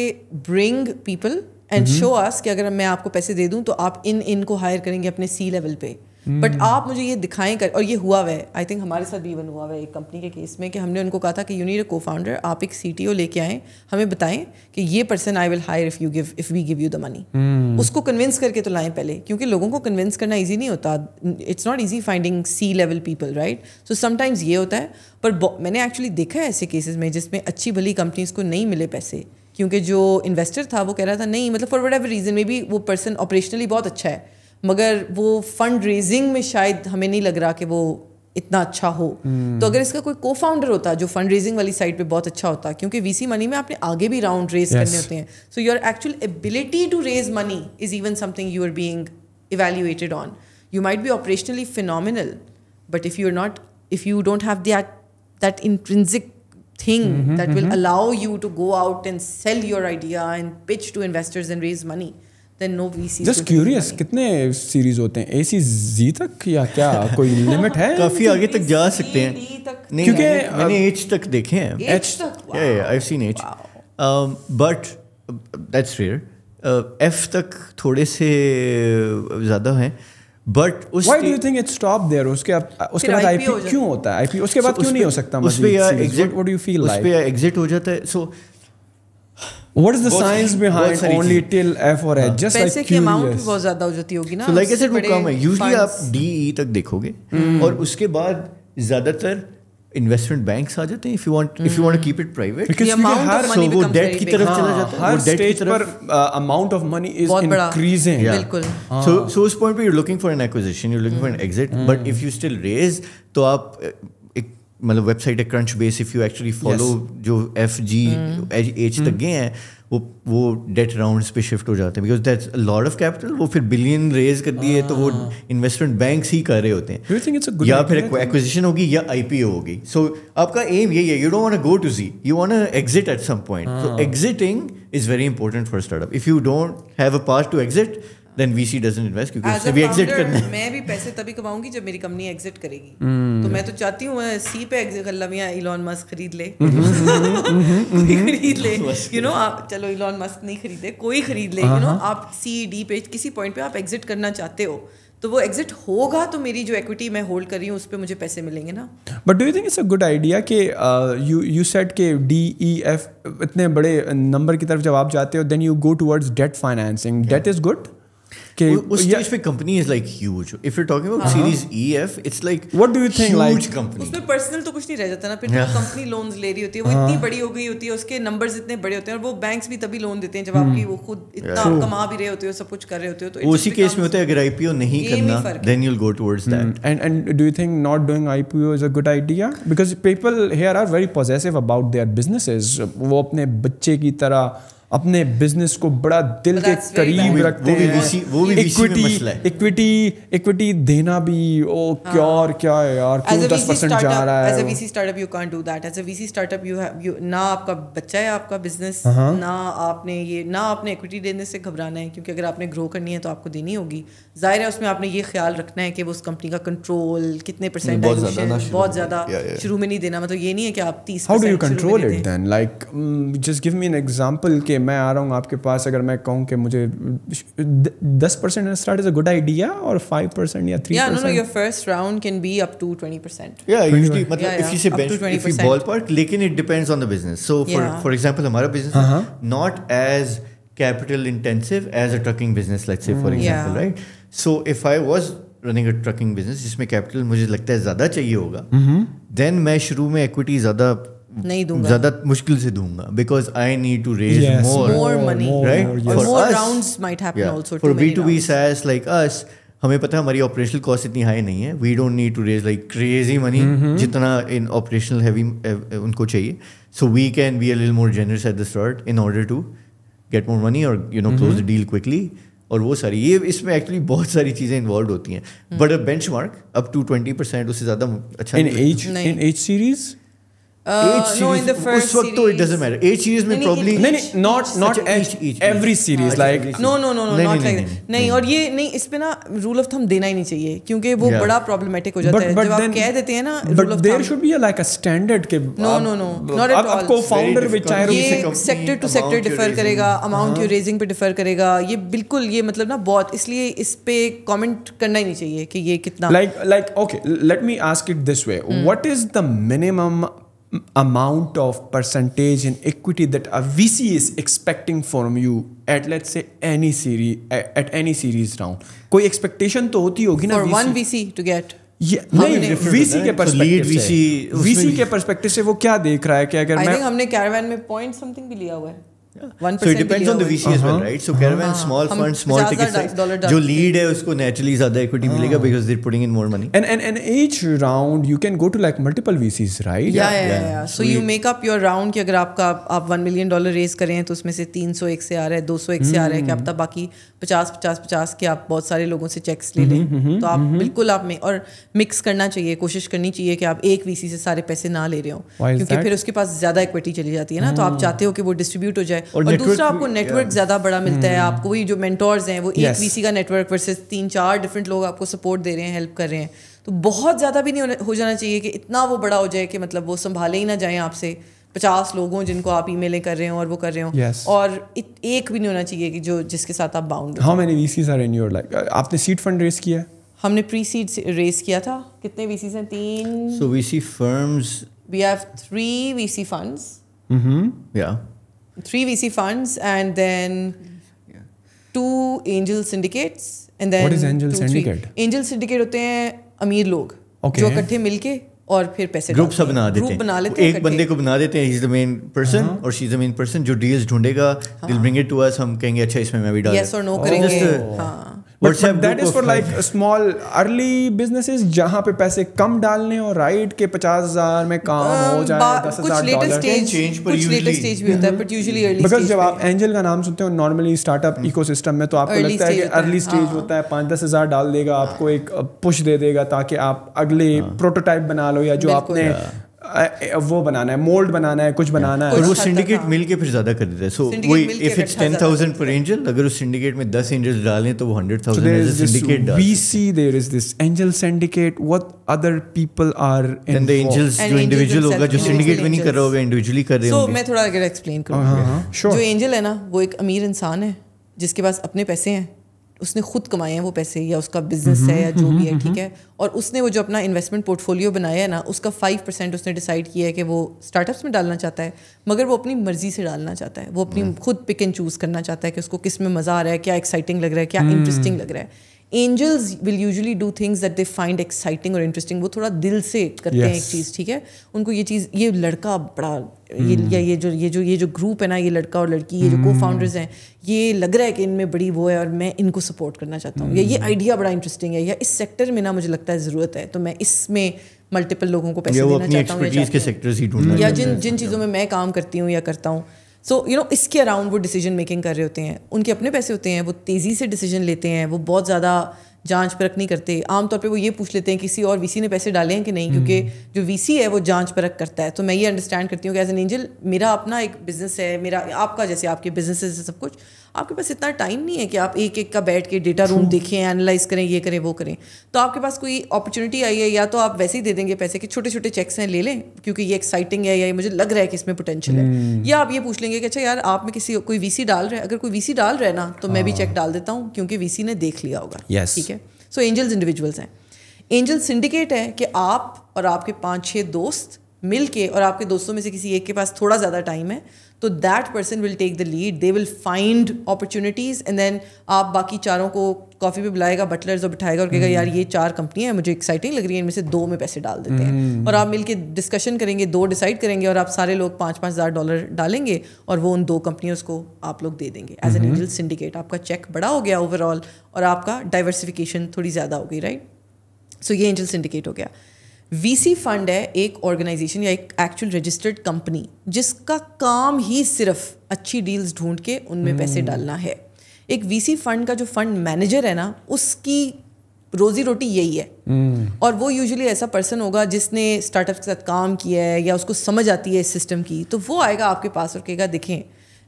bring people and show us कि अगर मैं आपको पैसे दे दूं तो आप इन इनको हायर करेंगे अपने सी लेवल पे बट hmm. आप मुझे ये दिखाएं कर और ये हुआ हुआ है आई थिंक हमारे साथ भी इवन हुआ हुआ है एक कंपनी के केस में कि हमने उनको कहा था कि यू नीड अ को फाउंडर आप एक सी टी ओ लेके आए हमें बताएं कि ये person I will hire if you give if we give you the money उसको कन्विंस करके तो लाएं पहले क्योंकि लोगों को कन्विंस करना ईजी नहीं होता it's not easy finding C level people right so sometimes ये होता है पर मैंने एक्चुअली देखा है ऐसे केसेज में जिसमें अच्छी भली कंपनीज को नहीं मिले पैसे क्योंकि जो इन्वेस्टर था वो कह रहा था नहीं मतलब फॉर वट एवर रीज़न में भी वो पर्सन ऑपरेशनली बहुत अच्छा है मगर वो फंड रेजिंग में शायद हमें नहीं लग रहा कि वो इतना अच्छा हो हम्म। तो अगर इसका कोई को फाउंडर होता जो फंड रेजिंग वाली साइड पे बहुत अच्छा होता क्योंकि वीसी मनी में आपने आगे भी राउंड रेज yes. करने होते हैं so your actual ability to raise money is even something you are being evaluated on you might be operationally phenomenal but if you are not if you don't have that that intrinsic thing that will allow you to go out and sell your idea and pitch to investors and raise money then no VCs. Just curious, कितने series होते हैं ए सी जी तक या क्या कोई limit है काफी आगे तक जा सकते हैं नहीं क्योंकि मैंने एच तक देखे हैं एच तक या I seen H but that's rare F तक थोड़े से uh, ज्यादा हैं बट उस why do you think it stop there उसके अब उसके बाद आईपीओ क्यों होता है आईपीओ उसके बाद क्यों नहीं हो सकता उस पे या exit what do you feel like उस पे एग्जिट हो जाता है so so, What is the science behind only till F or H? Just पैसे like की अमाउंट बहुत ज्यादा हो जाती होगी ना लाइक ऐसे कम है यूजली आप डी ई e e तक देखोगे hmm. और उसके बाद ज्यादातर इन्वेस्टमेंट बैंक आ जाते हैं if you want if you want to keep it private because हर सो वो डेट की तरफ चला हाँ, जाता है हर स्टेज पर amount of money is increasing बिल्कुल सो सो हाँ। उस पॉइंट पे you are looking for an acquisition you are looking for an exit but if you still raise तो आप मतलब वेबसाइट है Crunchbase if you actually follow जो F G H तक hmm. गए हैं वो वो डेट राउंड्स पे शिफ्ट हो जाते हैं because that's lot of capital वो फिर बिलियन रेज कर दिए तो वो इन्वेस्टमेंट ah. बैंक्स ही कर रहे होते हैं या फिर एक्विजिशन होगी या आईपीओ होगी सो आपका एम यही है you don't want go to see you want exit at some point so exiting is very important for startup if you don't have a pass to exit then VC doesn't invest क्योंकि उससे भी exit करना है मैं भी पैसे तभी कमाऊंगी जब मेरी कंपनी एग्जिट करेगी हम्म। तो मैं तो चाहती हूँ सी पे एग्जिट कर लमिया इलॉन मस्क खरीद ले खरीद ले यू नो आप चलो इलॉन मस्क नहीं खरीदे कोई खरीद ले यू हाँ, नो हाँ। आप सी डी पे किसी पॉइंट पे आप एग्जिट करना चाहते हो तो वो एग्जिट होगा तो मेरी जो इक्विटी मैं होल्ड कर रही हूँ उस पर मुझे पैसे मिलेंगे ना but do you think it's a good idea कि यू यू सेट के डी ई एफ इतने बड़े नंबर की तरफ जब आप जाते हो then you go towards debt financing debt is good उस स्टेज पे company is like huge if you talking about series E F it's like what do you think like company उसमें पर्सनल तो कुछ नहीं रह जाता ना फिर कंपनी लोन्स ले रही होती है वो इतनी uh-huh. बड़ी हो गई होती है उसके नंबर्स इतने बड़े होते हैं और वो बैंक्स भी तभी लोन देते हैं जब आपकी hmm. वो खुद इतना कमा भी रहे होते हो सब कुछ कर रहे होते हो तो उसी केस में होता है अगर आईपीओ नहीं करना then you will go towards that and and do you think not doing IPO is a good idea because people here are very possessive about their businesses वो अपने बच्चे की तरह अपने बिजनेस को बड़ा दिल के करीब रखते हैं वो भी इक्विटी इक्विटी इक्विटी देना भी ओ क्या हाँ। और क्या है यार क्यों 10 परसेंट जा रहा है as a VC startup you can't do that as a VC startup you have you ना आपका बच्चा है आपका बिजनेस हाँ। ना आपने ये ना आपने इक्विटी देने से घबराना है क्योंकि अगर आपने ग्रो करनी है तो आपको देनी होगी जाहिर है उसमें आपने ये ख्याल रखना है कि वो उस कंपनी का कंट्रोल कितने परसेंट बहुत ज्यादा शुरू में नहीं देना मतलब ये नहीं है कि आप तीस how do you control it then like just give me an example के मैं आ रहा हूँ आपके पास अगर मैं कहूँ कि मुझे दस percent start is a good idea और फाइव परसेंट या three no your first round can be up to twenty percent मतलब if you say if you ballpark लेकिन it depends on the business so for for example हमारा business not as capital intensive as a trucking business let's say for mm. example yeah. right so if i running a trucking business जिसमें capital मुझे लगता है ज़्यादा चाहिए होगा then mm-hmm. मैं शुरू में इक्विटी ज़्यादा नहीं दूंगा ज्यादा मुश्किल से दूंगा because I need to raise more more money right four rounds might happen also for B to B SaaS like us हमें पता है हमारी ऑपरेशनल कॉस्ट इतनी हाई नहीं है we don't need to raise like crazy money जितना इन operational heavy उनको चाहिए so we can be a little more generous at the start in order to get more money और you know close the deal quickly और वो सारी ये इसमें एक्चुअली बहुत सारी चीज़ें इन्वॉल्व होती हैं but a benchmark up to twenty percent उससे ज़्यादा अच्छा in as in as series बहुत इसलिए इस पे कॉमेंट करना ही नहीं चाहिए कि ये कितना amount of percentage in equity that a VC is expecting from you at let's say any series at any series round कोई expectation तो होती होगी ना for one VC to get नहीं वीसी के पर्सपेक्टिव से वो क्या देख रहा है कि अगर I मैं हमने कैरवान में पॉइंट समथिंग भी लिया हुआ है 1% so it depends on the VC uh-huh. as well, right? So uh-huh. Caravan, small uh-huh. fund, small ticket size. जो lead है उसको naturally ज़्यादा equity uh-huh. मिलेगा because they're putting in more money. And and and each round you can go to like multiple VCs, right? Yeah, yeah, yeah. yeah. yeah. So, so you make up your round कि अगर आपका आप one million dollar raise कर रहे हैं तो उसमें से 300 एक से आ रहा है, 200 एक से आ रहा है कि आप तब बाकी 50 50 50 के आप बहुत सारे लोगों से चेक्स ले लें तो आप बिल्कुल आप में और मिक्स करना चाहिए कोशिश करनी चाहिए कि आप एक वीसी से सारे पैसे ना ले रहे हो क्योंकि फिर उसके पास ज़्यादा इक्विटी चली जाती है ना तो आप चाहते हो कि वो डिस्ट्रीब्यूट हो जाए और, दूसरा आपको नेटवर्क ज़्यादा बड़ा मिलता है hmm. आपको वही जो मेंटोर्स हैं वो एक वीसी का नेटवर्क वर्सेस तीन चार डिफरेंट लोग आपको सपोर्ट दे रहे हैं हेल्प कर रहे हैं तो बहुत ज़्यादा भी नहीं हो जाना चाहिए कि इतना वो बड़ा हो जाए कि मतलब वो संभाले ही ना जाए आपसे पचास लोगों जिनको आप ई मेलें कर रहे हो और वो कर रहे हो yes. और एक भी नहीं होना चाहिए कि जो जिसके साथ आप bound how many VCs are in your like आपने सीट फंड रेस किया है हमने प्री सीड रेस किया था कितने वीसीज हैं तीन so VC firms we have three VC funds hmm या Three VC funds and then yeah. two angel syndicates and then What is angel two, syndicate? Three. Angel syndicate होते हैं अमीर लोग okay. जो इकट्ठे मिलके और फिर पैसे ग्रुप सब बना देते हैं बना लेते एक बंदे को बना देते हैं इज द मेन पर्सन और she is the main person जो डील्स ढूंढेगा they will bring it to us हम कहेंगे अच्छा इसमें मैं भी डाल यस और नो करेंगे oh। हां that is for like small early businesses जहाँ पे पैसे कम डालने और राइट के पचास हजार में काम uh, हो जाए दस हजार जब आप एंजल का नाम सुनते हो नॉर्मली स्टार्टअप इकोसिस्टम में तो आपको लगता है कि अर्ली स्टेज हाँ। होता है पाँच दस हजार डाल देगा आपको एक पुश uh, दे देगा ताकि आप अगले प्रोटोटाइप हाँ। बना लो या जो आपने वो बनाना है मोल्ड बनाना है कुछ बनाना है और वो सिंडिकेट मिल के फिर ज्यादा कर देता है सो वो if it's ten thousand per angel अगर उस सिंडिकेट में दस एंजल्स डालें तो वो hundred thousand syndicate we see there is this angel syndicate what other people are in the angels जो इंडिविजुअल होगा जो सिंडिकेट में नहीं कर रहा होगा इंडिविजुअली कर रहे होंगे सो मैं थोड़ा अगर एक्सप्लेन करूं हाँ, हाँ, हाँ, जो एंजल है ना वो एक अमीर इंसान है जिसके पास अपने पैसे हैं उसने खुद कमाए हैं वो पैसे या उसका बिजनेस है या जो भी है हम्म, हम्म, ठीक है हम्म। और उसने वो जो अपना इन्वेस्टमेंट पोर्टफोलियो बनाया है ना उसका फाइव परसेंट उसने डिसाइड किया है कि वो स्टार्टअप्स में डालना चाहता है मगर वो अपनी मर्जी से डालना चाहता है वो अपनी खुद पिक एंड चूज़ करना चाहता है कि उसको किस में मज़ा आ रहा है क्या एक्साइटिंग लग रहा है क्या इंटरेस्टिंग लग रहा है angels will usually do things that they find exciting और इंटरेस्टिंग वो थोड़ा दिल से करते yes. हैं एक चीज़ ठीक है उनको ये चीज़ ये लड़का बड़ा ये hmm. या ये जो ये जो ये जो ग्रुप है ना ये लड़का और लड़की ये जो को hmm. फाउंडर्स हैं ये लग रहा है कि इनमें बड़ी वो है और मैं इनको सपोर्ट करना चाहता हूँ या ये आइडिया hmm. बड़ा इंटरेस्टिंग है या इस सेक्टर में ना मुझे लगता है ज़रूरत है तो मैं इसमें मल्टीपल लोगों को पैसे देना चाहता हूँ या जिन जिन चीज़ों में मैं काम करती हूँ या करता हूँ सो यू नो इसके अराउंड वो डिसीजन मेकिंग कर रहे होते हैं उनके अपने पैसे होते हैं वो तेज़ी से डिसीजन लेते हैं वो बहुत ज़्यादा जांच परख नहीं करते आमतौर पे वो ये पूछ लेते हैं किसी और वीसी ने पैसे डाले हैं कि नहीं हम्म। क्योंकि जो वीसी है वो जांच परख करता है तो मैं ये अंडरस्टैंड करती हूँ कि एज एन एंजल मेरा अपना एक बिजनेस है मेरा आपका जैसे आपके बिजनेस है सब कुछ आपके पास इतना टाइम नहीं है कि आप एक एक का बैठ के डेटा रूम देखें एनालाइज करें ये करें वो करें तो आपके पास कोई अपॉर्चुनिटी आई है या तो आप वैसे ही दे देंगे पैसे कि छोटे छोटे चेक्स हैं ले लें क्योंकि ये एक्साइटिंग है या ये मुझे लग रहा है कि इसमें पोटेंशियल है hmm. या आप ये पूछ लेंगे कि अच्छा यार आप में किसी कोई वी डाल रहा है अगर कोई वी डाल रहा है ना तो मैं भी चेक हाँ। डाल देता हूँ क्योंकि वी ने देख लिया होगा ठीक है सो एंजल्स इंडिविजुअल्स हैं एंजल सिंडिकेट है कि आप और आपके पाँच छः दोस्त मिल के और आपके दोस्तों में से किसी एक के पास थोड़ा ज़्यादा टाइम है तो that person will take the lead they will find opportunities and then आप बाकी चारों को कॉफ़ी पे बुलाएगा बटलर्स और बिठाएगा और कहेगा यार ये हम्म। चार कंपनियां हैं मुझे एक्साइटिंग लग रही है इनमें से दो में पैसे डाल देते हैं हम्म। और आप मिलकर डिस्कशन करेंगे दो डिसाइड करेंगे और आप सारे लोग पाँच पाँच हज़ार डॉलर डालेंगे और वो उन दो कंपनियों को आप लोग दे देंगे एज एन एंजल सिंडिकेट आपका चेक बड़ा हो गया ओवरऑल और आपका डाइवर्सिफिकेशन थोड़ी ज़्यादा हो गई राइट सो ये एंजल सिंडिकेट हो गया वीसी फंड है एक ऑर्गेनाइजेशन या एक एक्चुअल रजिस्टर्ड कंपनी जिसका काम ही सिर्फ अच्छी डील्स ढूंढ के उनमें hmm. पैसे डालना है एक वीसी फंड का जो फंड मैनेजर है ना उसकी रोजी रोटी यही है hmm. और वो यूजुअली ऐसा पर्सन होगा जिसने स्टार्टअप के साथ काम किया है या उसको समझ आती है इस सिस्टम की तो वो आएगा आपके पास और कहेगा देखें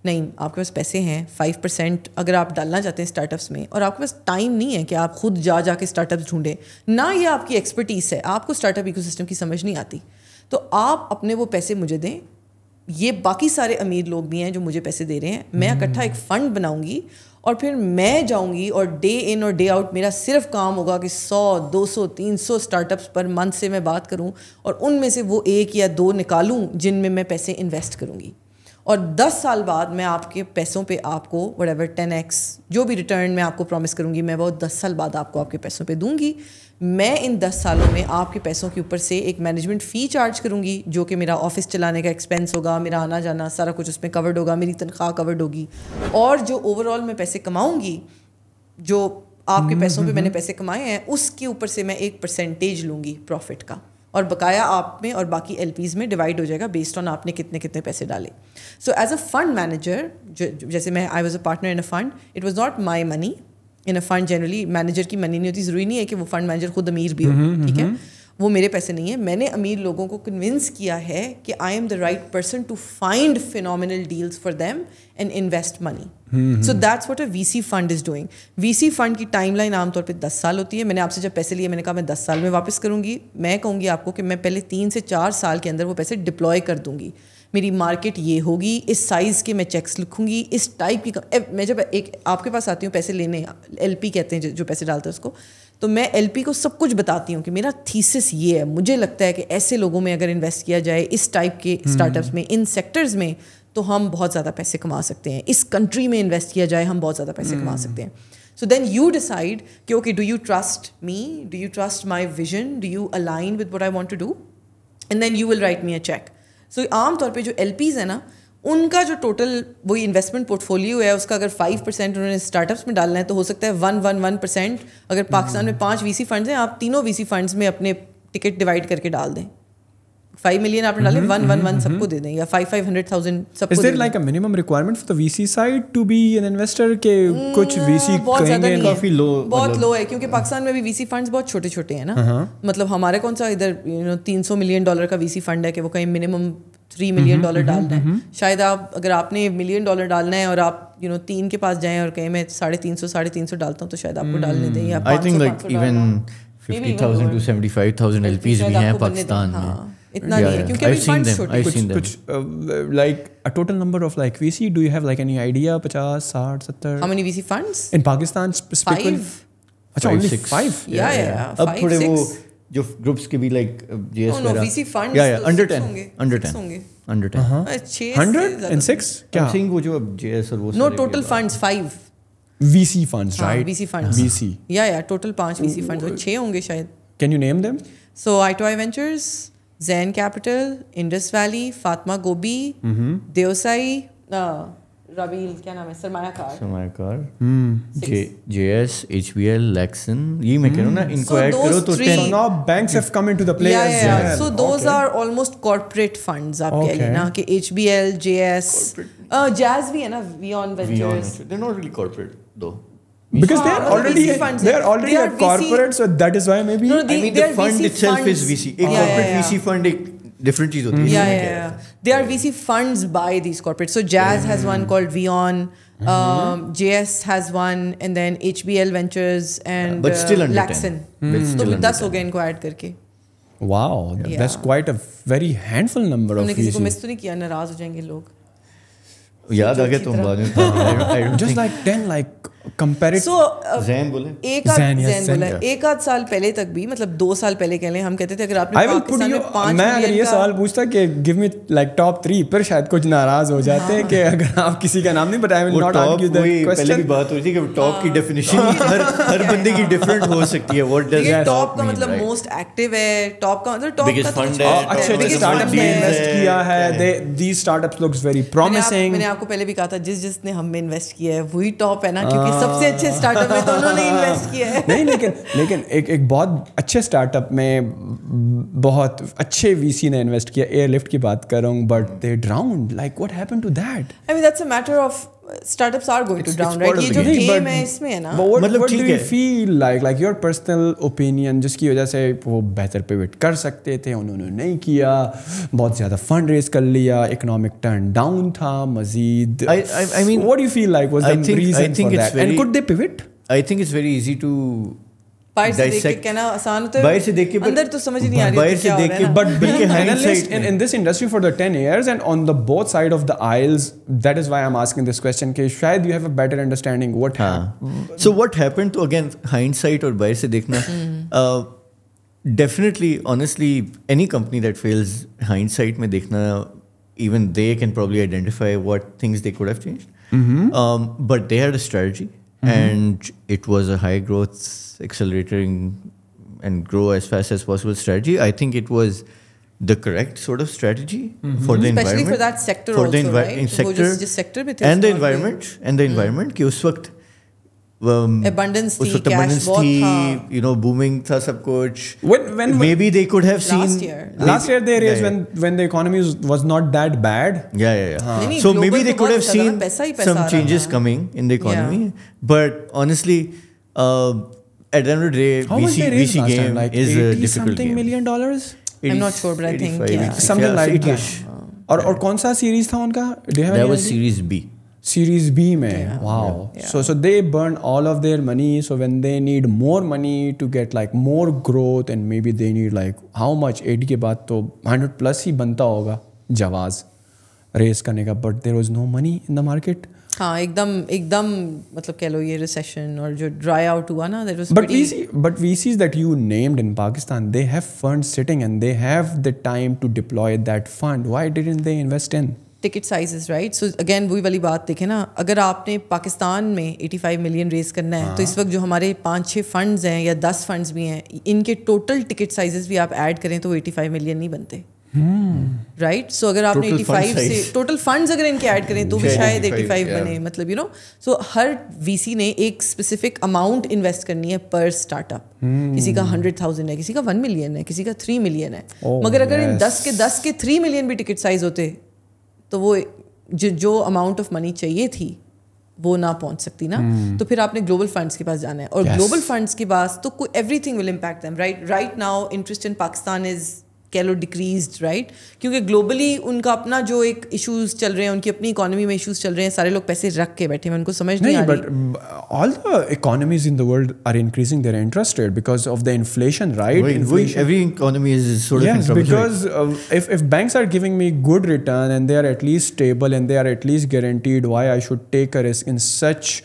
नहीं आपके पास पैसे हैं फाइव परसेंट अगर आप डालना चाहते हैं स्टार्टअप्स में और आपके पास टाइम नहीं है कि आप खुद जा जा के स्टार्टअप्स ढूंढें ना ये आपकी एक्सपर्टीज़ है आपको स्टार्टअप इकोसिस्टम की समझ नहीं आती तो आप अपने वो पैसे मुझे दें ये बाकी सारे अमीर लोग भी हैं जो मुझे पैसे दे रहे हैं मैं हम्म। इकट्ठा एक फ़ंड बनाऊंगी और फिर मैं जाऊंगी और डे इन और डे आउट मेरा सिर्फ काम होगा कि 100, 200, 300 स्टार्टअप्स पर मंथ से मैं बात करूं और उनमें से वो एक या दो निकालूं जिनमें मैं पैसे इन्वेस्ट करूंगी और 10 साल बाद मैं आपके पैसों पे आपको वट एवर टेन एक्स जो भी रिटर्न मैं आपको प्रॉमिस करूँगी मैं वो 10 साल बाद आपको आपके पैसों पे दूंगी मैं इन 10 सालों में आपके पैसों के ऊपर से एक मैनेजमेंट फ़ी चार्ज करूँगी जो कि मेरा ऑफिस चलाने का एक्सपेंस होगा मेरा आना जाना सारा कुछ उसमें कवर्ड होगा मेरी तनख्वाह कवर्ड होगी और जो ओवरऑल मैं पैसे कमाऊँगी जो आपके पैसों पर हम्म, हम्म, मैंने हम्म। पैसे कमाए हैं उसके ऊपर से मैं एक परसेंटेज लूँगी प्रॉफिट का और बकाया आप में और बाकी एल में डिवाइड हो जाएगा बेस्ड ऑन आपने कितने कितने पैसे डाले so as a fund manager जैसे मैं I was a partner in a fund it was not my money in a fund generally manager की मनी नहीं होती जरूरी नहीं है कि वो फंड मैनेजर खुद अमीर भी हो हम्म, हम्म, ठीक है हम्म। वो मेरे पैसे नहीं है मैंने अमीर लोगों को कन्विंस किया है कि I am the right person to find phenomenal deals for them and invest money so that's what uh VC fund is doing VC fund की टाइम लाइन आमतौर पर दस साल होती है मैंने आपसे जब पैसे लिए मैंने कहा मैं दस साल में वापस करूँगी मैं कहूँगी आपको कि मैं पहले तीन से चार साल के अंदर वो पैसे डिप्लॉय कर दूँगी मेरी मार्केट ये होगी इस साइज़ के मैं चेक्स लिखूंगी इस टाइप की मैं जब एक आपके पास आती हूँ पैसे लेने एलपी कहते हैं जो पैसे डालते हैं उसको तो मैं एल को सब कुछ बताती हूँ कि मेरा थीसिस ये है मुझे लगता है कि ऐसे लोगों में अगर इन्वेस्ट किया जाए इस टाइप के स्टार्टअप्स हम्म। में इन सेक्टर्स में तो हम बहुत ज़्यादा पैसे कमा सकते हैं इस कंट्री में इन्वेस्ट किया जाए हम बहुत ज़्यादा पैसे कमा हम्म। सकते हैं सो देन यू डिसाइड कि okay do you trust me do you trust my vision do you align with what I want to do and then you will write me a check so आमतौर पर जो L हैं ना उनका जो total वही investment portfolio है उसका अगर फाइव परसेंट उन्होंने स्टार्टअप्स में डालना है तो हो सकता है वन वन वन परसेंट अगर पाकिस्तान में पाँच वीसी फंड्स हैं आप तीनों वीसी फंड्स में अपने टिकट डिवाइड करके डाल दें फाइव मिलियन आपने डाले वन वन वन सबको mm-hmm. दे दें या फाइव फाइव हंड्रेड थाउजेंड सबको is there like a minimum requirement for the VC side to be an investor के कुछ वीसी mm, कहेंगे काफी लो बहुत लो मतलब है क्योंकि पाकिस्तान में भी वीसी फंड्स बहुत छोटे छोटे हैं ना uh-huh. मतलब हमारे कौन सा इधर यू नो तीन सौ मिलियन डॉलर का वीसी फंड है कि वो कहीं मिनिमम थ्री मिलियन डॉलर डालना है mm-hmm. शायद आप अगर आपने मिलियन डॉलर डालना है और आप यू नो तीन के पास जाएं और कहें मैं साढ़े तीन सौ साढ़े तीन सौ डालता हूँ तो शायद आपको डालने mm, दें या I think like even 50000 to 75000 LPs भी हैं पाकिस्तान में हाँ। इतना नहीं है क्योंकि अभी छोटे कुछ like a total number of like VC do you have like any 50 60 70 how many VC funds in Pakistan अच्छा ओनली या या अब थोड़े वो जो ग्रुप्स के भी लाइक जीएस वीसी फंड्स या या अंडर 10 अंडर 10 होंगे अंडर 10 100 एंड 6 क्या वो जो अब और वो no total funds 5 VC funds, हाँ, right? VC funds. VC. Yeah, yeah. Total VC funds होंगे शायद. Can you name them? So, I2I Ventures, Zayn capital Indus valley Fatima Gobi Deosai रवील क्या नाम है सरमायाकार सरमायाकार हम्म J J S H B L Lakson ये मैं कह रहा हूं ना hmm. इनको ऐड करो तो ten now banks have come into the play as well so those are almost corporate funds आप कह लेना कि H B L J S Jazz भी है ना VEON ventures they are not really corporate though because they are already the they are already they are a corporate, so that is why maybe. No, no, the, I mean, the fund VC itself funds. is VC. एक corporate VC fund एक different चीज होती है. Yeah, yeah, yeah. They are VC funds by these corporates. So Jazz has one called Vion. Um, JS has one, and then HBL Ventures and but still uh, Laxin. Mm. तो दस हो गए इनको add करके. Wow, yeah. that's quite a very handful number of. किसी को miss तो नहीं किया नाराज हो जाएंगे लोग. याद आ गया तुम बाद में. Just like ten like. सो uh, एक आध एक आध साल पहले तक भी मतलब दो साल पहले कह लें हम कहते थे अगर आपने I will मैं अगर ये सवाल पूछता कि give me like top three पर शायद कुछ नाराज हो जाते हाँ। कि अगर आप किसी का नाम नहीं बट पहले भी बात हो रही थी टॉप की डेफिनेशन हाँ। हर बंदे की डिफरेंट हो सकती है व्हाट डज टॉप का मतलब मोस्ट एक्टिव है टॉप का मतलब टॉप का फंड है अच्छे स्टार्टअप में इन्वेस्ट किया है they these startups looks very promising मैंने आपको पहले भी कहा था जिस जिसने हम में इन्वेस्ट किया है वही टॉप है ना क्योंकि सबसे अच्छे स्टार्टअप में दोनों ने इन्वेस्ट किया है नहीं लेकिन लेकिन एक एक बहुत अच्छे स्टार्टअप में बहुत अच्छे वीसी ने इन्वेस्ट किया एयरलिफ्ट की बात कर रहा हूँ but they drowned like what happened to that I mean that's a matter of startups are going it's, to down right ये जो game है इसमें है ना what, मतलब what do you feel like like your personal opinion जिसकी वजह से वो बेहतर पिवट कर सकते थे उन्होंने नहीं किया बहुत ज़्यादा फंड रेज कर लिया इकोनॉमिक टर्न डाउन था मजीद I, I, I mean, what do you feel like was I the think, reason I think for that very, and could they pivot I think it's very easy to बाहर से देख के कहना आसान होता है बाहर से देख के अंदर तो समझ नहीं आ रही बाहर से देख के but being analyst in in this industry for the 10 years and on the both side of the aisles that is why I am asking this question कि शायद you have a better understanding what so what happened to again hindsight और बाहर से देखना definitely honestly any company that fails hindsight में देखना even they can probably identify what things they could have changed. Mm-hmm. Um, but they had a strategy mm -hmm. and it was a high growth accelerating and grow as fast as possible strategy i think it was the correct sort of strategy mm -hmm. for the Especially environment. Especially for that sector for also, the right? sector, just, just sector and the environment, and the mm-hmm. environment, and the environment, कि um, abundance थी, abundance थी, you know, booming था सब When, when maybe they could have seen last year. Last year they raised yeah, when when the economy was, was not that bad. Yeah, yeah, yeah. so maybe they could have seen some changes coming in the economy. Yeah. But honestly, uh, at the end of the day, How VC, VC game time? like is a difficult something million dollars. I'm not sure, but I think yeah. something yeah, like that. or, और कौन सा series था That was series B. Series B में wow so so they burn all of their money so when they need more money to get like more growth and maybe they need like how much एड के बाद तो hundred plus ही बनता होगा जवाज race करने का but there was no money in the market हाँ एकदम एकदम मतलब कह लो ये रिसेशन और जो ड्राई आउट हुआ ना there but but we sees that you named in Pakistan they have fund sitting and they have the time to deploy that fund why didn't they invest in ticket sizes right so again वही वाली बात देखें ना अगर आपने पाकिस्तान में 85 million raise करना है तो इस हाँ। वक्त जो हमारे पाँच छः फंड्स हैं या दस फंड्स भी हैं इनके टोटल टिकट साइजेस भी आप ऐड करें तो वो 85 मिलियन नहीं बनते right hmm. So right? so, अगर आपने एटी फाइव से टोटल फंड्स अगर इनके ऐड करें तो भी शायद एटी फाइव बने मतलब यू नो सो हर वीसी ने एक स्पेसिफिक अमाउंट इन्वेस्ट करनी है पर स्टार्टअप hmm. किसी का हंड्रेड थाउजेंड है किसी का वन मिलियन है किसी का थ्री मिलियन है oh, मगर अगर yes. इन दस के दस के थ्री मिलियन भी टिकट साइज होते तो वो जो जो अमाउंट ऑफ मनी चाहिए थी वो ना पहुंच सकती ना hmm. तो फिर आपने ग्लोबल फंड्स के पास जाना है और ग्लोबल फंड्स के पास तो everything will impact them right right now interest in Pakistan is कह लो डिक्रीज राइट क्योंकि ग्लोबली उनका अपना जो एक इश्यूज चल रहे हैं उनकी अपनी इकोनॉमी में इश्यूज चल रहे हैं सारे लोग पैसे रख के बैठे हैं उनको समझ नहीं, नहीं but all the economies in the world are increasing their interest rate because of the inflation right every economy is sort of because if if banks are giving me good return and they are at least stable and they are at least guaranteed why I should take a risk in such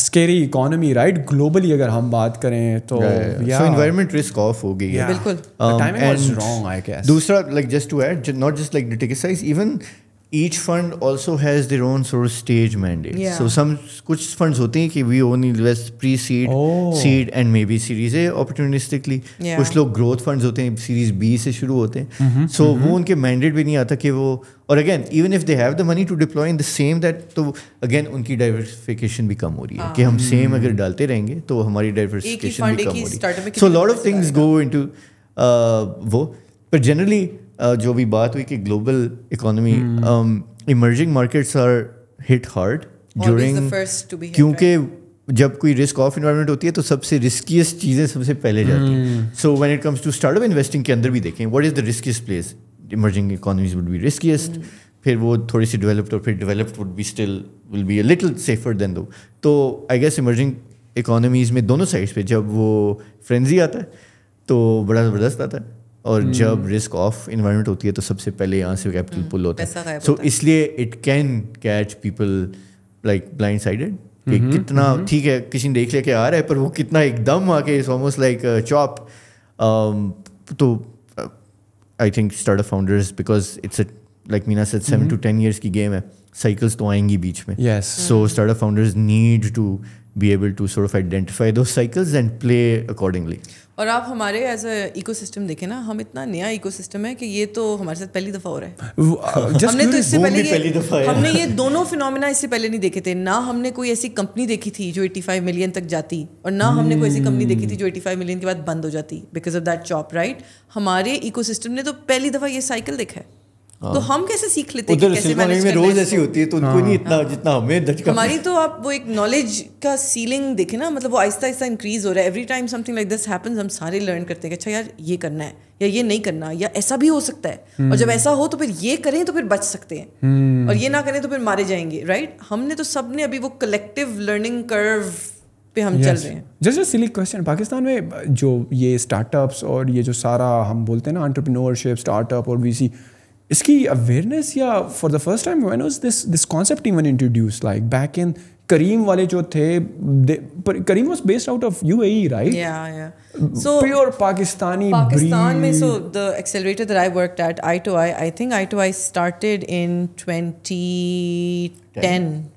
scary economy right globally अगर हम बात करें तो environment risk of हो गई है बिल्कुल um, दूसरा like just to add not just like the even each fund also has their own source stage mandate so some कुछ फंड होते हैं कि we own invest pre seed seed and maybe series है opportunistically कुछ लोग growth fund होते हैं series B से शुरू होते हैं सो mm-hmm, वो mm-hmm. उनके मैंडेट भी नहीं आता कि वो और again even if they have the money to deploy in the same that तो अगेन उनकी डाइवर्सिफिकेशन भी कम हो रही है कि हम सेम ah. अगर डालते रहेंगे तो हमारी डाइवर्सिफिकेशन भी कम हो रही है so lot of things go in to वो पर जनरली Uh, जो भी बात हुई कि global economy emerging markets are hit hard during क्योंकि जब कोई रिस्क ऑफ इन्वायरमेंट होती है तो सबसे रिस्कीस्ट चीज़ें सबसे पहले जाती हैं so when it comes to startup investing के अंदर भी देखें what is the riskiest place emerging economies would be riskiest फिर वो थोड़ी सी डेवलप्ड और फिर developed would be still will be a little safer than though तो आई गेस इमर्जिंग इकोनॉमीज़ में दोनों साइड्स पे जब वो फ्रेंजी आता है तो बड़ा ज़बरदस्त आता है और hmm. जब रिस्क ऑफ इन्वायरमेंट होती है तो सबसे पहले यहाँ से कैपिटल पुल hmm. होता है सो so, इसलिए it can catch people like blindsided कि hmm. कितना hmm. ठीक है किसी ने देख लिया कि आ रहा है पर वो कितना एकदम आके इज ऑलमोस्ट लाइक चॉप तो I think startup founders because it's a like मीना set seven to ten years की गेम है साइकिल्स तो आएंगी बीच में so startup founders need to be able to sort of identify those cycles and play accordingly. और आप हमारे एज अ सिस्टम देखें ना हम इतना नया इको सिस्टम है कि ये तो हमारे साथ पहली दफ़ा हो रहा है uh, <laughs> Just हमने तो इससे पहले पहले ये हमने ये दोनों फिनोमिना इससे पहले नहीं देखे थे ना हमने कोई ऐसी कंपनी देखी थी जो 85 मिलियन तक जाती और ना hmm. हमने कोई ऐसी कंपनी देखी थी जो 85 मिलियन के बाद बंद हो जाती because of that chop right हमारे इको ने तो पहली दफ़ा ये साइकिल देखा है तो हाँ। हम कैसे सीख लेते उधर सिनेमा में रोज ऐसी होती है तो उनको नहीं हाँ। इतना हाँ। जितना हमें धचका हमारी तो आप वो एक नॉलेज का सीलिंग देखे ना मतलब वो आहिस्ता आहिस्ता इंक्रीज हो रहा है every time something like this happens हम सारे लर्न करते हैं अच्छा यार ये करना है या ये नहीं करना या ऐसा भी हो सकता है और हम्म। जब ऐसा हो तो फिर ये करें तो फिर बच सकते हैं हम्म। और ये ना करें तो फिर मारे जाएंगे राइट हमने तो सब ने अभी वो कलेक्टिव लर्निंग कर्व पे हम yes. चल रहे हैं जस्ट सिली क्वेश्चन पाकिस्तान में जो ये स्टार्टअप्स और ये जो सारा हम बोलते हैं ना एंटरप्रेन्योरशिप स्टार्टअप और वीसी इसकी अवेयरनेस या for the first time when was this this concept even introduce like back in Careem वाले जो थे Careem was based out of UAE right या या सो प्योर पाकिस्तानी पाकिस्तान में so the accelerator that I worked at I two I I think I two I started in 2010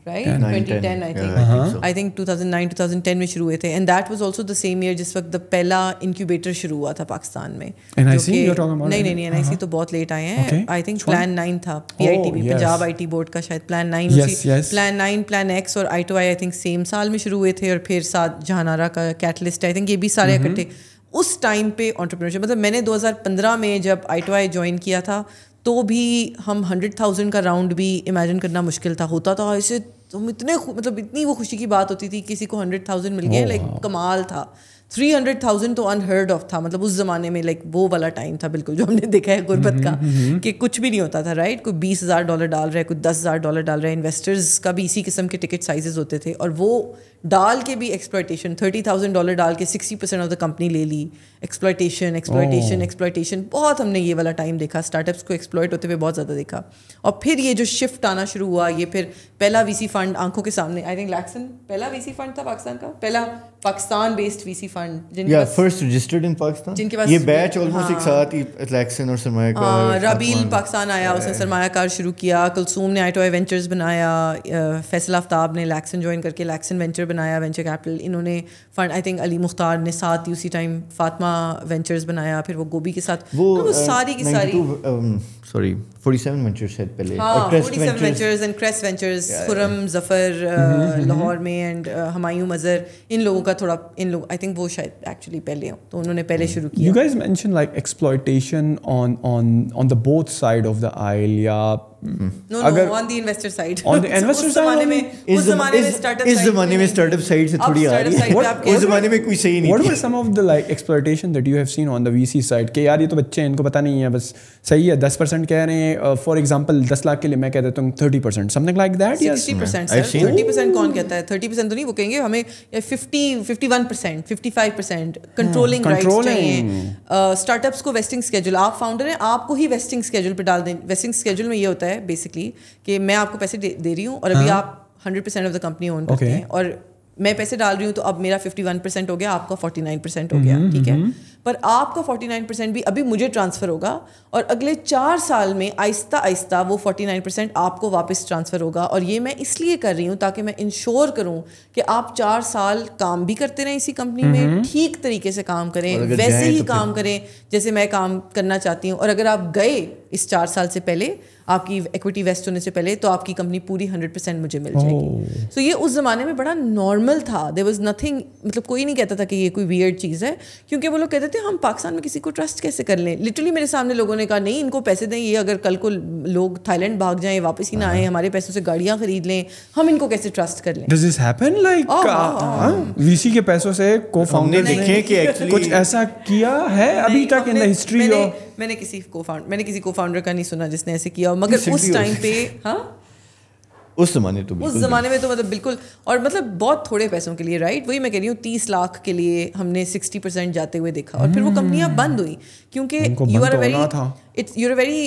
right 2010 I think I think 2009 2010 में शुरू हुए थे and that was also the same year जिस वक्त the पहला incubator शुरू हुआ था पाकिस्तान में नहीं नहीं नहीं एनआईसी uh-huh. तो बहुत लेट आए हैं आई थिंक प्लान 9 था पीआईटीबी पंजाब आईटी बोर्ड का शायद प्लान 9 उसी प्लान 9 प्लान एक्स और two I I think same साल में शुरू हुए थे और फिर साथ जहानारा का कैटलिस्ट आई थिंक ये भी सारे mm-hmm. इकट्ठे उस टाइम पे ऑन्टरप्रीनरशिप मतलब मैंने 2015 में जब आई टू आई ज्वाइन किया था तो भी हम हंड्रेड थाउजेंड का राउंड भी इमेजिन करना मुश्किल था होता था इसे तो इतने मतलब इतनी वो खुशी की बात होती थी किसी को हंड्रेड थाउजेंड मिल गए लाइक oh, कमाल था थ्री हंड्रेड थाउजेंड तो अनहर्ड ऑफ था मतलब उस ज़माने में लाइक वो वाला टाइम था बिल्कुल जो हमने देखा है गुरबत का हम्म, हम्म, हम्म। कि कुछ भी नहीं होता था राइट कोई बीस हज़ार डॉलर डाल रहा है कोई दस हज़ार डॉलर डाल रहा है इन्वेस्टर्स का भी इसी किस्म के टिकट साइजेस होते थे और वो डाल के भी एक्सप्लाइटेशन थर्टी थाउजेंड डॉलर डाल के sixty percent of the company ले ली एक्सप्लाइटेशन एक्सप्लाइटेशन एक्सप्लाइटेशन बहुत हमने ये वाला टाइम देखा स्टार्टअप्स को एक्सप्लॉयट होते हुए बहुत ज़्यादा देखा और फिर ये जो शिफ्ट आना शुरू हुआ ये फिर पहला वीसी फंड आंखों के सामने आई थिंक लैक्सन पहला वीसी फंड था पाकिस्तान का पहला पाकिस्तान बेस्ड वीसी फंड जिनके yeah, first registered in Pakistan जिनके पास ये बैच ऑलमोस्ट एक हाँ। साथ ही इलेक्शन और सरमायाकार रबील पाकिस्तान आया उसने सरमायाकार शुरू किया कुलसूम ने आईटोए वेंचर्स बनाया फैसल आफ्ताब ने लैक्सन ज्वाइन करके लैक्सन वेंचर बनाया वेंचर कैपिटल इन्होंने fund I think Ali Mukhtar ने साथ ही उसी टाइम फातिमा वेंचर्स बनाया फिर वो गोभी के साथ वो हाँ, सारी की सारी सॉरी 47 वेंचर्स शायद पहले हाँ, और crest ventures and crest ventures Khurram Zafar Lahore में एंड हमायूं मजर इन लोगों का थोड़ा इन लोग आई थिंक वो शायद एक्चुअली पहले हो तो उन्होंने पहले शुरू किया you guys mention like exploitation on on on the both side of the aisle या अगर ऑन <laughs> इन्वेस्टर में तो बच्चे इनको पता नहीं है बस सही है परसेंट कह रहे हैं फॉर लाख के लिए मैं कह देता समथिंग लाइक दैट कौन कहता है तो नहीं वो कहेंगे हमें कंट्रोलिंग स्टार्टअप्स को वेस्टिंग स्केड्यूल आप फाउंडर हैं आपको ही वेस्टिंग स्केड्यूल पे डाल दें वेस्टिंग स्केड्यूल में ये होता है है बेसिकली कि मैं आपको पैसे दे, दे रही हूँ और अभी हाँ। आप hundred percent of the company own करते हैं और मैं पैसे डाल रही हूँ तो अब मेरा फिफ्टी वन परसेंट हो गया आपका फोर्टी नाइन परसेंट हो गया हम्म, ठीक है हम्म, हम्म। पर आपका फोर्टी नाइन परसेंट भी अभी मुझे ट्रांसफ़र होगा और अगले चार साल में आहिस्ता आहिस्ता वो फोर्टी नाइन परसेंट आपको वापस ट्रांसफ़र होगा और ये मैं इसलिए कर रही हूँ ताकि मैं इंश्योर करूँ कि आप चार साल काम भी करते रहें इसी कंपनी में ठीक तरीके से काम करें वैसे ही तो काम करें जैसे मैं काम करना चाहती हूँ और अगर आप गए इस चार साल से पहले आपकी इक्विटी वेस्ट होने से पहले तो आपकी कंपनी पूरी हंड्रेड परसेंट मुझे मिल जाएगी सो oh. so ये उस ज़माने में बड़ा नॉर्मल था देर वॉज नथिंग मतलब कोई नहीं कहता था कि ये कोई वियर्ड चीज़ है क्योंकि वो लोग कहते थे हम पाकिस्तान में किसी को ट्रस्ट कैसे कर लें लिटरली मेरे सामने लोगों ने कहा नहीं इनको पैसे दें ये अगर कल को लोग थाईलैंड भाग जाएं वापस ही ना आए हाँ। हमारे पैसों से गाड़ियाँ खरीद लें हम इनको कैसे ट्रस्ट कर लें दिस हैपन लाइक वीसी के पैसों से को फाउंडर देखे कि एक्चुअली कुछ ऐसा किया है अभी तक इन द हिस्ट्री ऑफ मैंने किसी को फाउंड मैंने किसी को फाउंडर का नहीं सुना जिसने ऐसे किया मगर <laughs> उस टाइम पे हाँ उस जमाने तो उस जमाने में तो मतलब बिल्कुल और मतलब बहुत थोड़े पैसों के लिए राइट वही मैं कह रही हूँ तीस लाख के लिए हमने सिक्सटी परसेंट जाते हुए देखा और फिर वो hmm. कंपनियाँ बंद हुई क्योंकि you are very it's you are very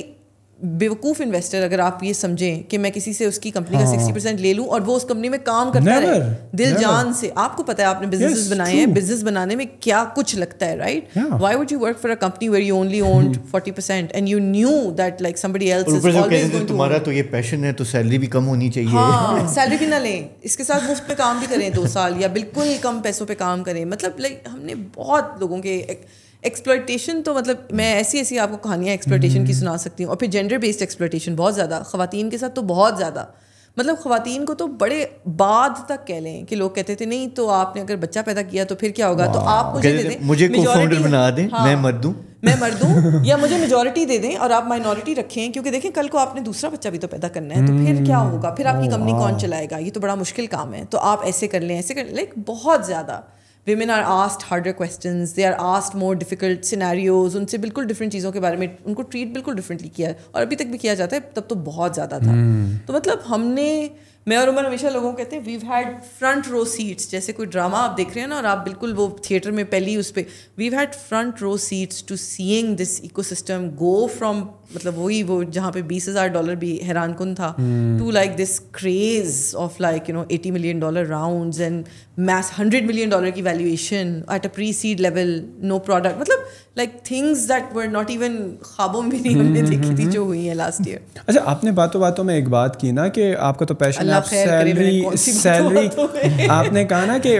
बेवकूफ इन्वेस्टर अगर आप ये समझें कि मैं किसी से उसकी कंपनी का सिक्सटी हाँ। परसेंट ले लूँ और वो उस कंपनी में काम करता never, रहे दिल never. जान से आपको पता है आपने बिजनेस yes, बनाए हैं बिजनेस बनाने में क्या कुछ लगता है right why would you work for a company where you only owned forty percent and you knew that like somebody else तुम्हारा तो ये पैशन है तो सैलरी भी कम होनी चाहिए सैलरी हाँ, भी ना लें इसके साथ मुफ्त पे काम भी करें दो साल या बिल्कुल कम पैसों पर काम करें मतलब लाइक हमने बहुत लोगों के एक्सप्लोटेशन तो मतलब मैं ऐसी ऐसी आपको कहानियाँ एक्सप्लोटेशन की hmm. सुना सकती हूँ और फिर जेंडर बेस्ड एक्सप्लोटेशन बहुत ज़्यादा खुवान के साथ तो बहुत ज़्यादा मतलब खुवान को तो बड़े बाद तक कह लें कि लोग कहते थे नहीं तो आपने अगर बच्चा पैदा किया तो फिर क्या होगा तो आप मुझे दे दें मुझे बना दें हाँ, मैं मर दूँ मैं मर दूँ या मुझे मेजोरिटी दे दें और आप माइनॉरिटी रखें क्योंकि देखें कल को आपने दूसरा बच्चा भी तो पैदा करना है तो फिर hmm. क्या होगा फिर आपकी कंपनी oh, कौन चलाएगा ये तो बड़ा मुश्किल काम है तो आप ऐसे कर लें ऐसे कर लें बहुत ज़्यादा women are asked harder question they are asked more difficult scenarios उनसे बिल्कुल डिफरेंट चीज़ों के बारे में उनको ट्रीट बिल्कुल डिफरेंटली किया है और अभी तक भी किया जाता है तब तो बहुत ज़्यादा था हम्म। तो मतलब हमने मैं और उमर हमेशा लोगों को कहते हैं we've had front row seats जैसे कोई ड्रामा आप देख रहे हैं ना और आप बिल्कुल वो थिएटर में पहली उस पर we've had front row seats to seeing this ecosystem go from मतलब वही वो, वो जहाँ पे बीस हज़ार डॉलर भी हैरान कन था to like this craze of like you know eighty million dollar round and मैस हंड्रेड मिलियन डॉलर की valuation at a pre seed level no product मतलब like things that were not even ख्वाबों में नहीं हमने हम्म, देखी थी हम्म, जो हम्म। हुई है लास्ट ईयर अच्छा आपने बातों बातों में एक बात की ना कि आपका तो पैशन आप सैलरी सैलरी आपने कहा ना कि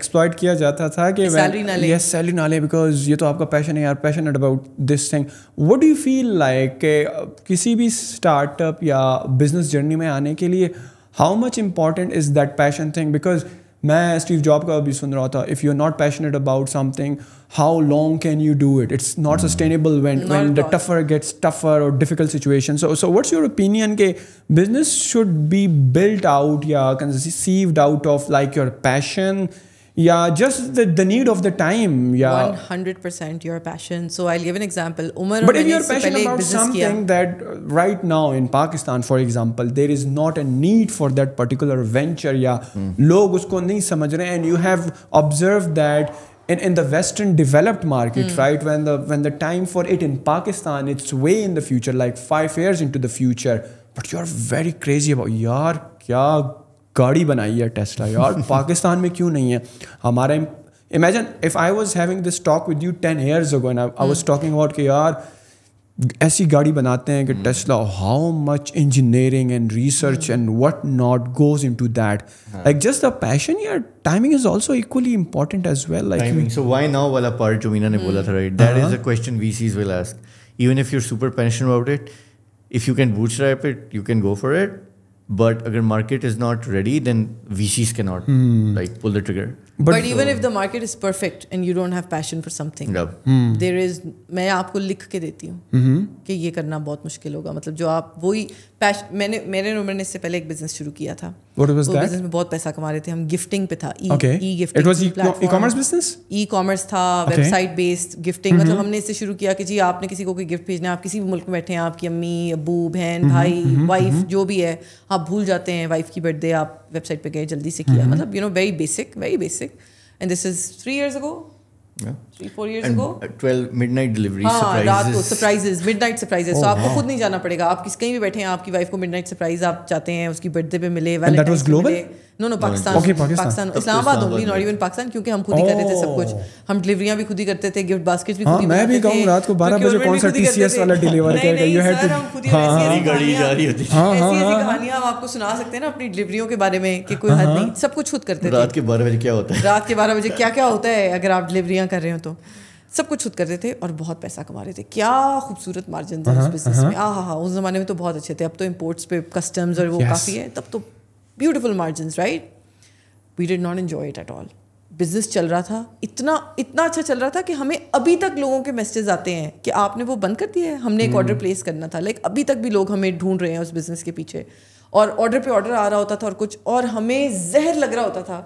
एक्सप्लॉइट किया जाता था कि सैलरी ना ले यस सैलरी ना ले बिकॉज ये तो आपका पैशन है यार passionate about this thing what do feel like किसी भी स्टार्टअप या बिजनेस जर्नी में आने के लिए how much important is that passion thing because मैं स्टीव जॉब का भी सुन रहा था if you are not passionate about something how long can you do it it's not sustainable when when the tougher gets tougher और difficult situation so so what's your opinion के business should be built out या conceived out of like your passion yeah just the, the need of the time yeah 100% your passion so i'll give an example umar but if you're passionate about something that uh, right now in pakistan for example there is not a need for that particular venture yeah hmm. log usko nahi and you have observed that in, in the western developed market mm. right when the when the time for it in pakistan it's way in the future like 5 years into the future but you're very crazy about your kya गाड़ी बनाई है Tesla यार <laughs> पाकिस्तान में क्यों नहीं है हमारा imagine if I was having this talk with you ten years ago and I was talking about के यार ऐसी गाड़ी बनाते हैं कि hmm. Tesla how much engineering and research and what not goes into that like just the passion यार timing is also equally important as well like so why now वाला part जो मीना ने बोला hmm. था right that is a question we sees will ask even if your super passion about it if you can boot it you can go for it but again market is not ready then vcs cannot mm. like pull the trigger but, but so, even if the market is perfect and you don't have passion for something yeah. mm. there is मैं आपको लिख के देती हूँ mm -hmm. कि ये करना बहुत मुश्किल होगा मतलब जो आप वही मैंने मेरे नंबर ने इससे पहले एक बिजनेस शुरू किया था बिजनेस में बहुत पैसा कमा रहे थे हम गिफ्टिंग पे था e e commerce business e commerce था वेबसाइट बेस्ड गिफ्टिंग मतलब mm-hmm. हमने इससे शुरू किया कि जी आपने किसी को कोई गिफ्ट भेजना है आप किसी भी मुल्क में बैठे हैं आपकी अम्मी अबू बहन mm-hmm, भाई वाइफ mm-hmm, जो भी है आप आप भूल जाते हैं वाइफ की बर्थडे आप वेबसाइट पे गए जल्दी से किया mm-hmm. मतलब you know very basic very basic and this is three years ago आपको खुद नहीं जाना पड़ेगा आप किस कहीं भी बैठे हैं आपकी वाइफ को मिडनाइट सरप्राइज आप चाहते हैं उसकी बर्थडे पे मिले नो नो पाकिस्तान पाकिस्तान तो Islamabad only not even Pakistan क्योंकि हम खुद ही कर रहे थे सब oh। कुछ हम डिलीवरियां भी खुद ही करते थे गिफ्ट बास्केट भी खुद ही हाँ, मैं भी कहूं रात को 12 बजे कौन सा टीसीएस वाला डिलीवर कर करेगा यू हैड टू हां गाड़ी जा रही होती है हां ऐसी हाँ, हाँ। कहानियां हम आपको सुना सकते हैं ना अपनी डिलीवरियों के बारे में कि कोई हद नहीं सब कुछ खुद करते थे रात के 12 बजे क्या होता है रात के 12 बजे क्या क्या होता है अगर आप डिलीवरियां कर रहे हो तो सब कुछ खुद करते थे और बहुत पैसा कमा रहे थे क्या खूबसूरत मार्जिन था उस बिजनेस में आ हा हा उस जमाने में तो बहुत अच्छे थे अब तो इम्पोर्ट्स पे कस्टम्स और वो काफ़ी है तब तो beautiful margin right we did not enjoy it at all business चल रहा था इतना इतना अच्छा चल रहा था कि हमें अभी तक लोगों के मैसेज आते हैं कि आपने वो बंद कर दिया है हमने एक ऑर्डर हम्म। प्लेस करना था लाइक अभी तक भी लोग हमें ढूंढ रहे हैं उस बिज़नेस के पीछे और ऑर्डर पे ऑर्डर आ रहा होता था और कुछ और हमें जहर लग रहा होता था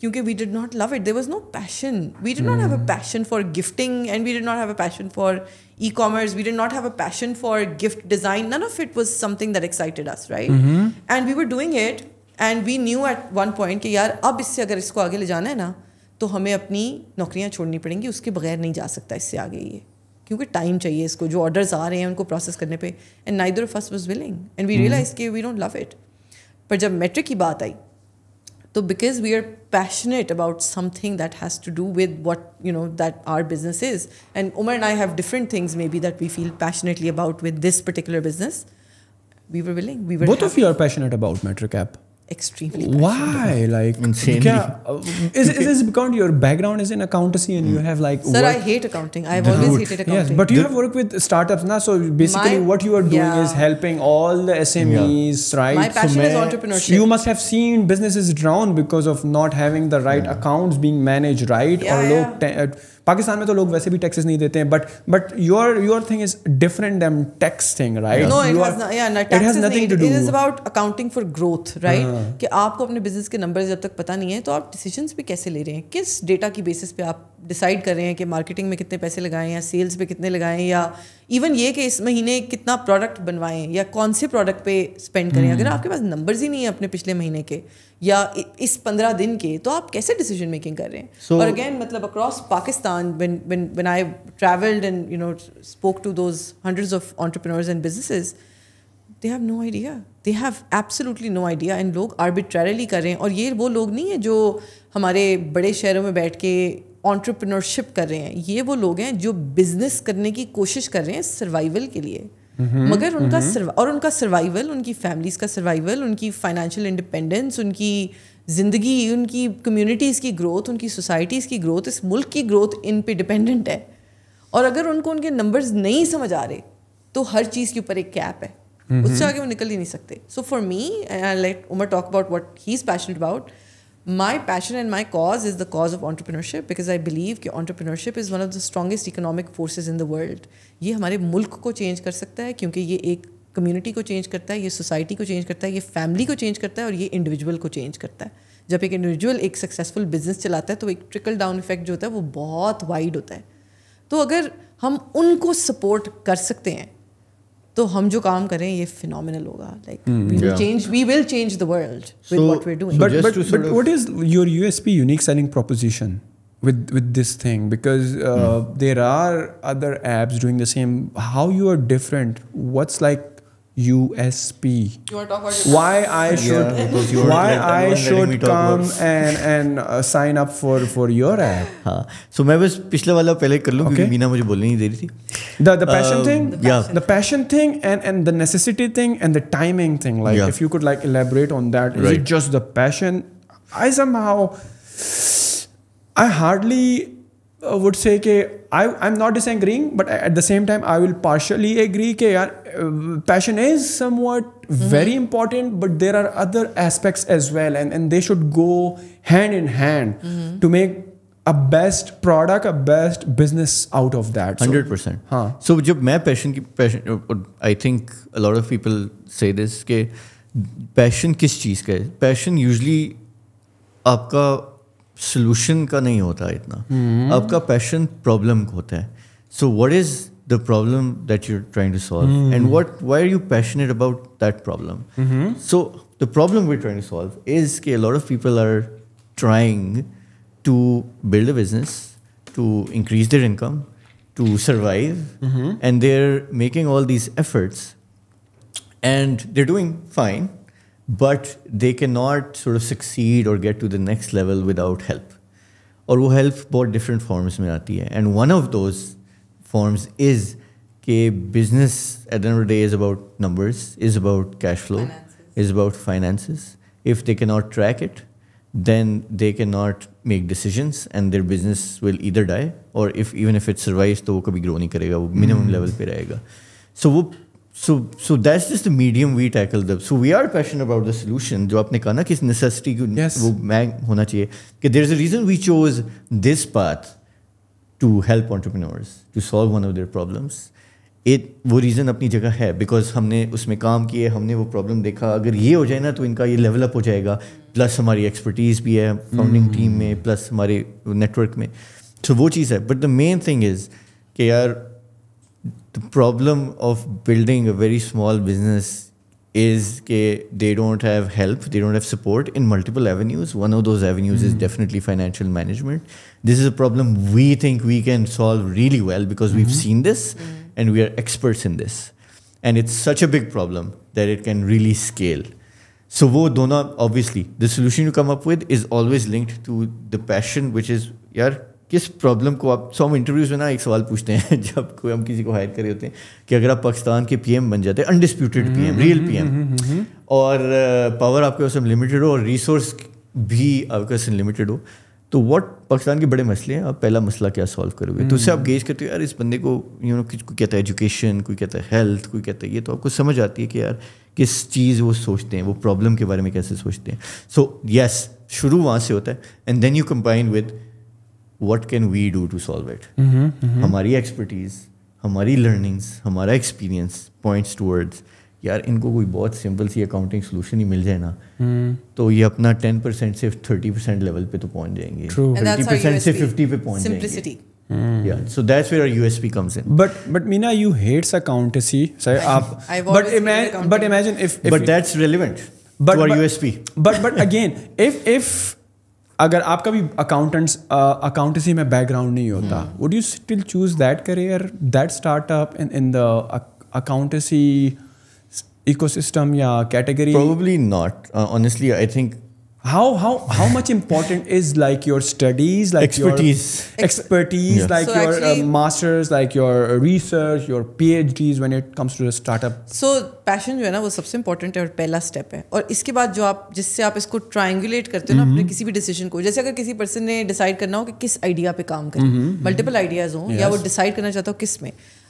क्योंकि we did not love it there was no passion we did not have a passion for gifting and we did not have a passion for e commerce we did not have a passion for gift design none of it was something that excited us right and we were doing it and we knew at one point कि यार अब इससे अगर इसको आगे ले जाना है ना तो हमें अपनी नौकरियाँ छोड़नी पड़ेंगी उसके बगैर नहीं जा सकता इससे आगे ये क्योंकि टाइम चाहिए इसको जो ऑर्डर्स आ रहे हैं उनको प्रोसेस करने पे and neither first was willing and we realize के वी डोंट लव इट पर जब मेट्रिक की बात आई तो because we are passionate about something that has to do with what you know that our business is and Umar and I have different things maybe that we feel passionately about with this particular business we are willing we were both happy. of you are passionate extremely why like insanely uh, is, is, because your background is in accountancy and mm. you hmm. have like sir i hate accounting i've always hated accounting yes but you have worked with startups now so basically my, what you are doing yeah. is helping all the smes yeah. right my passion so is entrepreneurship you must have seen businesses drown because of not having the right accounts being managed right or low uh, Pakistan में तो लोग वैसे भी taxes नहीं देते हैं but but your your thing is different them tax thing right no it has nothing to do it is about accounting for growth right कि आपको अपने बिजनेस के नंबर्स जब तक पता नहीं है तो आप डिसीजंस भी कैसे ले रहे हैं किस डेटा की बेसिस पे आप डिसाइड कर रहे हैं कि मार्केटिंग में कितने पैसे लगाएं या सेल्स पे कितने लगाएं या इवन ये कि इस महीने कितना प्रोडक्ट बनवाएं या कौन से प्रोडक्ट पे स्पेंड करें हम्म। अगर आपके पास नंबर्स ही नहीं है अपने पिछले महीने के या इस पंद्रह दिन के तो आप कैसे डिसीजन मेकिंग कर रहे हैं और अगेन मतलब across Pakistan been I traveled and you know spoke to those hundred of entrepreneurs and businesses they have no idea they have absolutely no idea and लोग आर्बिट्रेरली कर रहे हैं और ये वो लोग नहीं हैं जो हमारे बड़े शहरों में बैठ के ऑन्टरप्रिनरशिप कर रहे हैं ये वो लोग हैं जो बिजनेस करने की कोशिश कर रहे हैं सर्वाइवल के लिए मगर उनका और उनका सर्वाइवल उनकी फैमिलीज का सर्वाइवल उनकी फाइनेंशियल इंडिपेंडेंस उनकी ज़िंदगी उनकी कम्युनिटीज़ की ग्रोथ उनकी सोसाइटीज़ की ग्रोथ इस मुल्क की ग्रोथ इन पे डिपेंडेंट है और अगर उनको उनके नंबर्स नहीं समझ आ रहे तो हर चीज़ के ऊपर एक कैप है उससे आगे वो निकल ही नहीं सकते so for me I let Umar talk about what he is passionate about my passion and my cause is the cause of entrepreneurship because I believe कि entrepreneurship is one of the strongest economic forces in the world ये हमारे मुल्क को change कर सकता है क्योंकि ये एक कम्युनिटी को चेंज करता है ये सोसाइटी को चेंज करता है ये फैमिली को चेंज करता है और ये इंडिविजुअल को चेंज करता है जब एक इंडिविजुअल एक सक्सेसफुल बिजनेस चलाता है तो एक ट्रिकल डाउन इफेक्ट जो होता है वो बहुत वाइड होता है तो अगर हम उनको सपोर्ट कर सकते हैं तो हम जो काम करें ये फिनोमिनल होगा like we will change we will change the world with what we are doing but but what is your USP unique selling proposition with with this thing because there are other apps doing the same how you are different what's like USP. Why I should yeah, why I should come and and uh, sign up for for your app. हाँ, so मैं बस पिछले वाला पहले कर लूँ okay. क्योंकि मीना मुझे बोलने नहीं दे रही थी. The the passion uh, thing, the yeah, the passion thing and and the necessity thing and the timing thing. Like yeah. if you could like elaborate on that, right. is it just the passion? I somehow I hardly uh, would say that I, I'm not disagreeing, but at the same time, I will partially agree that yaar, uh, passion is somewhat mm -hmm. very important, but there are other aspects as well, and, and they should go hand in hand mm -hmm. to make a best product, a best business out of that. Hundred percent. So जब मैं passion की passion, uh, I think a lot of people say this के passion किस चीज़ का Passion usually आपका solution का नहीं होता इतना हम्म। आपका पैशन प्रॉब्लम होता है so what is the problem that you trying to solve and what why are you passionate about that problem so the problem we trying to solve is के lot of people are trying to build a business to increase their income to survive and they are making all these efforts and they're doing fine but they cannot sort of succeed or get to the next level without help. Or who help both different forms mein aati hai. And one of those forms is ke business at the end of the day is about numbers, is about cash flow, is about finances. If they cannot track it, then they cannot make decisions and their business will either die or if even if it survives, to wo kabhi grow nahi karega, wo minimum hmm. level pe rahega. So wo so so that just the medium we tackle the so we are passion about the solution जो आपने कहा ना कि इस necessity को yes. वो मैं होना चाहिए कि there is a reason we chose this path to help entrepreneurs to solve one of their problems एक वो रीज़न अपनी जगह है बिकॉज हमने उसमें काम किए हमने वो प्रॉब्लम देखा अगर ये हो जाए ना तो इनका ये लेवल अप हो जाएगा प्लस हमारी एक्सपर्टीज़ भी है फाउंडिंग टीम mm. में प्लस हमारे नेटवर्क में सो so वो चीज़ है but the main thing is कि यार the problem of building a very small business is that they don't have help, they don't have support in multiple avenues. One of those avenues mm. is hmm. definitely financial management. This is a problem we think we can solve really well because mm -hmm. we've seen this mm. and we are experts in this. And it's such a big problem that it can really scale. So, wo dona, obviously, the solution you come up with is always linked to the passion, which is, yeah, किस problem को आप सो हम interviews में ना एक सवाल पूछते हैं <laughs> जब कोई हम किसी को हायर करे होते हैं कि अगर आप पाकिस्तान के पीएम बन जाते हैं अनडिस्प्यूटेड पीएम रियल पीएम और पावर uh, आपके पास लिमिटेड हो और रिसोर्स भी आपके पास लिमिटेड हो तो व्हाट पाकिस्तान के बड़े मसले हैं आप पहला मसला क्या सॉल्व करोगे तो उससे आप गेज हम्म। करते हो यार इस बंदे को यू नो कोई कहता है एजुकेशन कोई कहता है हेल्थ कोई कहता है ये तो आपको समझ आती है कि यार किस चीज़ वो सोचते हैं वो प्रॉब्लम के बारे में कैसे सोचते हैं सो यस शुरू वहाँ से होता है and then you combine with what can we do to solve it हमारी एक्सपर्टीज़ हमारी लर्निंग्स हमारा एक्सपीरियंस पॉइंट्स टूवर्ड्स यार इनको कोई बहुत सिंपल सी अकाउंटिंग सोल्यूशन ही मिल जाए ना hmm. तो ये अपना टेन परसेंट से थर्टी परसेंट लेवल पे तो पहुंच जाएंगे थर्टी परसेंट से फिफ्टी पे पहुंच Simplicity. जाएंगे so but but but but imagine but that's relevant but but again अगर आपका भी अकाउंटेंट्स अकाउंटेंसी में बैकग्राउंड नहीं होता would you still choose that career that startup in in the accountancy ecosystem या category not not I uh, think how how how much important is like your studies like expertise your expertise yeah. like so your uh, actually, uh, masters like your research your phds when it comes to the startup so passion, जो है ना वो सबसे important है और पहला step है और इसके बाद जो आप जिससे आप इसको ट्रायंगुलेट करते हो ना decision. Mm-hmm. किसी भी डिसीजन को जैसे अगर किसी पर्सन ने डिसाइड करना हो कि किस आइडिया पे काम करें मल्टीपल आइडियाज हो या वो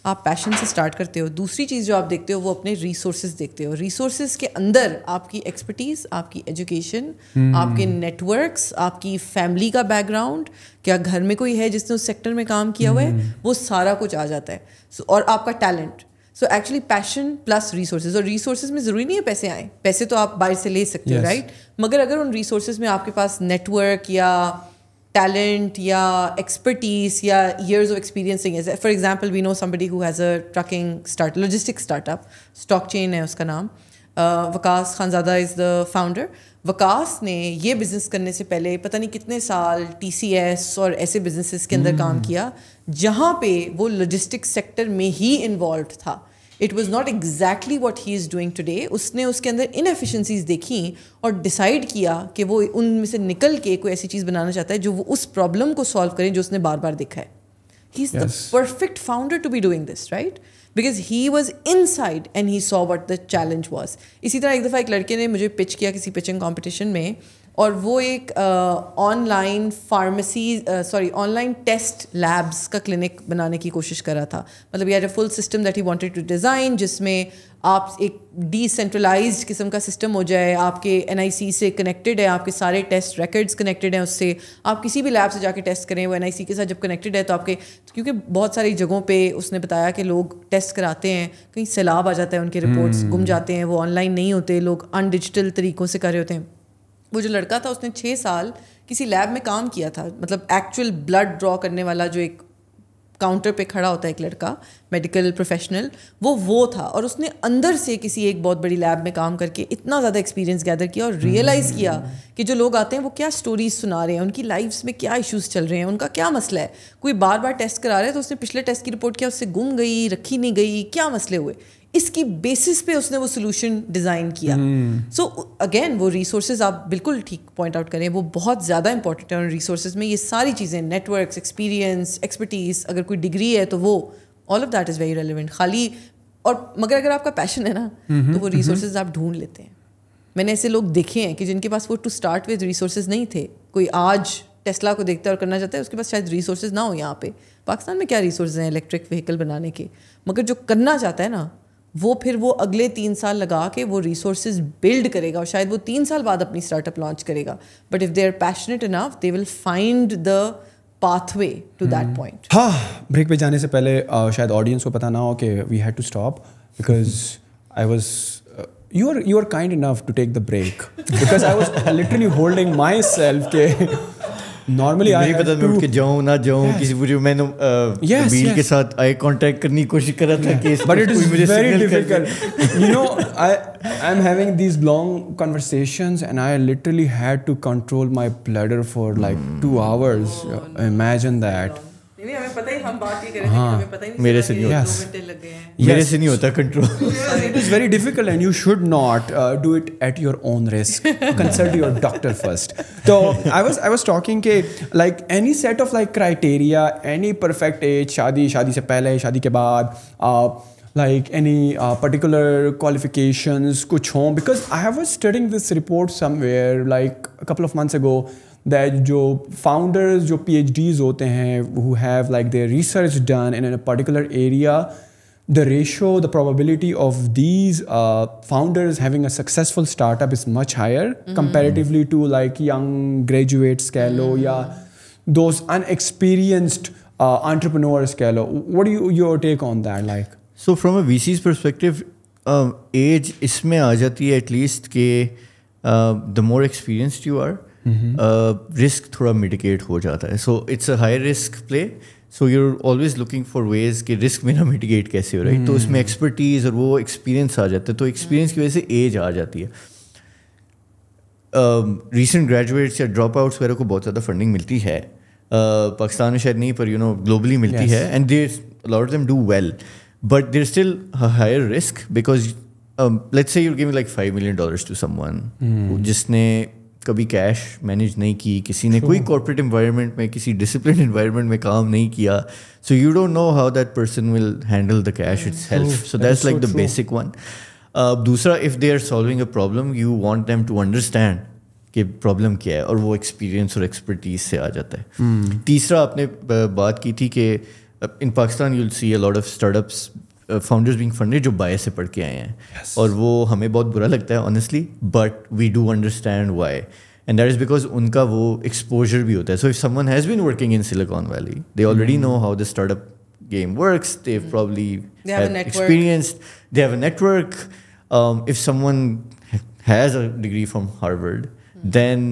आप पैशन से स्टार्ट करते हो दूसरी चीज़ जो आप देखते हो वो अपने रिसोर्सेज देखते हो रिसोर्सेज के अंदर आपकी एक्सपर्टीज़ आपकी एजुकेशन hmm. आपके नेटवर्क्स आपकी फैमिली का बैकग्राउंड क्या घर में कोई है जिसने उस सेक्टर में काम किया हुआ है hmm. वो सारा कुछ आ जाता है so, और आपका talent so actually passion plus resources और रिसोर्सेज में ज़रूरी नहीं है पैसे आए पैसे तो आप बाहर से ले सकते हो yes. Right right? मगर अगर उन रिसोर्सेज में आपके पास नेटवर्क या talent yeah expertise yeah years of experience thing is for example we know somebody who has a trucking start logistics startup stockchain hai uska naam uh, Waqas Khanzada is the founder Waqas ने ये business करने से पहले पता नहीं कितने साल टी सी एस और ऐसे बिजनेसेस के अंदर mm. काम किया जहाँ पे वो लॉजिस्टिक्स सेक्टर में ही इन्वॉल्व था it was not exactly what he is doing today उसने उसके अंदर इनएफिशेंसीज देखी और डिसाइड किया कि वो उनमें से निकल के कोई ऐसी चीज़ बनाना चाहता है जो वो उस प्रॉब्लम को सॉल्व करें जो उसने बार बार देखा है he is the perfect founder to be doing this right because he was inside and he saw what the challenge was इसी तरह एक दफ़ा एक लड़के ने मुझे पिच किया किसी पिचिंग कॉम्पिटिशन में और वो एक online pharmacy sorry online test labs का क्लिनिक बनाने की कोशिश कर रहा था मतलब यार full system that he wanted to design जिसमें आप एक डिसेंट्रलाइज किस्म का सिस्टम हो जाए आपके एन से कनेक्टेड है आपके सारे टेस्ट रिकॉर्ड्स कनेक्टेड हैं उससे आप किसी भी लैब से जाके टेस्ट करें वो एन के साथ जब कनेक्टेड है तो आपके क्योंकि बहुत सारी जगहों पे उसने बताया कि लोग टेस्ट कराते हैं कहीं सैलाब आ जाता है उनके रिपोर्ट्स हम्म। hmm. गुम जाते हैं वो ऑनलाइन नहीं होते लोग अनडिजिटल तरीक़ों से कर रहे होते हैं वो जो लड़का था उसने छः साल किसी लैब में काम किया था मतलब एक्चुअल ब्लड ड्रॉ करने वाला जो एक काउंटर पे खड़ा होता है एक लड़का मेडिकल प्रोफेशनल वो वो था और उसने अंदर से किसी एक बहुत बड़ी लैब में काम करके इतना ज़्यादा एक्सपीरियंस गैदर किया और रियलाइज़ किया कि जो लोग आते हैं वो क्या स्टोरीज सुना रहे हैं उनकी लाइफ में क्या इश्यूज़ चल रहे हैं उनका क्या मसला है कोई बार बार टेस्ट करा रहे हैं तो उसने पिछले टेस्ट की रिपोर्ट किया उससे गुम गई रखी नहीं गई क्या मसले हुए इसकी बेसिस पे उसने वो सोल्यूशन डिज़ाइन किया सो hmm. अगेन so, वो रिसोर्सेज आप बिल्कुल ठीक पॉइंट आउट करें वो बहुत ज़्यादा इंपॉर्टेंट है उन रिसोर्सेज में ये सारी चीज़ें नेटवर्क्स एक्सपीरियंस एक्सपर्टीज़ अगर कोई डिग्री है तो वो all of that is very relevant खाली और मगर अगर आपका पैशन है ना hmm. तो वो रिसोर्सेज hmm. आप ढूंढ लेते हैं मैंने ऐसे लोग देखे हैं कि जिनके पास वो टू स्टार्ट विद रिसोर्सेज नहीं थे कोई आज टेस्ला को देखता है और करना चाहता है उसके पास शायद रिसोर्सेज ना हो यहाँ पे पाकिस्तान में क्या रिसोर्स हैं इलेक्ट्रिक व्हीकल बनाने के मगर जो करना चाहता है ना वो फिर वो अगले तीन साल लगा के वो रिसोर्स बिल्ड करेगा और शायद वो तीन साल बाद अपनी स्टार्टअप लॉन्च करेगा but if they are passionate enough they will find the pathway to that point हाँ ब्रेक पे जाने से पहले uh, शायद ऑडियंस को पता ना हो कि we had to stop because I was you are you are kind enough to take the break <laughs> because I was literally holding myself. Okay. Normally I पता मैं उठ के जाऊं ना जाऊं किसी पूरी मैंने बील के साथ आई कांटेक्ट करने की कोशिश कर रहा था कि but it is very difficult you know I I am having these long conversations and I literally had to control my bladder for like 2 hours imagine that set of like criteria any perfect age शादी शादी से पहले शादी के बाद like any particular qualification कुछ हों because I have studying this report somewhere like couple of months ago that जो फाउंडर्स जो PhDs होते हैं who have like their research done in a particular area the ratio the probability of these founders having a successful startup is much higher comparatively to like young graduates कह लो या those unexperienced uh, entrepreneurs Kalo. what do you your take on that like so from a vc's perspective um, age is aa jati hai at least ke uh, the more experienced you are risk mm-hmm. uh, थोड़ा mitigate हो जाता है so it's a high risk play so you are always looking for ways कि risk मेरा mitigate कैसे हो रहा है तो उसमें एक्सपर्टीज mm-hmm. और वो एक्सपीरियंस आ जाता है तो एक्सपीरियंस की वजह से एज आ जाती है रिसेंट um, ग्रेजुएट्स या ड्रॉप आउट्स वगैरह को बहुत ज़्यादा फंडिंग मिलती है uh, पाकिस्तान में शायद नहीं पर यू नो ग्लोबली मिलती है and there lot them do well but there still higher risk because let's say you give like five million dollars to someone जिसने कभी कैश मैनेज नहीं की किसी ने कोई कॉर्पोरेट इन्वायरमेंट में किसी डिसिप्लिन इन्वायरमेंट में काम नहीं किया so you don't know how that person will handle the cash it's help so that's like the basic one दूसरा if they are solving a problem you want them to understand कि problem क्या है और वो experience और expertise से आ जाता है hmm. तीसरा आपने बात की थी कि in Pakistan you'll see a lot of startups founders being funded जो बाय से पढ़ के आए हैं yes. और वो हमें बहुत बुरा लगता है honestly but we do understand why and that is because उनका वो एक्सपोजर भी होता है so if someone has been working in Silicon Valley they already know how the startup game works they've probably they have experienced they have a network um, if someone has a degree from harvard mm. then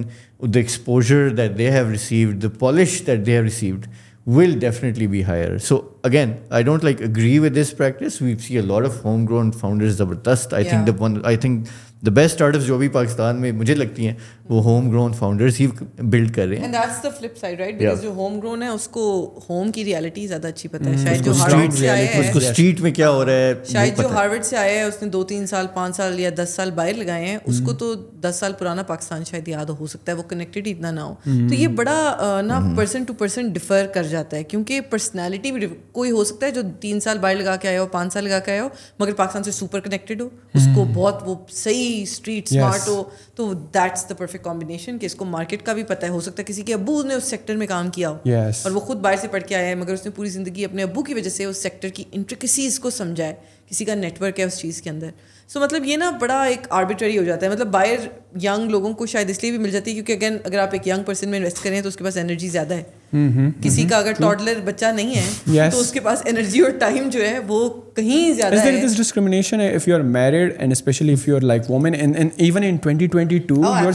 the exposure that they have received the polish that they have received will definitely be higher. So again, I don't like agree with this practice. We see a lot of homegrown founders, Zabardast. I yeah. think the one I think the best startup जो भी पाकिस्तान में मुझे लगती हैं वो home grown founders ही build कर रहे हैं and that's the flip side right because जो होम ग्रोन है उसको होम की रियलिटी ज्यादा अच्छी पता है hmm. शायद जो हार्वर्ड से आया है उसको स्ट्रीट में क्या हो रहा है शायद जो हार्वर्ड से आया है उसने दो तीन साल पाँच साल या दस साल बाहर लगाए हैं hmm. उसको तो दस साल पुराना पाकिस्तान शायद याद हो सकता है वो कनेक्टेड इतना ना हो hmm. तो ये बड़ा ना पर्सन टू पर्सन डिफर कर जाता है क्योंकि पर्सनैलिटी भी कोई हो सकता है जो तीन साल बाहर लगा के आया हो पाँच साल लगा के आया हो मगर पाकिस्तान से सुपर कनेक्टेड हो उसको बहुत वो सही ही स्ट्रीट स्मार्ट हो तो दैट्स द परफेक्ट कॉम्बिनेशन कि इसको मार्केट का भी पता है हो सकता है किसी के अबू ने उस सेक्टर में काम किया हो yes. और वो खुद बाहर से पढ़ के आया है मगर उसने पूरी ज़िंदगी अपने अबू की वजह से उस सेक्टर की इंट्रिकसीज को समझा है किसी का नेटवर्क है उस चीज़ के अंदर सो so, मतलब ये ना बड़ा एक आर्बिट्री हो जाता है मतलब बायर यंग लोगों को शायद इसलिए भी मिल जाती है क्योंकि अगेन अगर आप एक यंग पर्सन में इन्वेस्ट करें तो उसके पास एनर्जी ज़्यादा है mm-hmm, किसी mm-hmm, का अगर टॉडलर बच्चा नहीं है yes. तो उसके पास एनर्जी और टाइम जो है वो कहीं ज़्यादा है this discrimination if you are married and especially if you are like woman and even in 2022 you are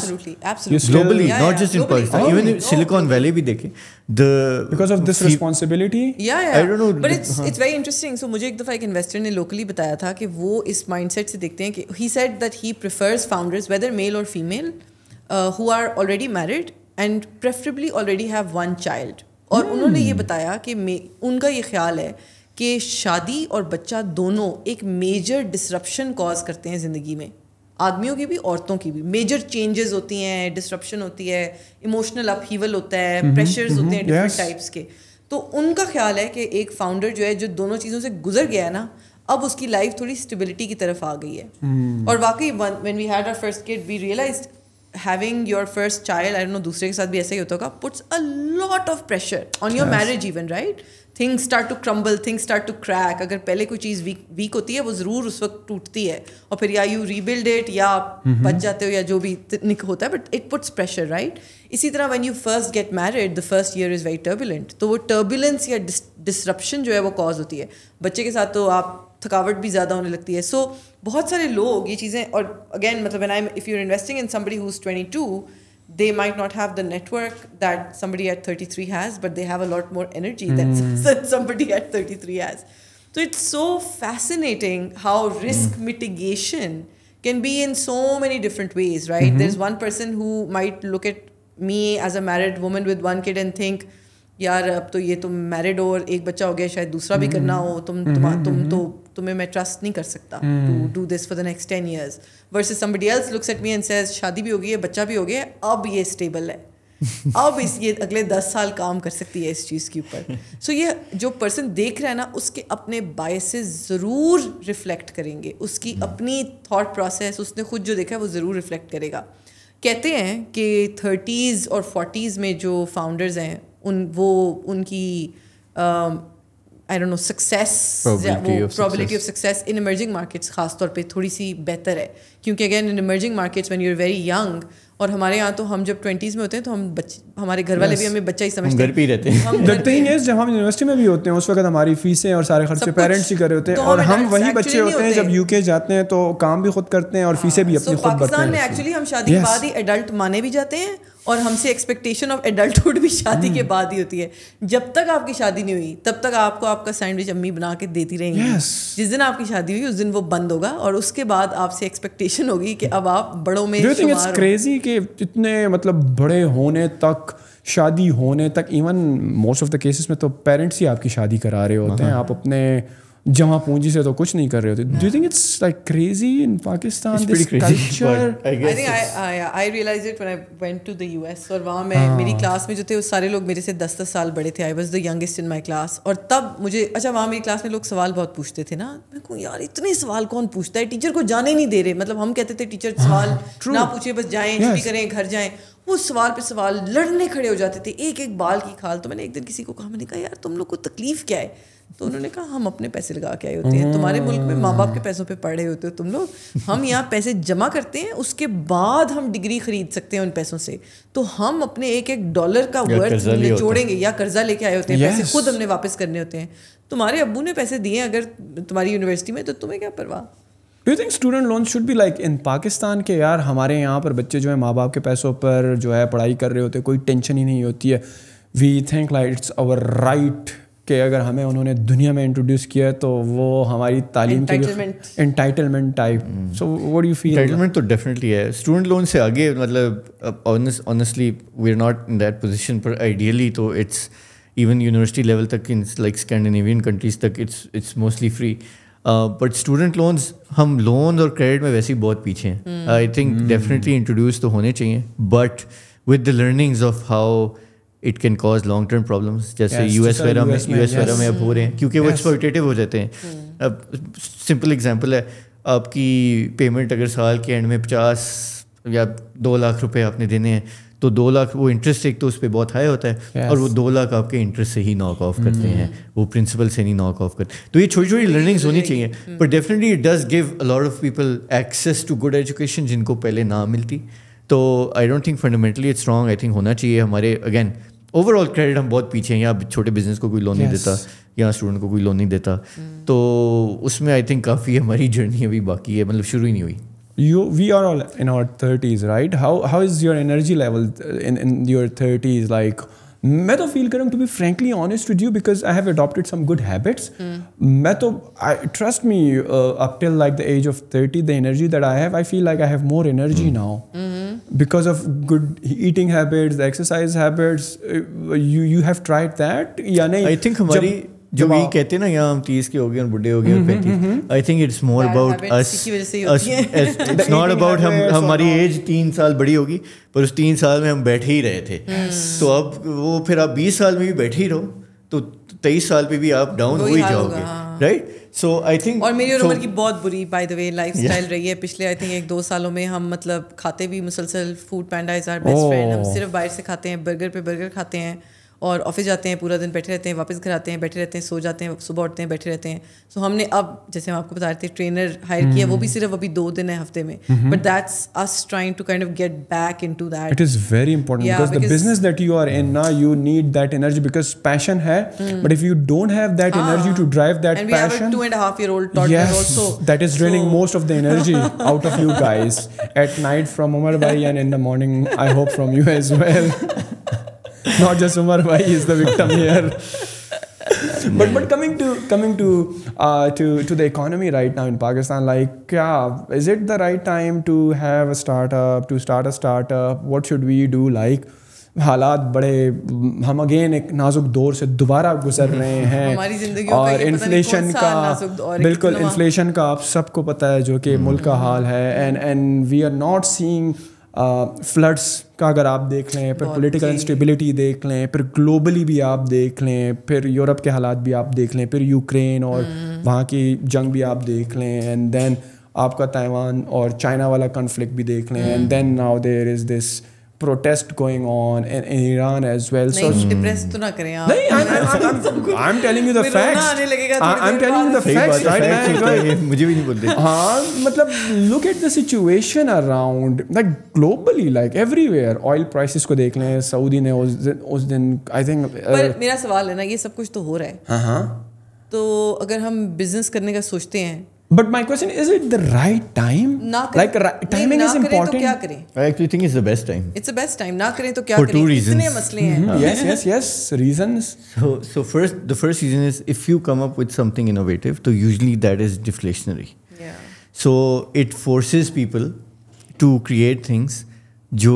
globally not just in person even Silicon Valley भी देखें the because of this responsibility yeah yeah i don't know but it's it's very interesting so mujhe ek dafa ek investor ne locally bataya tha ki wo is mindset se dekhte hain ki he said that he prefers founders whether male or female uh, who are already married and preferably already have one child और hmm. उन्होंने ये बताया कि उनका ये ख्याल है कि शादी और बच्चा दोनों एक मेजर डिसरप्शन कॉज करते हैं ज़िंदगी में आदमियों की भी औरतों की भी मेजर चेंजेस होती हैं डिस्ट्रप्शन होती है इमोशनल अपहीवल होता है प्रेशर्स हम्म, हम्म, होते हैं डिफरेंट टाइप्स के तो उनका ख्याल है कि एक फाउंडर जो है जो दोनों चीज़ों से गुजर गया है ना अब उसकी लाइफ थोड़ी स्टेबिलिटी की तरफ आ गई है हम्म। और वाकई when we had our first kid we realize having your first child I know दूसरे के साथ भी ऐसा ही होता होगा puts a lot of pressure on your marriage even right things start to crumble things start to crack अगर पहले कोई चीज़ वीक वीक होती है वो ज़रूर उस वक्त टूटती है और फिर या यू रीबिल्ड इट या आप mm-hmm. बच जाते हो या जो भी होता है but it puts pressure right इसी तरह when you first get married the first year is very turbulent तो वो टर्बुलेंस या डिसरप्शन जो है वो कॉज होती है बच्चे के साथ तो आप थकावट भी ज़्यादा होने लगती है सो so, बहुत सारे लोग ये चीज़ें और अगेन मतलब I if you investing in somebody whose twenty two they might not have the network that somebody at 33 has, but they have a lot more energy than hmm. <laughs> somebody at 33 has. So it's so fascinating how risk mm. mitigation can be in so many different ways, right? Mm-hmm. There's one person who might look at me as a married woman with one kid and think, यार अब तो ये तुम married हो और एक बच्चा हो गया शायद दूसरा भी करना हो तुम हम्म, हम्म, तुम तुम हम्म, तो तुम्हें मैं ट्रस्ट नहीं कर सकता to do this for the next ten years versus somebody else looks at me and says शादी भी हो गई है बच्चा भी हो गया अब ये स्टेबल है <laughs> अब इस ये अगले दस साल काम कर सकती है इस चीज़ के ऊपर सो so ये जो पर्सन देख रहा है ना उसके अपने बायसेस ज़रूर रिफ्लेक्ट करेंगे उसकी अपनी थॉट प्रोसेस उसने खुद जो देखा है वो ज़रूर रिफ्लेक्ट करेगा कहते हैं कि थर्टीज़ और फोर्टीज़ में जो फाउंडर्स हैं उन वो उनकी I don't know success probability of success in emerging markets खास तौर पे थोड़ी सी बेहतर है क्योंकि again in emerging markets when you are very young और हमारे यहाँ तो हम जब ट्वेंटीज़ में होते हैं तो हम बच्चे हमारे घर वाले yes. भी हमें बच्चा ही समझते हैं घर रहते हैं द जब हम यूनिवर्सिटी में भी होते हैं उस वक्त हमारी फीसें और सारे खर्चे पेरेंट्स ही कर रहे होते हैं तो और हम वही बच्चे होते हैं जब यूके जाते हैं तो काम भी खुद करते हैं और फीसें भी हाँ, अपनी खुद पाकिस्तान में एक्चुअली हम शादी के बाद ही एडल्ट माने भी जाते हैं और हमसे एक्सपेक्टेशन ऑफ एडल्टहुड भी शादी के hmm. बाद ही होती है जब तक आपकी शादी नहीं हुई तब तक आपको आपका सैंडविच अम्मी बना के देती रहेंगी yes. जिस दिन आपकी शादी हुई उस दिन वो बंद होगा और उसके बाद आपसे एक्सपेक्टेशन होगी कि अब आप बड़ों में क्रेजी कि इतने मतलब बड़े होने तक शादी होने तक even most of the cases में तो पेरेंट्स ही आपकी शादी करा रहे होते हैं हाँ। आप अपने जमा पूंजी से तो कुछ नहीं कर रहे होते do think it's like crazy in Pakistan this culture I think I I realize it when I went to the US और वहां मैं हाँ। मेरी क्लास में जो थे वो सारे लोग मेरे से 10 10 साल बड़े थे I was the youngest in my class और तब मुझे अच्छा वहां मेरी क्लास में लोग सवाल बहुत पूछते थे ना मैं कहूं यार इतने सवाल कौन पूछता है टीचर को जाने नहीं दे रहे मतलब हम कहते थे टीचर हाँ, सवाल ना पूछे बस जाएं छुट्टी करें घर जाएं वो सवाल पे सवाल लड़ने खड़े हो जाते थे एक एक बाल की खाल तो मैंने एक दिन किसी को कहा मैंने कहा यार तुम लोग को तकलीफ़ क्या है तो उन्होंने कहा हम अपने पैसे लगा के आए होते हैं तुम्हारे मुल्क में माँ बाप के पैसों पे पढ़ रहे होते हो तुम लोग हम यहाँ पैसे जमा करते हैं उसके बाद हम डिग्री खरीद सकते हैं उन पैसों से तो हम अपने एक एक डॉलर का वर्थ जोड़ेंगे या कर्जा लेके आए होते हैं पैसे खुद हमने वापस करने होते हैं तुम्हारे अबू ने पैसे दिए अगर तुम्हारी यूनिवर्सिटी में तो तुम्हें क्या परवाह do you think student loan should भी लाइक इन पाकिस्तान के यार हमारे यहाँ पर बच्चे जो है माँ बाप के पैसों पर जो है पढ़ाई कर रहे होते कोई टेंशन ही नहीं होती है we think like it's our right कि अगर हमें उन्होंने दुनिया में इंट्रोड्यूस किया तो वो हमारी तालीम के entitlement type so what you feel तो डेफिनेटली है स्टूडेंट लोन से आगे मतलब honestly we are not in that position पर आइडियली तो इट्स इवन यूनिवर्सिटी लेवल तक इन लाइक स्कैंडिनेवियन कंट्रीज तक it's it's mostly free but student loans हम लोन और क्रेडिट में वैसे ही बहुत पीछे हैं आई थिंक डेफिनेटली इंट्रोड्यूस तो होने चाहिए but with the learnings of how it can cause long term problem जैसे यू एस वगैरह में यू एस वगैरह में अब हो रहे हैं क्योंकि वो एक्सपोर्टेटिव हो जाते हैं hmm. अब सिंपल एग्जाम्पल है आपकी पेमेंट अगर साल के एंड में पचास या दो लाख रुपए आपने देने हैं तो दो लाख वो इंटरेस्ट एक तो उस पर बहुत हाई होता है yes. और वो दो लाख आपके इंटरेस्ट से ही नॉक ऑफ करते mm. हैं वो प्रिंसिपल से नहीं नॉक ऑफ करते तो ये छोटी छोटी लर्निंग्स होनी चाहिए पर definitely it does give lot of people access to good education जिनको पहले ना मिलती तो I don't think fundamentally it's wrong I think होना चाहिए हमारे अगेन ओवरऑल क्रेडिट हम बहुत पीछे हैं या छोटे बिजनेस को कोई लोन yes. नहीं देता या स्टूडेंट को कोई लोन नहीं देता mm. तो उसमें आई थिंक काफ़ी हमारी जर्नी अभी बाकी है मतलब शुरू ही नहीं हुई you we are all in our 30s right how how is your energy level in in your 30s like मैं तो फील करूँ to be frankly honest with you because I have adopted some good habits मैं तो I trust me up till like the age of thirty the energy that I have I feel like I have more energy now because of good eating habits exercise habits you you have tried that या नहीं I think हमारी जो भी कहते हैं ना यहाँ हम तीस के हो गए बुढ़े हो गए I think it's more about it's not about हम हम्म, हम्म, हम्म। <laughs> हमारी एज तीन साल बड़ी होगी पर उस तीन साल में हम बैठे ही रहे थे hmm. तो अब वो फिर आप बीस साल में भी बैठे ही रहो तो तेईस साल पे भी आप डाउन हो ही जाओगे राइट सो आई थिंक और मेरी और so, उम्र की बहुत बुरी by the way life style रही है पिछले आई थिंक एक दो सालों में हम मतलब खाते भी मुसलसल Foodpanda is our best friend हम oh. सिर्फ बाहर से खाते हैं बर्गर पे बर्गर खाते हैं और ऑफिस जाते हैं पूरा दिन बैठे रहते हैं वापस घर आते हैं बैठे रहते हैं सो जाते हैं सुबह उठते हैं बैठे रहते हैं सो हमने अब जैसे हम आपको बता रहे थे ट्रेनर हायर किया वो भी हम्म। सिर्फ अभी दो दिन है हफ्ते में but that's us trying to kind of get back into that it is very important because the business that you are in ना you need that energy because passion है but if you don't have that energy to drive that passion and we have a 2 and a half year old toddler yes, also that is draining so, most of the energy <laughs> out of you guys at night from Umar bhai and in the morning I <laughs> not just Umar Bhai is the victim here. but but coming to coming to uh, to to the economy right now in Pakistan, like yeah, is it the right time to have a startup? To start a startup, what should we do? Like हालात बड़े हम again एक नाजुक दौर से दोबारा गुजर रहे हैं और इन्फ्लेशन का बिल्कुल इन्फ्लेशन का आप सबको पता है जो कि मुल्क का हाल है and and we are not seeing floods का अगर आप देख लें फिर पॉलिटिकल इंस्टेबिलिटी देख लें फिर ग्लोबली भी आप देख लें फिर यूरोप के हालात भी आप देख लें फिर यूक्रेन और हम्म। वहाँ की जंग भी आप देख लें एंड देन आपका ताइवान और चाइना वाला कन्फ्लिक्ट भी देख लें and then now there is this protest going on in, in Iran as well. नहीं, so depressed तो ना करें I'm, I'm, I'm, I'm telling you the facts. I'm telling you the facts, right? मैं मुझे भी हाँ, मतलब look at the situation around like globally, like everywhere. Oil prices को देख लें. सऊदी ने उस दिन, उस दिन I think. पर मेरा सवाल है ना ये सब कुछ तो हो रहा है. हाँ हाँ. तो अगर हम बिजनेस करने का सोचते हैं but my question is it the right time like timing is important क्या करें I think is the best time it's the best time ना करें तो क्या करें इतने मसले हैं yes yes yes reasons so so first the first reason is if you come up with something innovative तो usually that is deflationary so it forces people to create things जो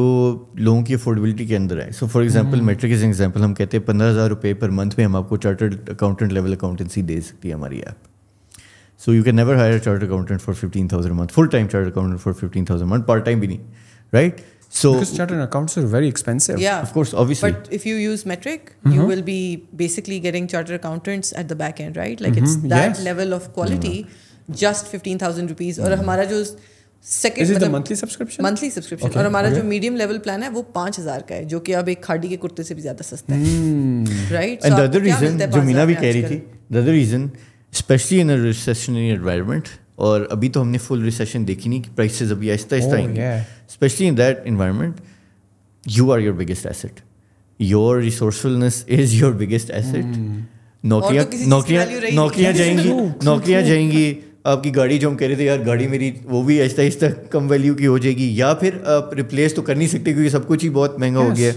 लोगों की अफोर्डेबिलिटी के अंदर है so for example metric is example हम कहते हैं पंद्रह हज़ार रुपये पर मंथ में हम आपको चार्टर्ड अकाउंटेंट लेवल अकाउंटेंसी दे सकती है हमारी app so you can never hire chart accountant for fifteen thousand month full time chart accountant for fifteen thousand month part time भी नहीं right So because chartered accountants are very expensive. Yeah, of course, obviously. But if you use metric, mm-hmm. you will be basically getting chartered accountants at the back end, right? Like mm-hmm. it's that yes. level of quality, mm-hmm. just fifteen thousand rupees. और हमारा जो second is the monthly subscription monthly subscription और हमारा जो medium level plan है वो पाँच हज़ार का है जो कि अब एक खाड़ी के कुर्ते से भी ज़्यादा सस्ता है right and the other reason जो मीना भी कह रही थी the other reason especially in recessionary environment और अभी तो हमने फुल रिसेशन देखी नहीं कि प्राइसेस अभी आहिस्ता आहिस्ता oh, आएंगे especially in that environment you are your biggest asset your resourcefulness is your biggest asset नोकिया नोकिया नोकिया जाएंगी नोकिया जाएंगी आपकी गाड़ी जो हम कह रहे थे यार गाड़ी मेरी वो भी आहिस्ता आहिस्ता कम वैल्यू की हो जाएगी या फिर आप रिप्लेस तो कर नहीं सकते क्योंकि सब कुछ ही बहुत महंगा हो गया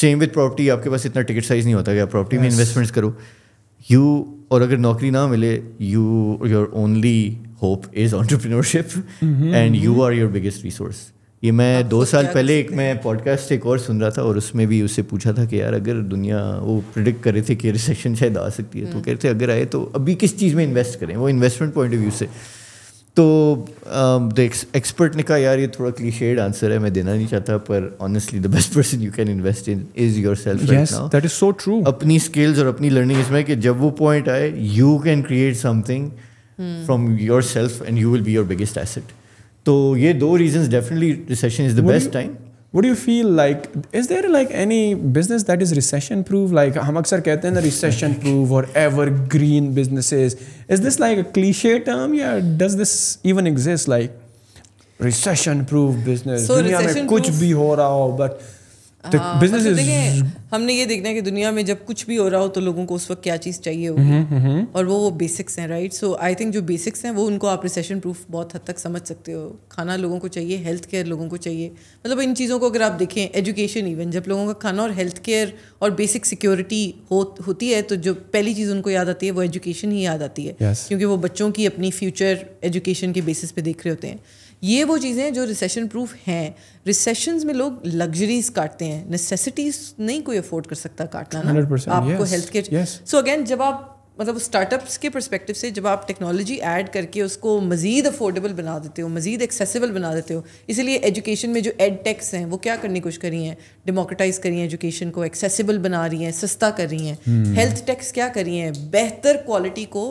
सेम विथ प्रॉपर्टी आपके पास इतना टिकट साइज नहीं होता गया प्रॉपर्टी में इन्वेस्टमेंट्स करो यू और अगर नौकरी ना मिले you your only hope is entrepreneurship and you are your biggest resource ये मैं दो तो साल पहले एक मैं पॉडकास्ट एक और सुन रहा था और उसमें भी उससे पूछा था कि यार अगर दुनिया वो प्रिडिक्ट कर रहे थे कि रिसेशन शायद आ सकती है तो हम्म। कह रहे थे अगर आए तो अभी किस चीज़ में इन्वेस्ट करें वो इन्वेस्टमेंट पॉइंट ऑफ व्यू से तो एक्सपर्ट um, ने कहा यार ये थोड़ा क्लीशेड आंसर है मैं देना नहीं चाहता पर honestly the best person you can invest in is yourself that is so true अपनी स्किल्स और अपनी लर्निंग इसमें कि जब वो पॉइंट आए you can create something from yourself and you will be your biggest asset तो ये दो reason definitely recession is the best time what do you feel like is there like any business that is recession proof like hum aksar recession proof or evergreen businesses is this like a cliche term yeah does this even exist like recession proof business so recession -proof, kuch bhi ho raha ho but हाँ, मतलब हमने ये देखना है कि दुनिया में जब कुछ भी हो रहा हो तो लोगों को उस वक्त क्या चीज़ चाहिए होगी हम्म, हम्म, हम्म। और वो वो बेसिक्स हैं राइट सो आई थिंक जो बेसिक्स हैं वो उनको आप रिसेशन प्रूफ बहुत हद तक समझ सकते हो खाना लोगों को चाहिए हेल्थ केयर लोगों को चाहिए मतलब इन चीज़ों को अगर आप देखें एजुकेशन इवन जब लोगों का खाना और हेल्थ केयर और बेसिक सिक्योरिटी हो होती है तो जो पहली चीज़ उनको याद आती है वो एजुकेशन ही याद आती है क्योंकि वो बच्चों की अपनी फ्यूचर एजुकेशन के बेसिस पे देख रहे होते हैं ये वो चीज़ें जो रिसेशन प्रूफ हैं रिसेशन में लोग लग्जरीज काटते हैं नेसेसिटीज नहीं कोई अफोर्ड कर सकता काटना ना आपको हेल्थ केयर सो अगेन जब आप मतलब स्टार्टअप्स के परस्पेक्टिव से जब आप टेक्नोलॉजी ऐड करके उसको मज़ीद अफोर्डेबल बना देते हो मज़ीद एक्सेसिबल बना देते हो इसीलिए एजुकेशन में जो एड टेक्स हैं वो क्या करने की कोशिश कर रही हैं डेमोक्रेटाइज़ करी हैं एजुकेशन को एक्सेसिबल बना रही हैं सस्ता कर रही हैं हेल्थ हम्म। टेक्स क्या कर रही हैं बेहतर क्वालिटी को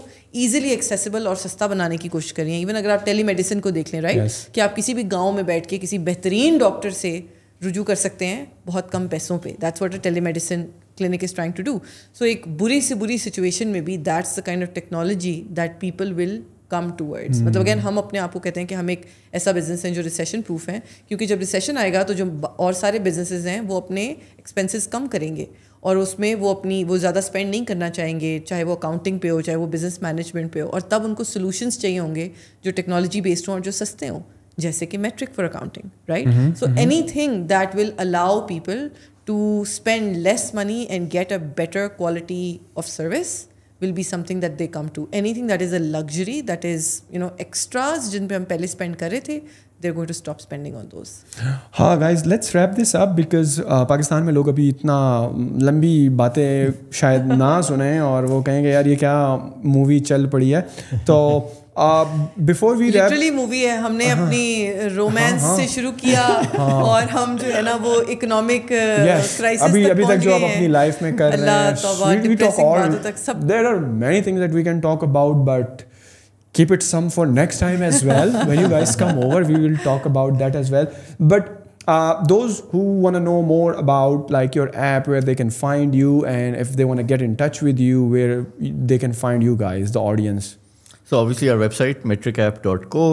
ईजिली एक्सेसिबल और सस्ता बनाने की कोशिश कर रही हैं इवन अगर आप टेली मेडिसिन को देख लें राइट कि आप किसी भी गाँव में बैठ के किसी बेहतरीन डॉक्टर से रुजू कर सकते हैं बहुत कम पैसों पे that's what a telemedicine clinic is trying to do सो एक बुरी से बुरी सिचुएशन में भी that's the kind of technology that people will come towards मतलब अगेन hmm. हम अपने आप को कहते हैं कि हम एक ऐसा बिजनेस है जो रिसेशन प्रूफ है क्योंकि जब रिसेशन आएगा तो जो और सारे बिजनेसेस हैं वो अपने एक्सपेंसेस कम करेंगे और उसमें वो अपनी वो ज़्यादा स्पेंड नहीं करना चाहेंगे चाहे वो अकाउंटिंग पे हो चाहे वो बिजनेस मैनेजमेंट पे हो और तब उनको सोल्यूशंस चाहिए होंगे जो टेक्नोलॉजी बेस्ड हों और जो सस्ते हों जैसे कि metric for accounting right so anything that will allow people to spend less money and get a better quality of service will be something that they come to anything that is a luxury that is you know extras jin pe hum pehle spend kar rahe the they're going to stop spending on those ha guys let's wrap this up because uh, pakistan mein log abhi itna lambi baatein shayad na sune aur wo kahenge yaar ye kya movie chal padi hai to Uh, before we literally movie है हमने हाँ, अपनी romance uh, हाँ, हाँ, से शुरू किया <laughs> और हम जो है ना वो इकोनॉमिक क्राइसिस अभी अभी तक जो अपनी लाइफ में कर रहे हैं we talk all there are many things that we can talk about but keep it some for next time as well <laughs> when you guys come over we will talk about that as well but uh, those who want to know more about like your app where they can find you and if they want to get in touch with you where they can find you guys the audience so obviously our website, metricapp.co.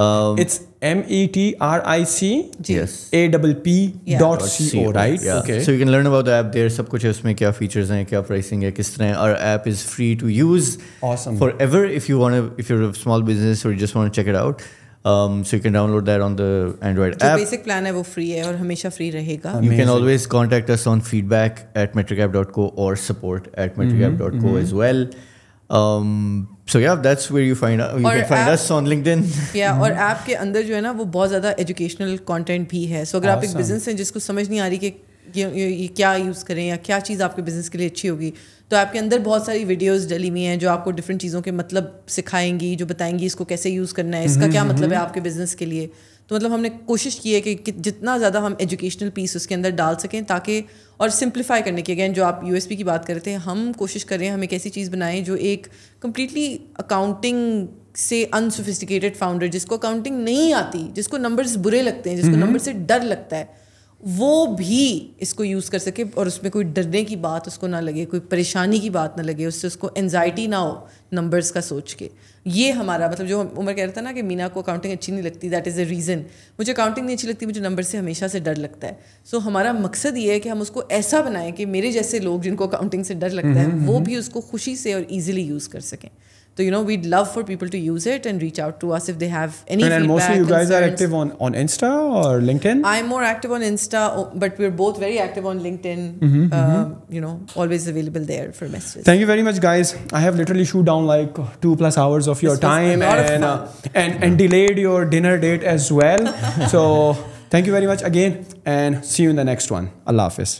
Um, it's M E T R I C yes. A yeah. dot C O right yeah. okay so you can learn about the app there सब कुछ है उसमें क्या features हैं क्या pricing है किस our app is free to use awesome forever if you want to if you're a small business or you just want to check it out um, so you can download that on the Android app. basic plan is free and और free रहेगा. You can always contact us on feedback at metricapp.co or support at metricapp.co mm -hmm, as well. Mm-hmm. Um, so yeah, that's where you find out. You can find app, us on LinkedIn. <laughs> Yeah, और app के अंदर जो है ना वो बहुत ज़्यादा educational content भी है सो so, agar awesome. आप एक बिजनेस हैं जिसको समझ नहीं आ रही कि ये, ये, ये क्या यूज़ करें या क्या चीज़ आपके बिज़नेस के लिए अच्छी होगी तो आपके अंदर बहुत सारी वीडियोस डली हुई हैं जो आपको डिफरेंट चीज़ों के मतलब सिखाएंगी जो बताएंगी इसको कैसे यूज़ करना है इसका हम्म, क्या हम्म, मतलब है हम्म। आपके बिज़नेस के लिए तो मतलब हमने कोशिश की है कि, जितना ज़्यादा हम एजुकेशनल पीस उसके अंदर डाल सकें ताकि और सिंप्लीफाई करने की अगेन जो आप यू की बात करते हैं हम कोशिश करें हम एक ऐसी चीज़ बनाएं जो एक कम्प्लीटली अकाउंटिंग से अनसोफिस्टिकेटेड फाउंडर जिसको अकाउंटिंग नहीं आती जिसको नंबर्स बुरे लगते हैं जिसको नंबर हम्म। से डर लगता है वो भी इसको यूज़ कर सके और उसमें कोई डरने की बात उसको ना लगे कोई परेशानी की बात ना लगे उससे उसको एनजाइटी ना हो नंबर्स का सोच के ये हमारा मतलब जो उम्र कह रहा था ना कि मीना को अकाउंटिंग अच्छी नहीं लगती दैट इज़ अ रीज़न मुझे अकाउंटिंग नहीं अच्छी लगती मुझे नंबर से हमेशा से डर लगता है सो so, हमारा मकसद ये है कि हम उसको ऐसा बनाएं कि मेरे जैसे लोग जिनको अकाउंटिंग से डर लगता है हम्म, हम्म, वो हम्म। भी उसको खुशी से और ईजिली यूज़ कर सकें So you know, we'd love for people to use it and reach out to us if they have any. And, feedback, and mostly, you guys concerns. are active on on Insta or LinkedIn. I'm more active on Insta, but we're both very active on LinkedIn. Mm -hmm, uh, mm -hmm. You know, always available there for messages. Thank you very much, guys. I have literally shoot down like two plus hours of your time and uh, and and delayed your dinner date as well. <laughs> so thank you very much again, and see you in the next one. Allah Hafiz.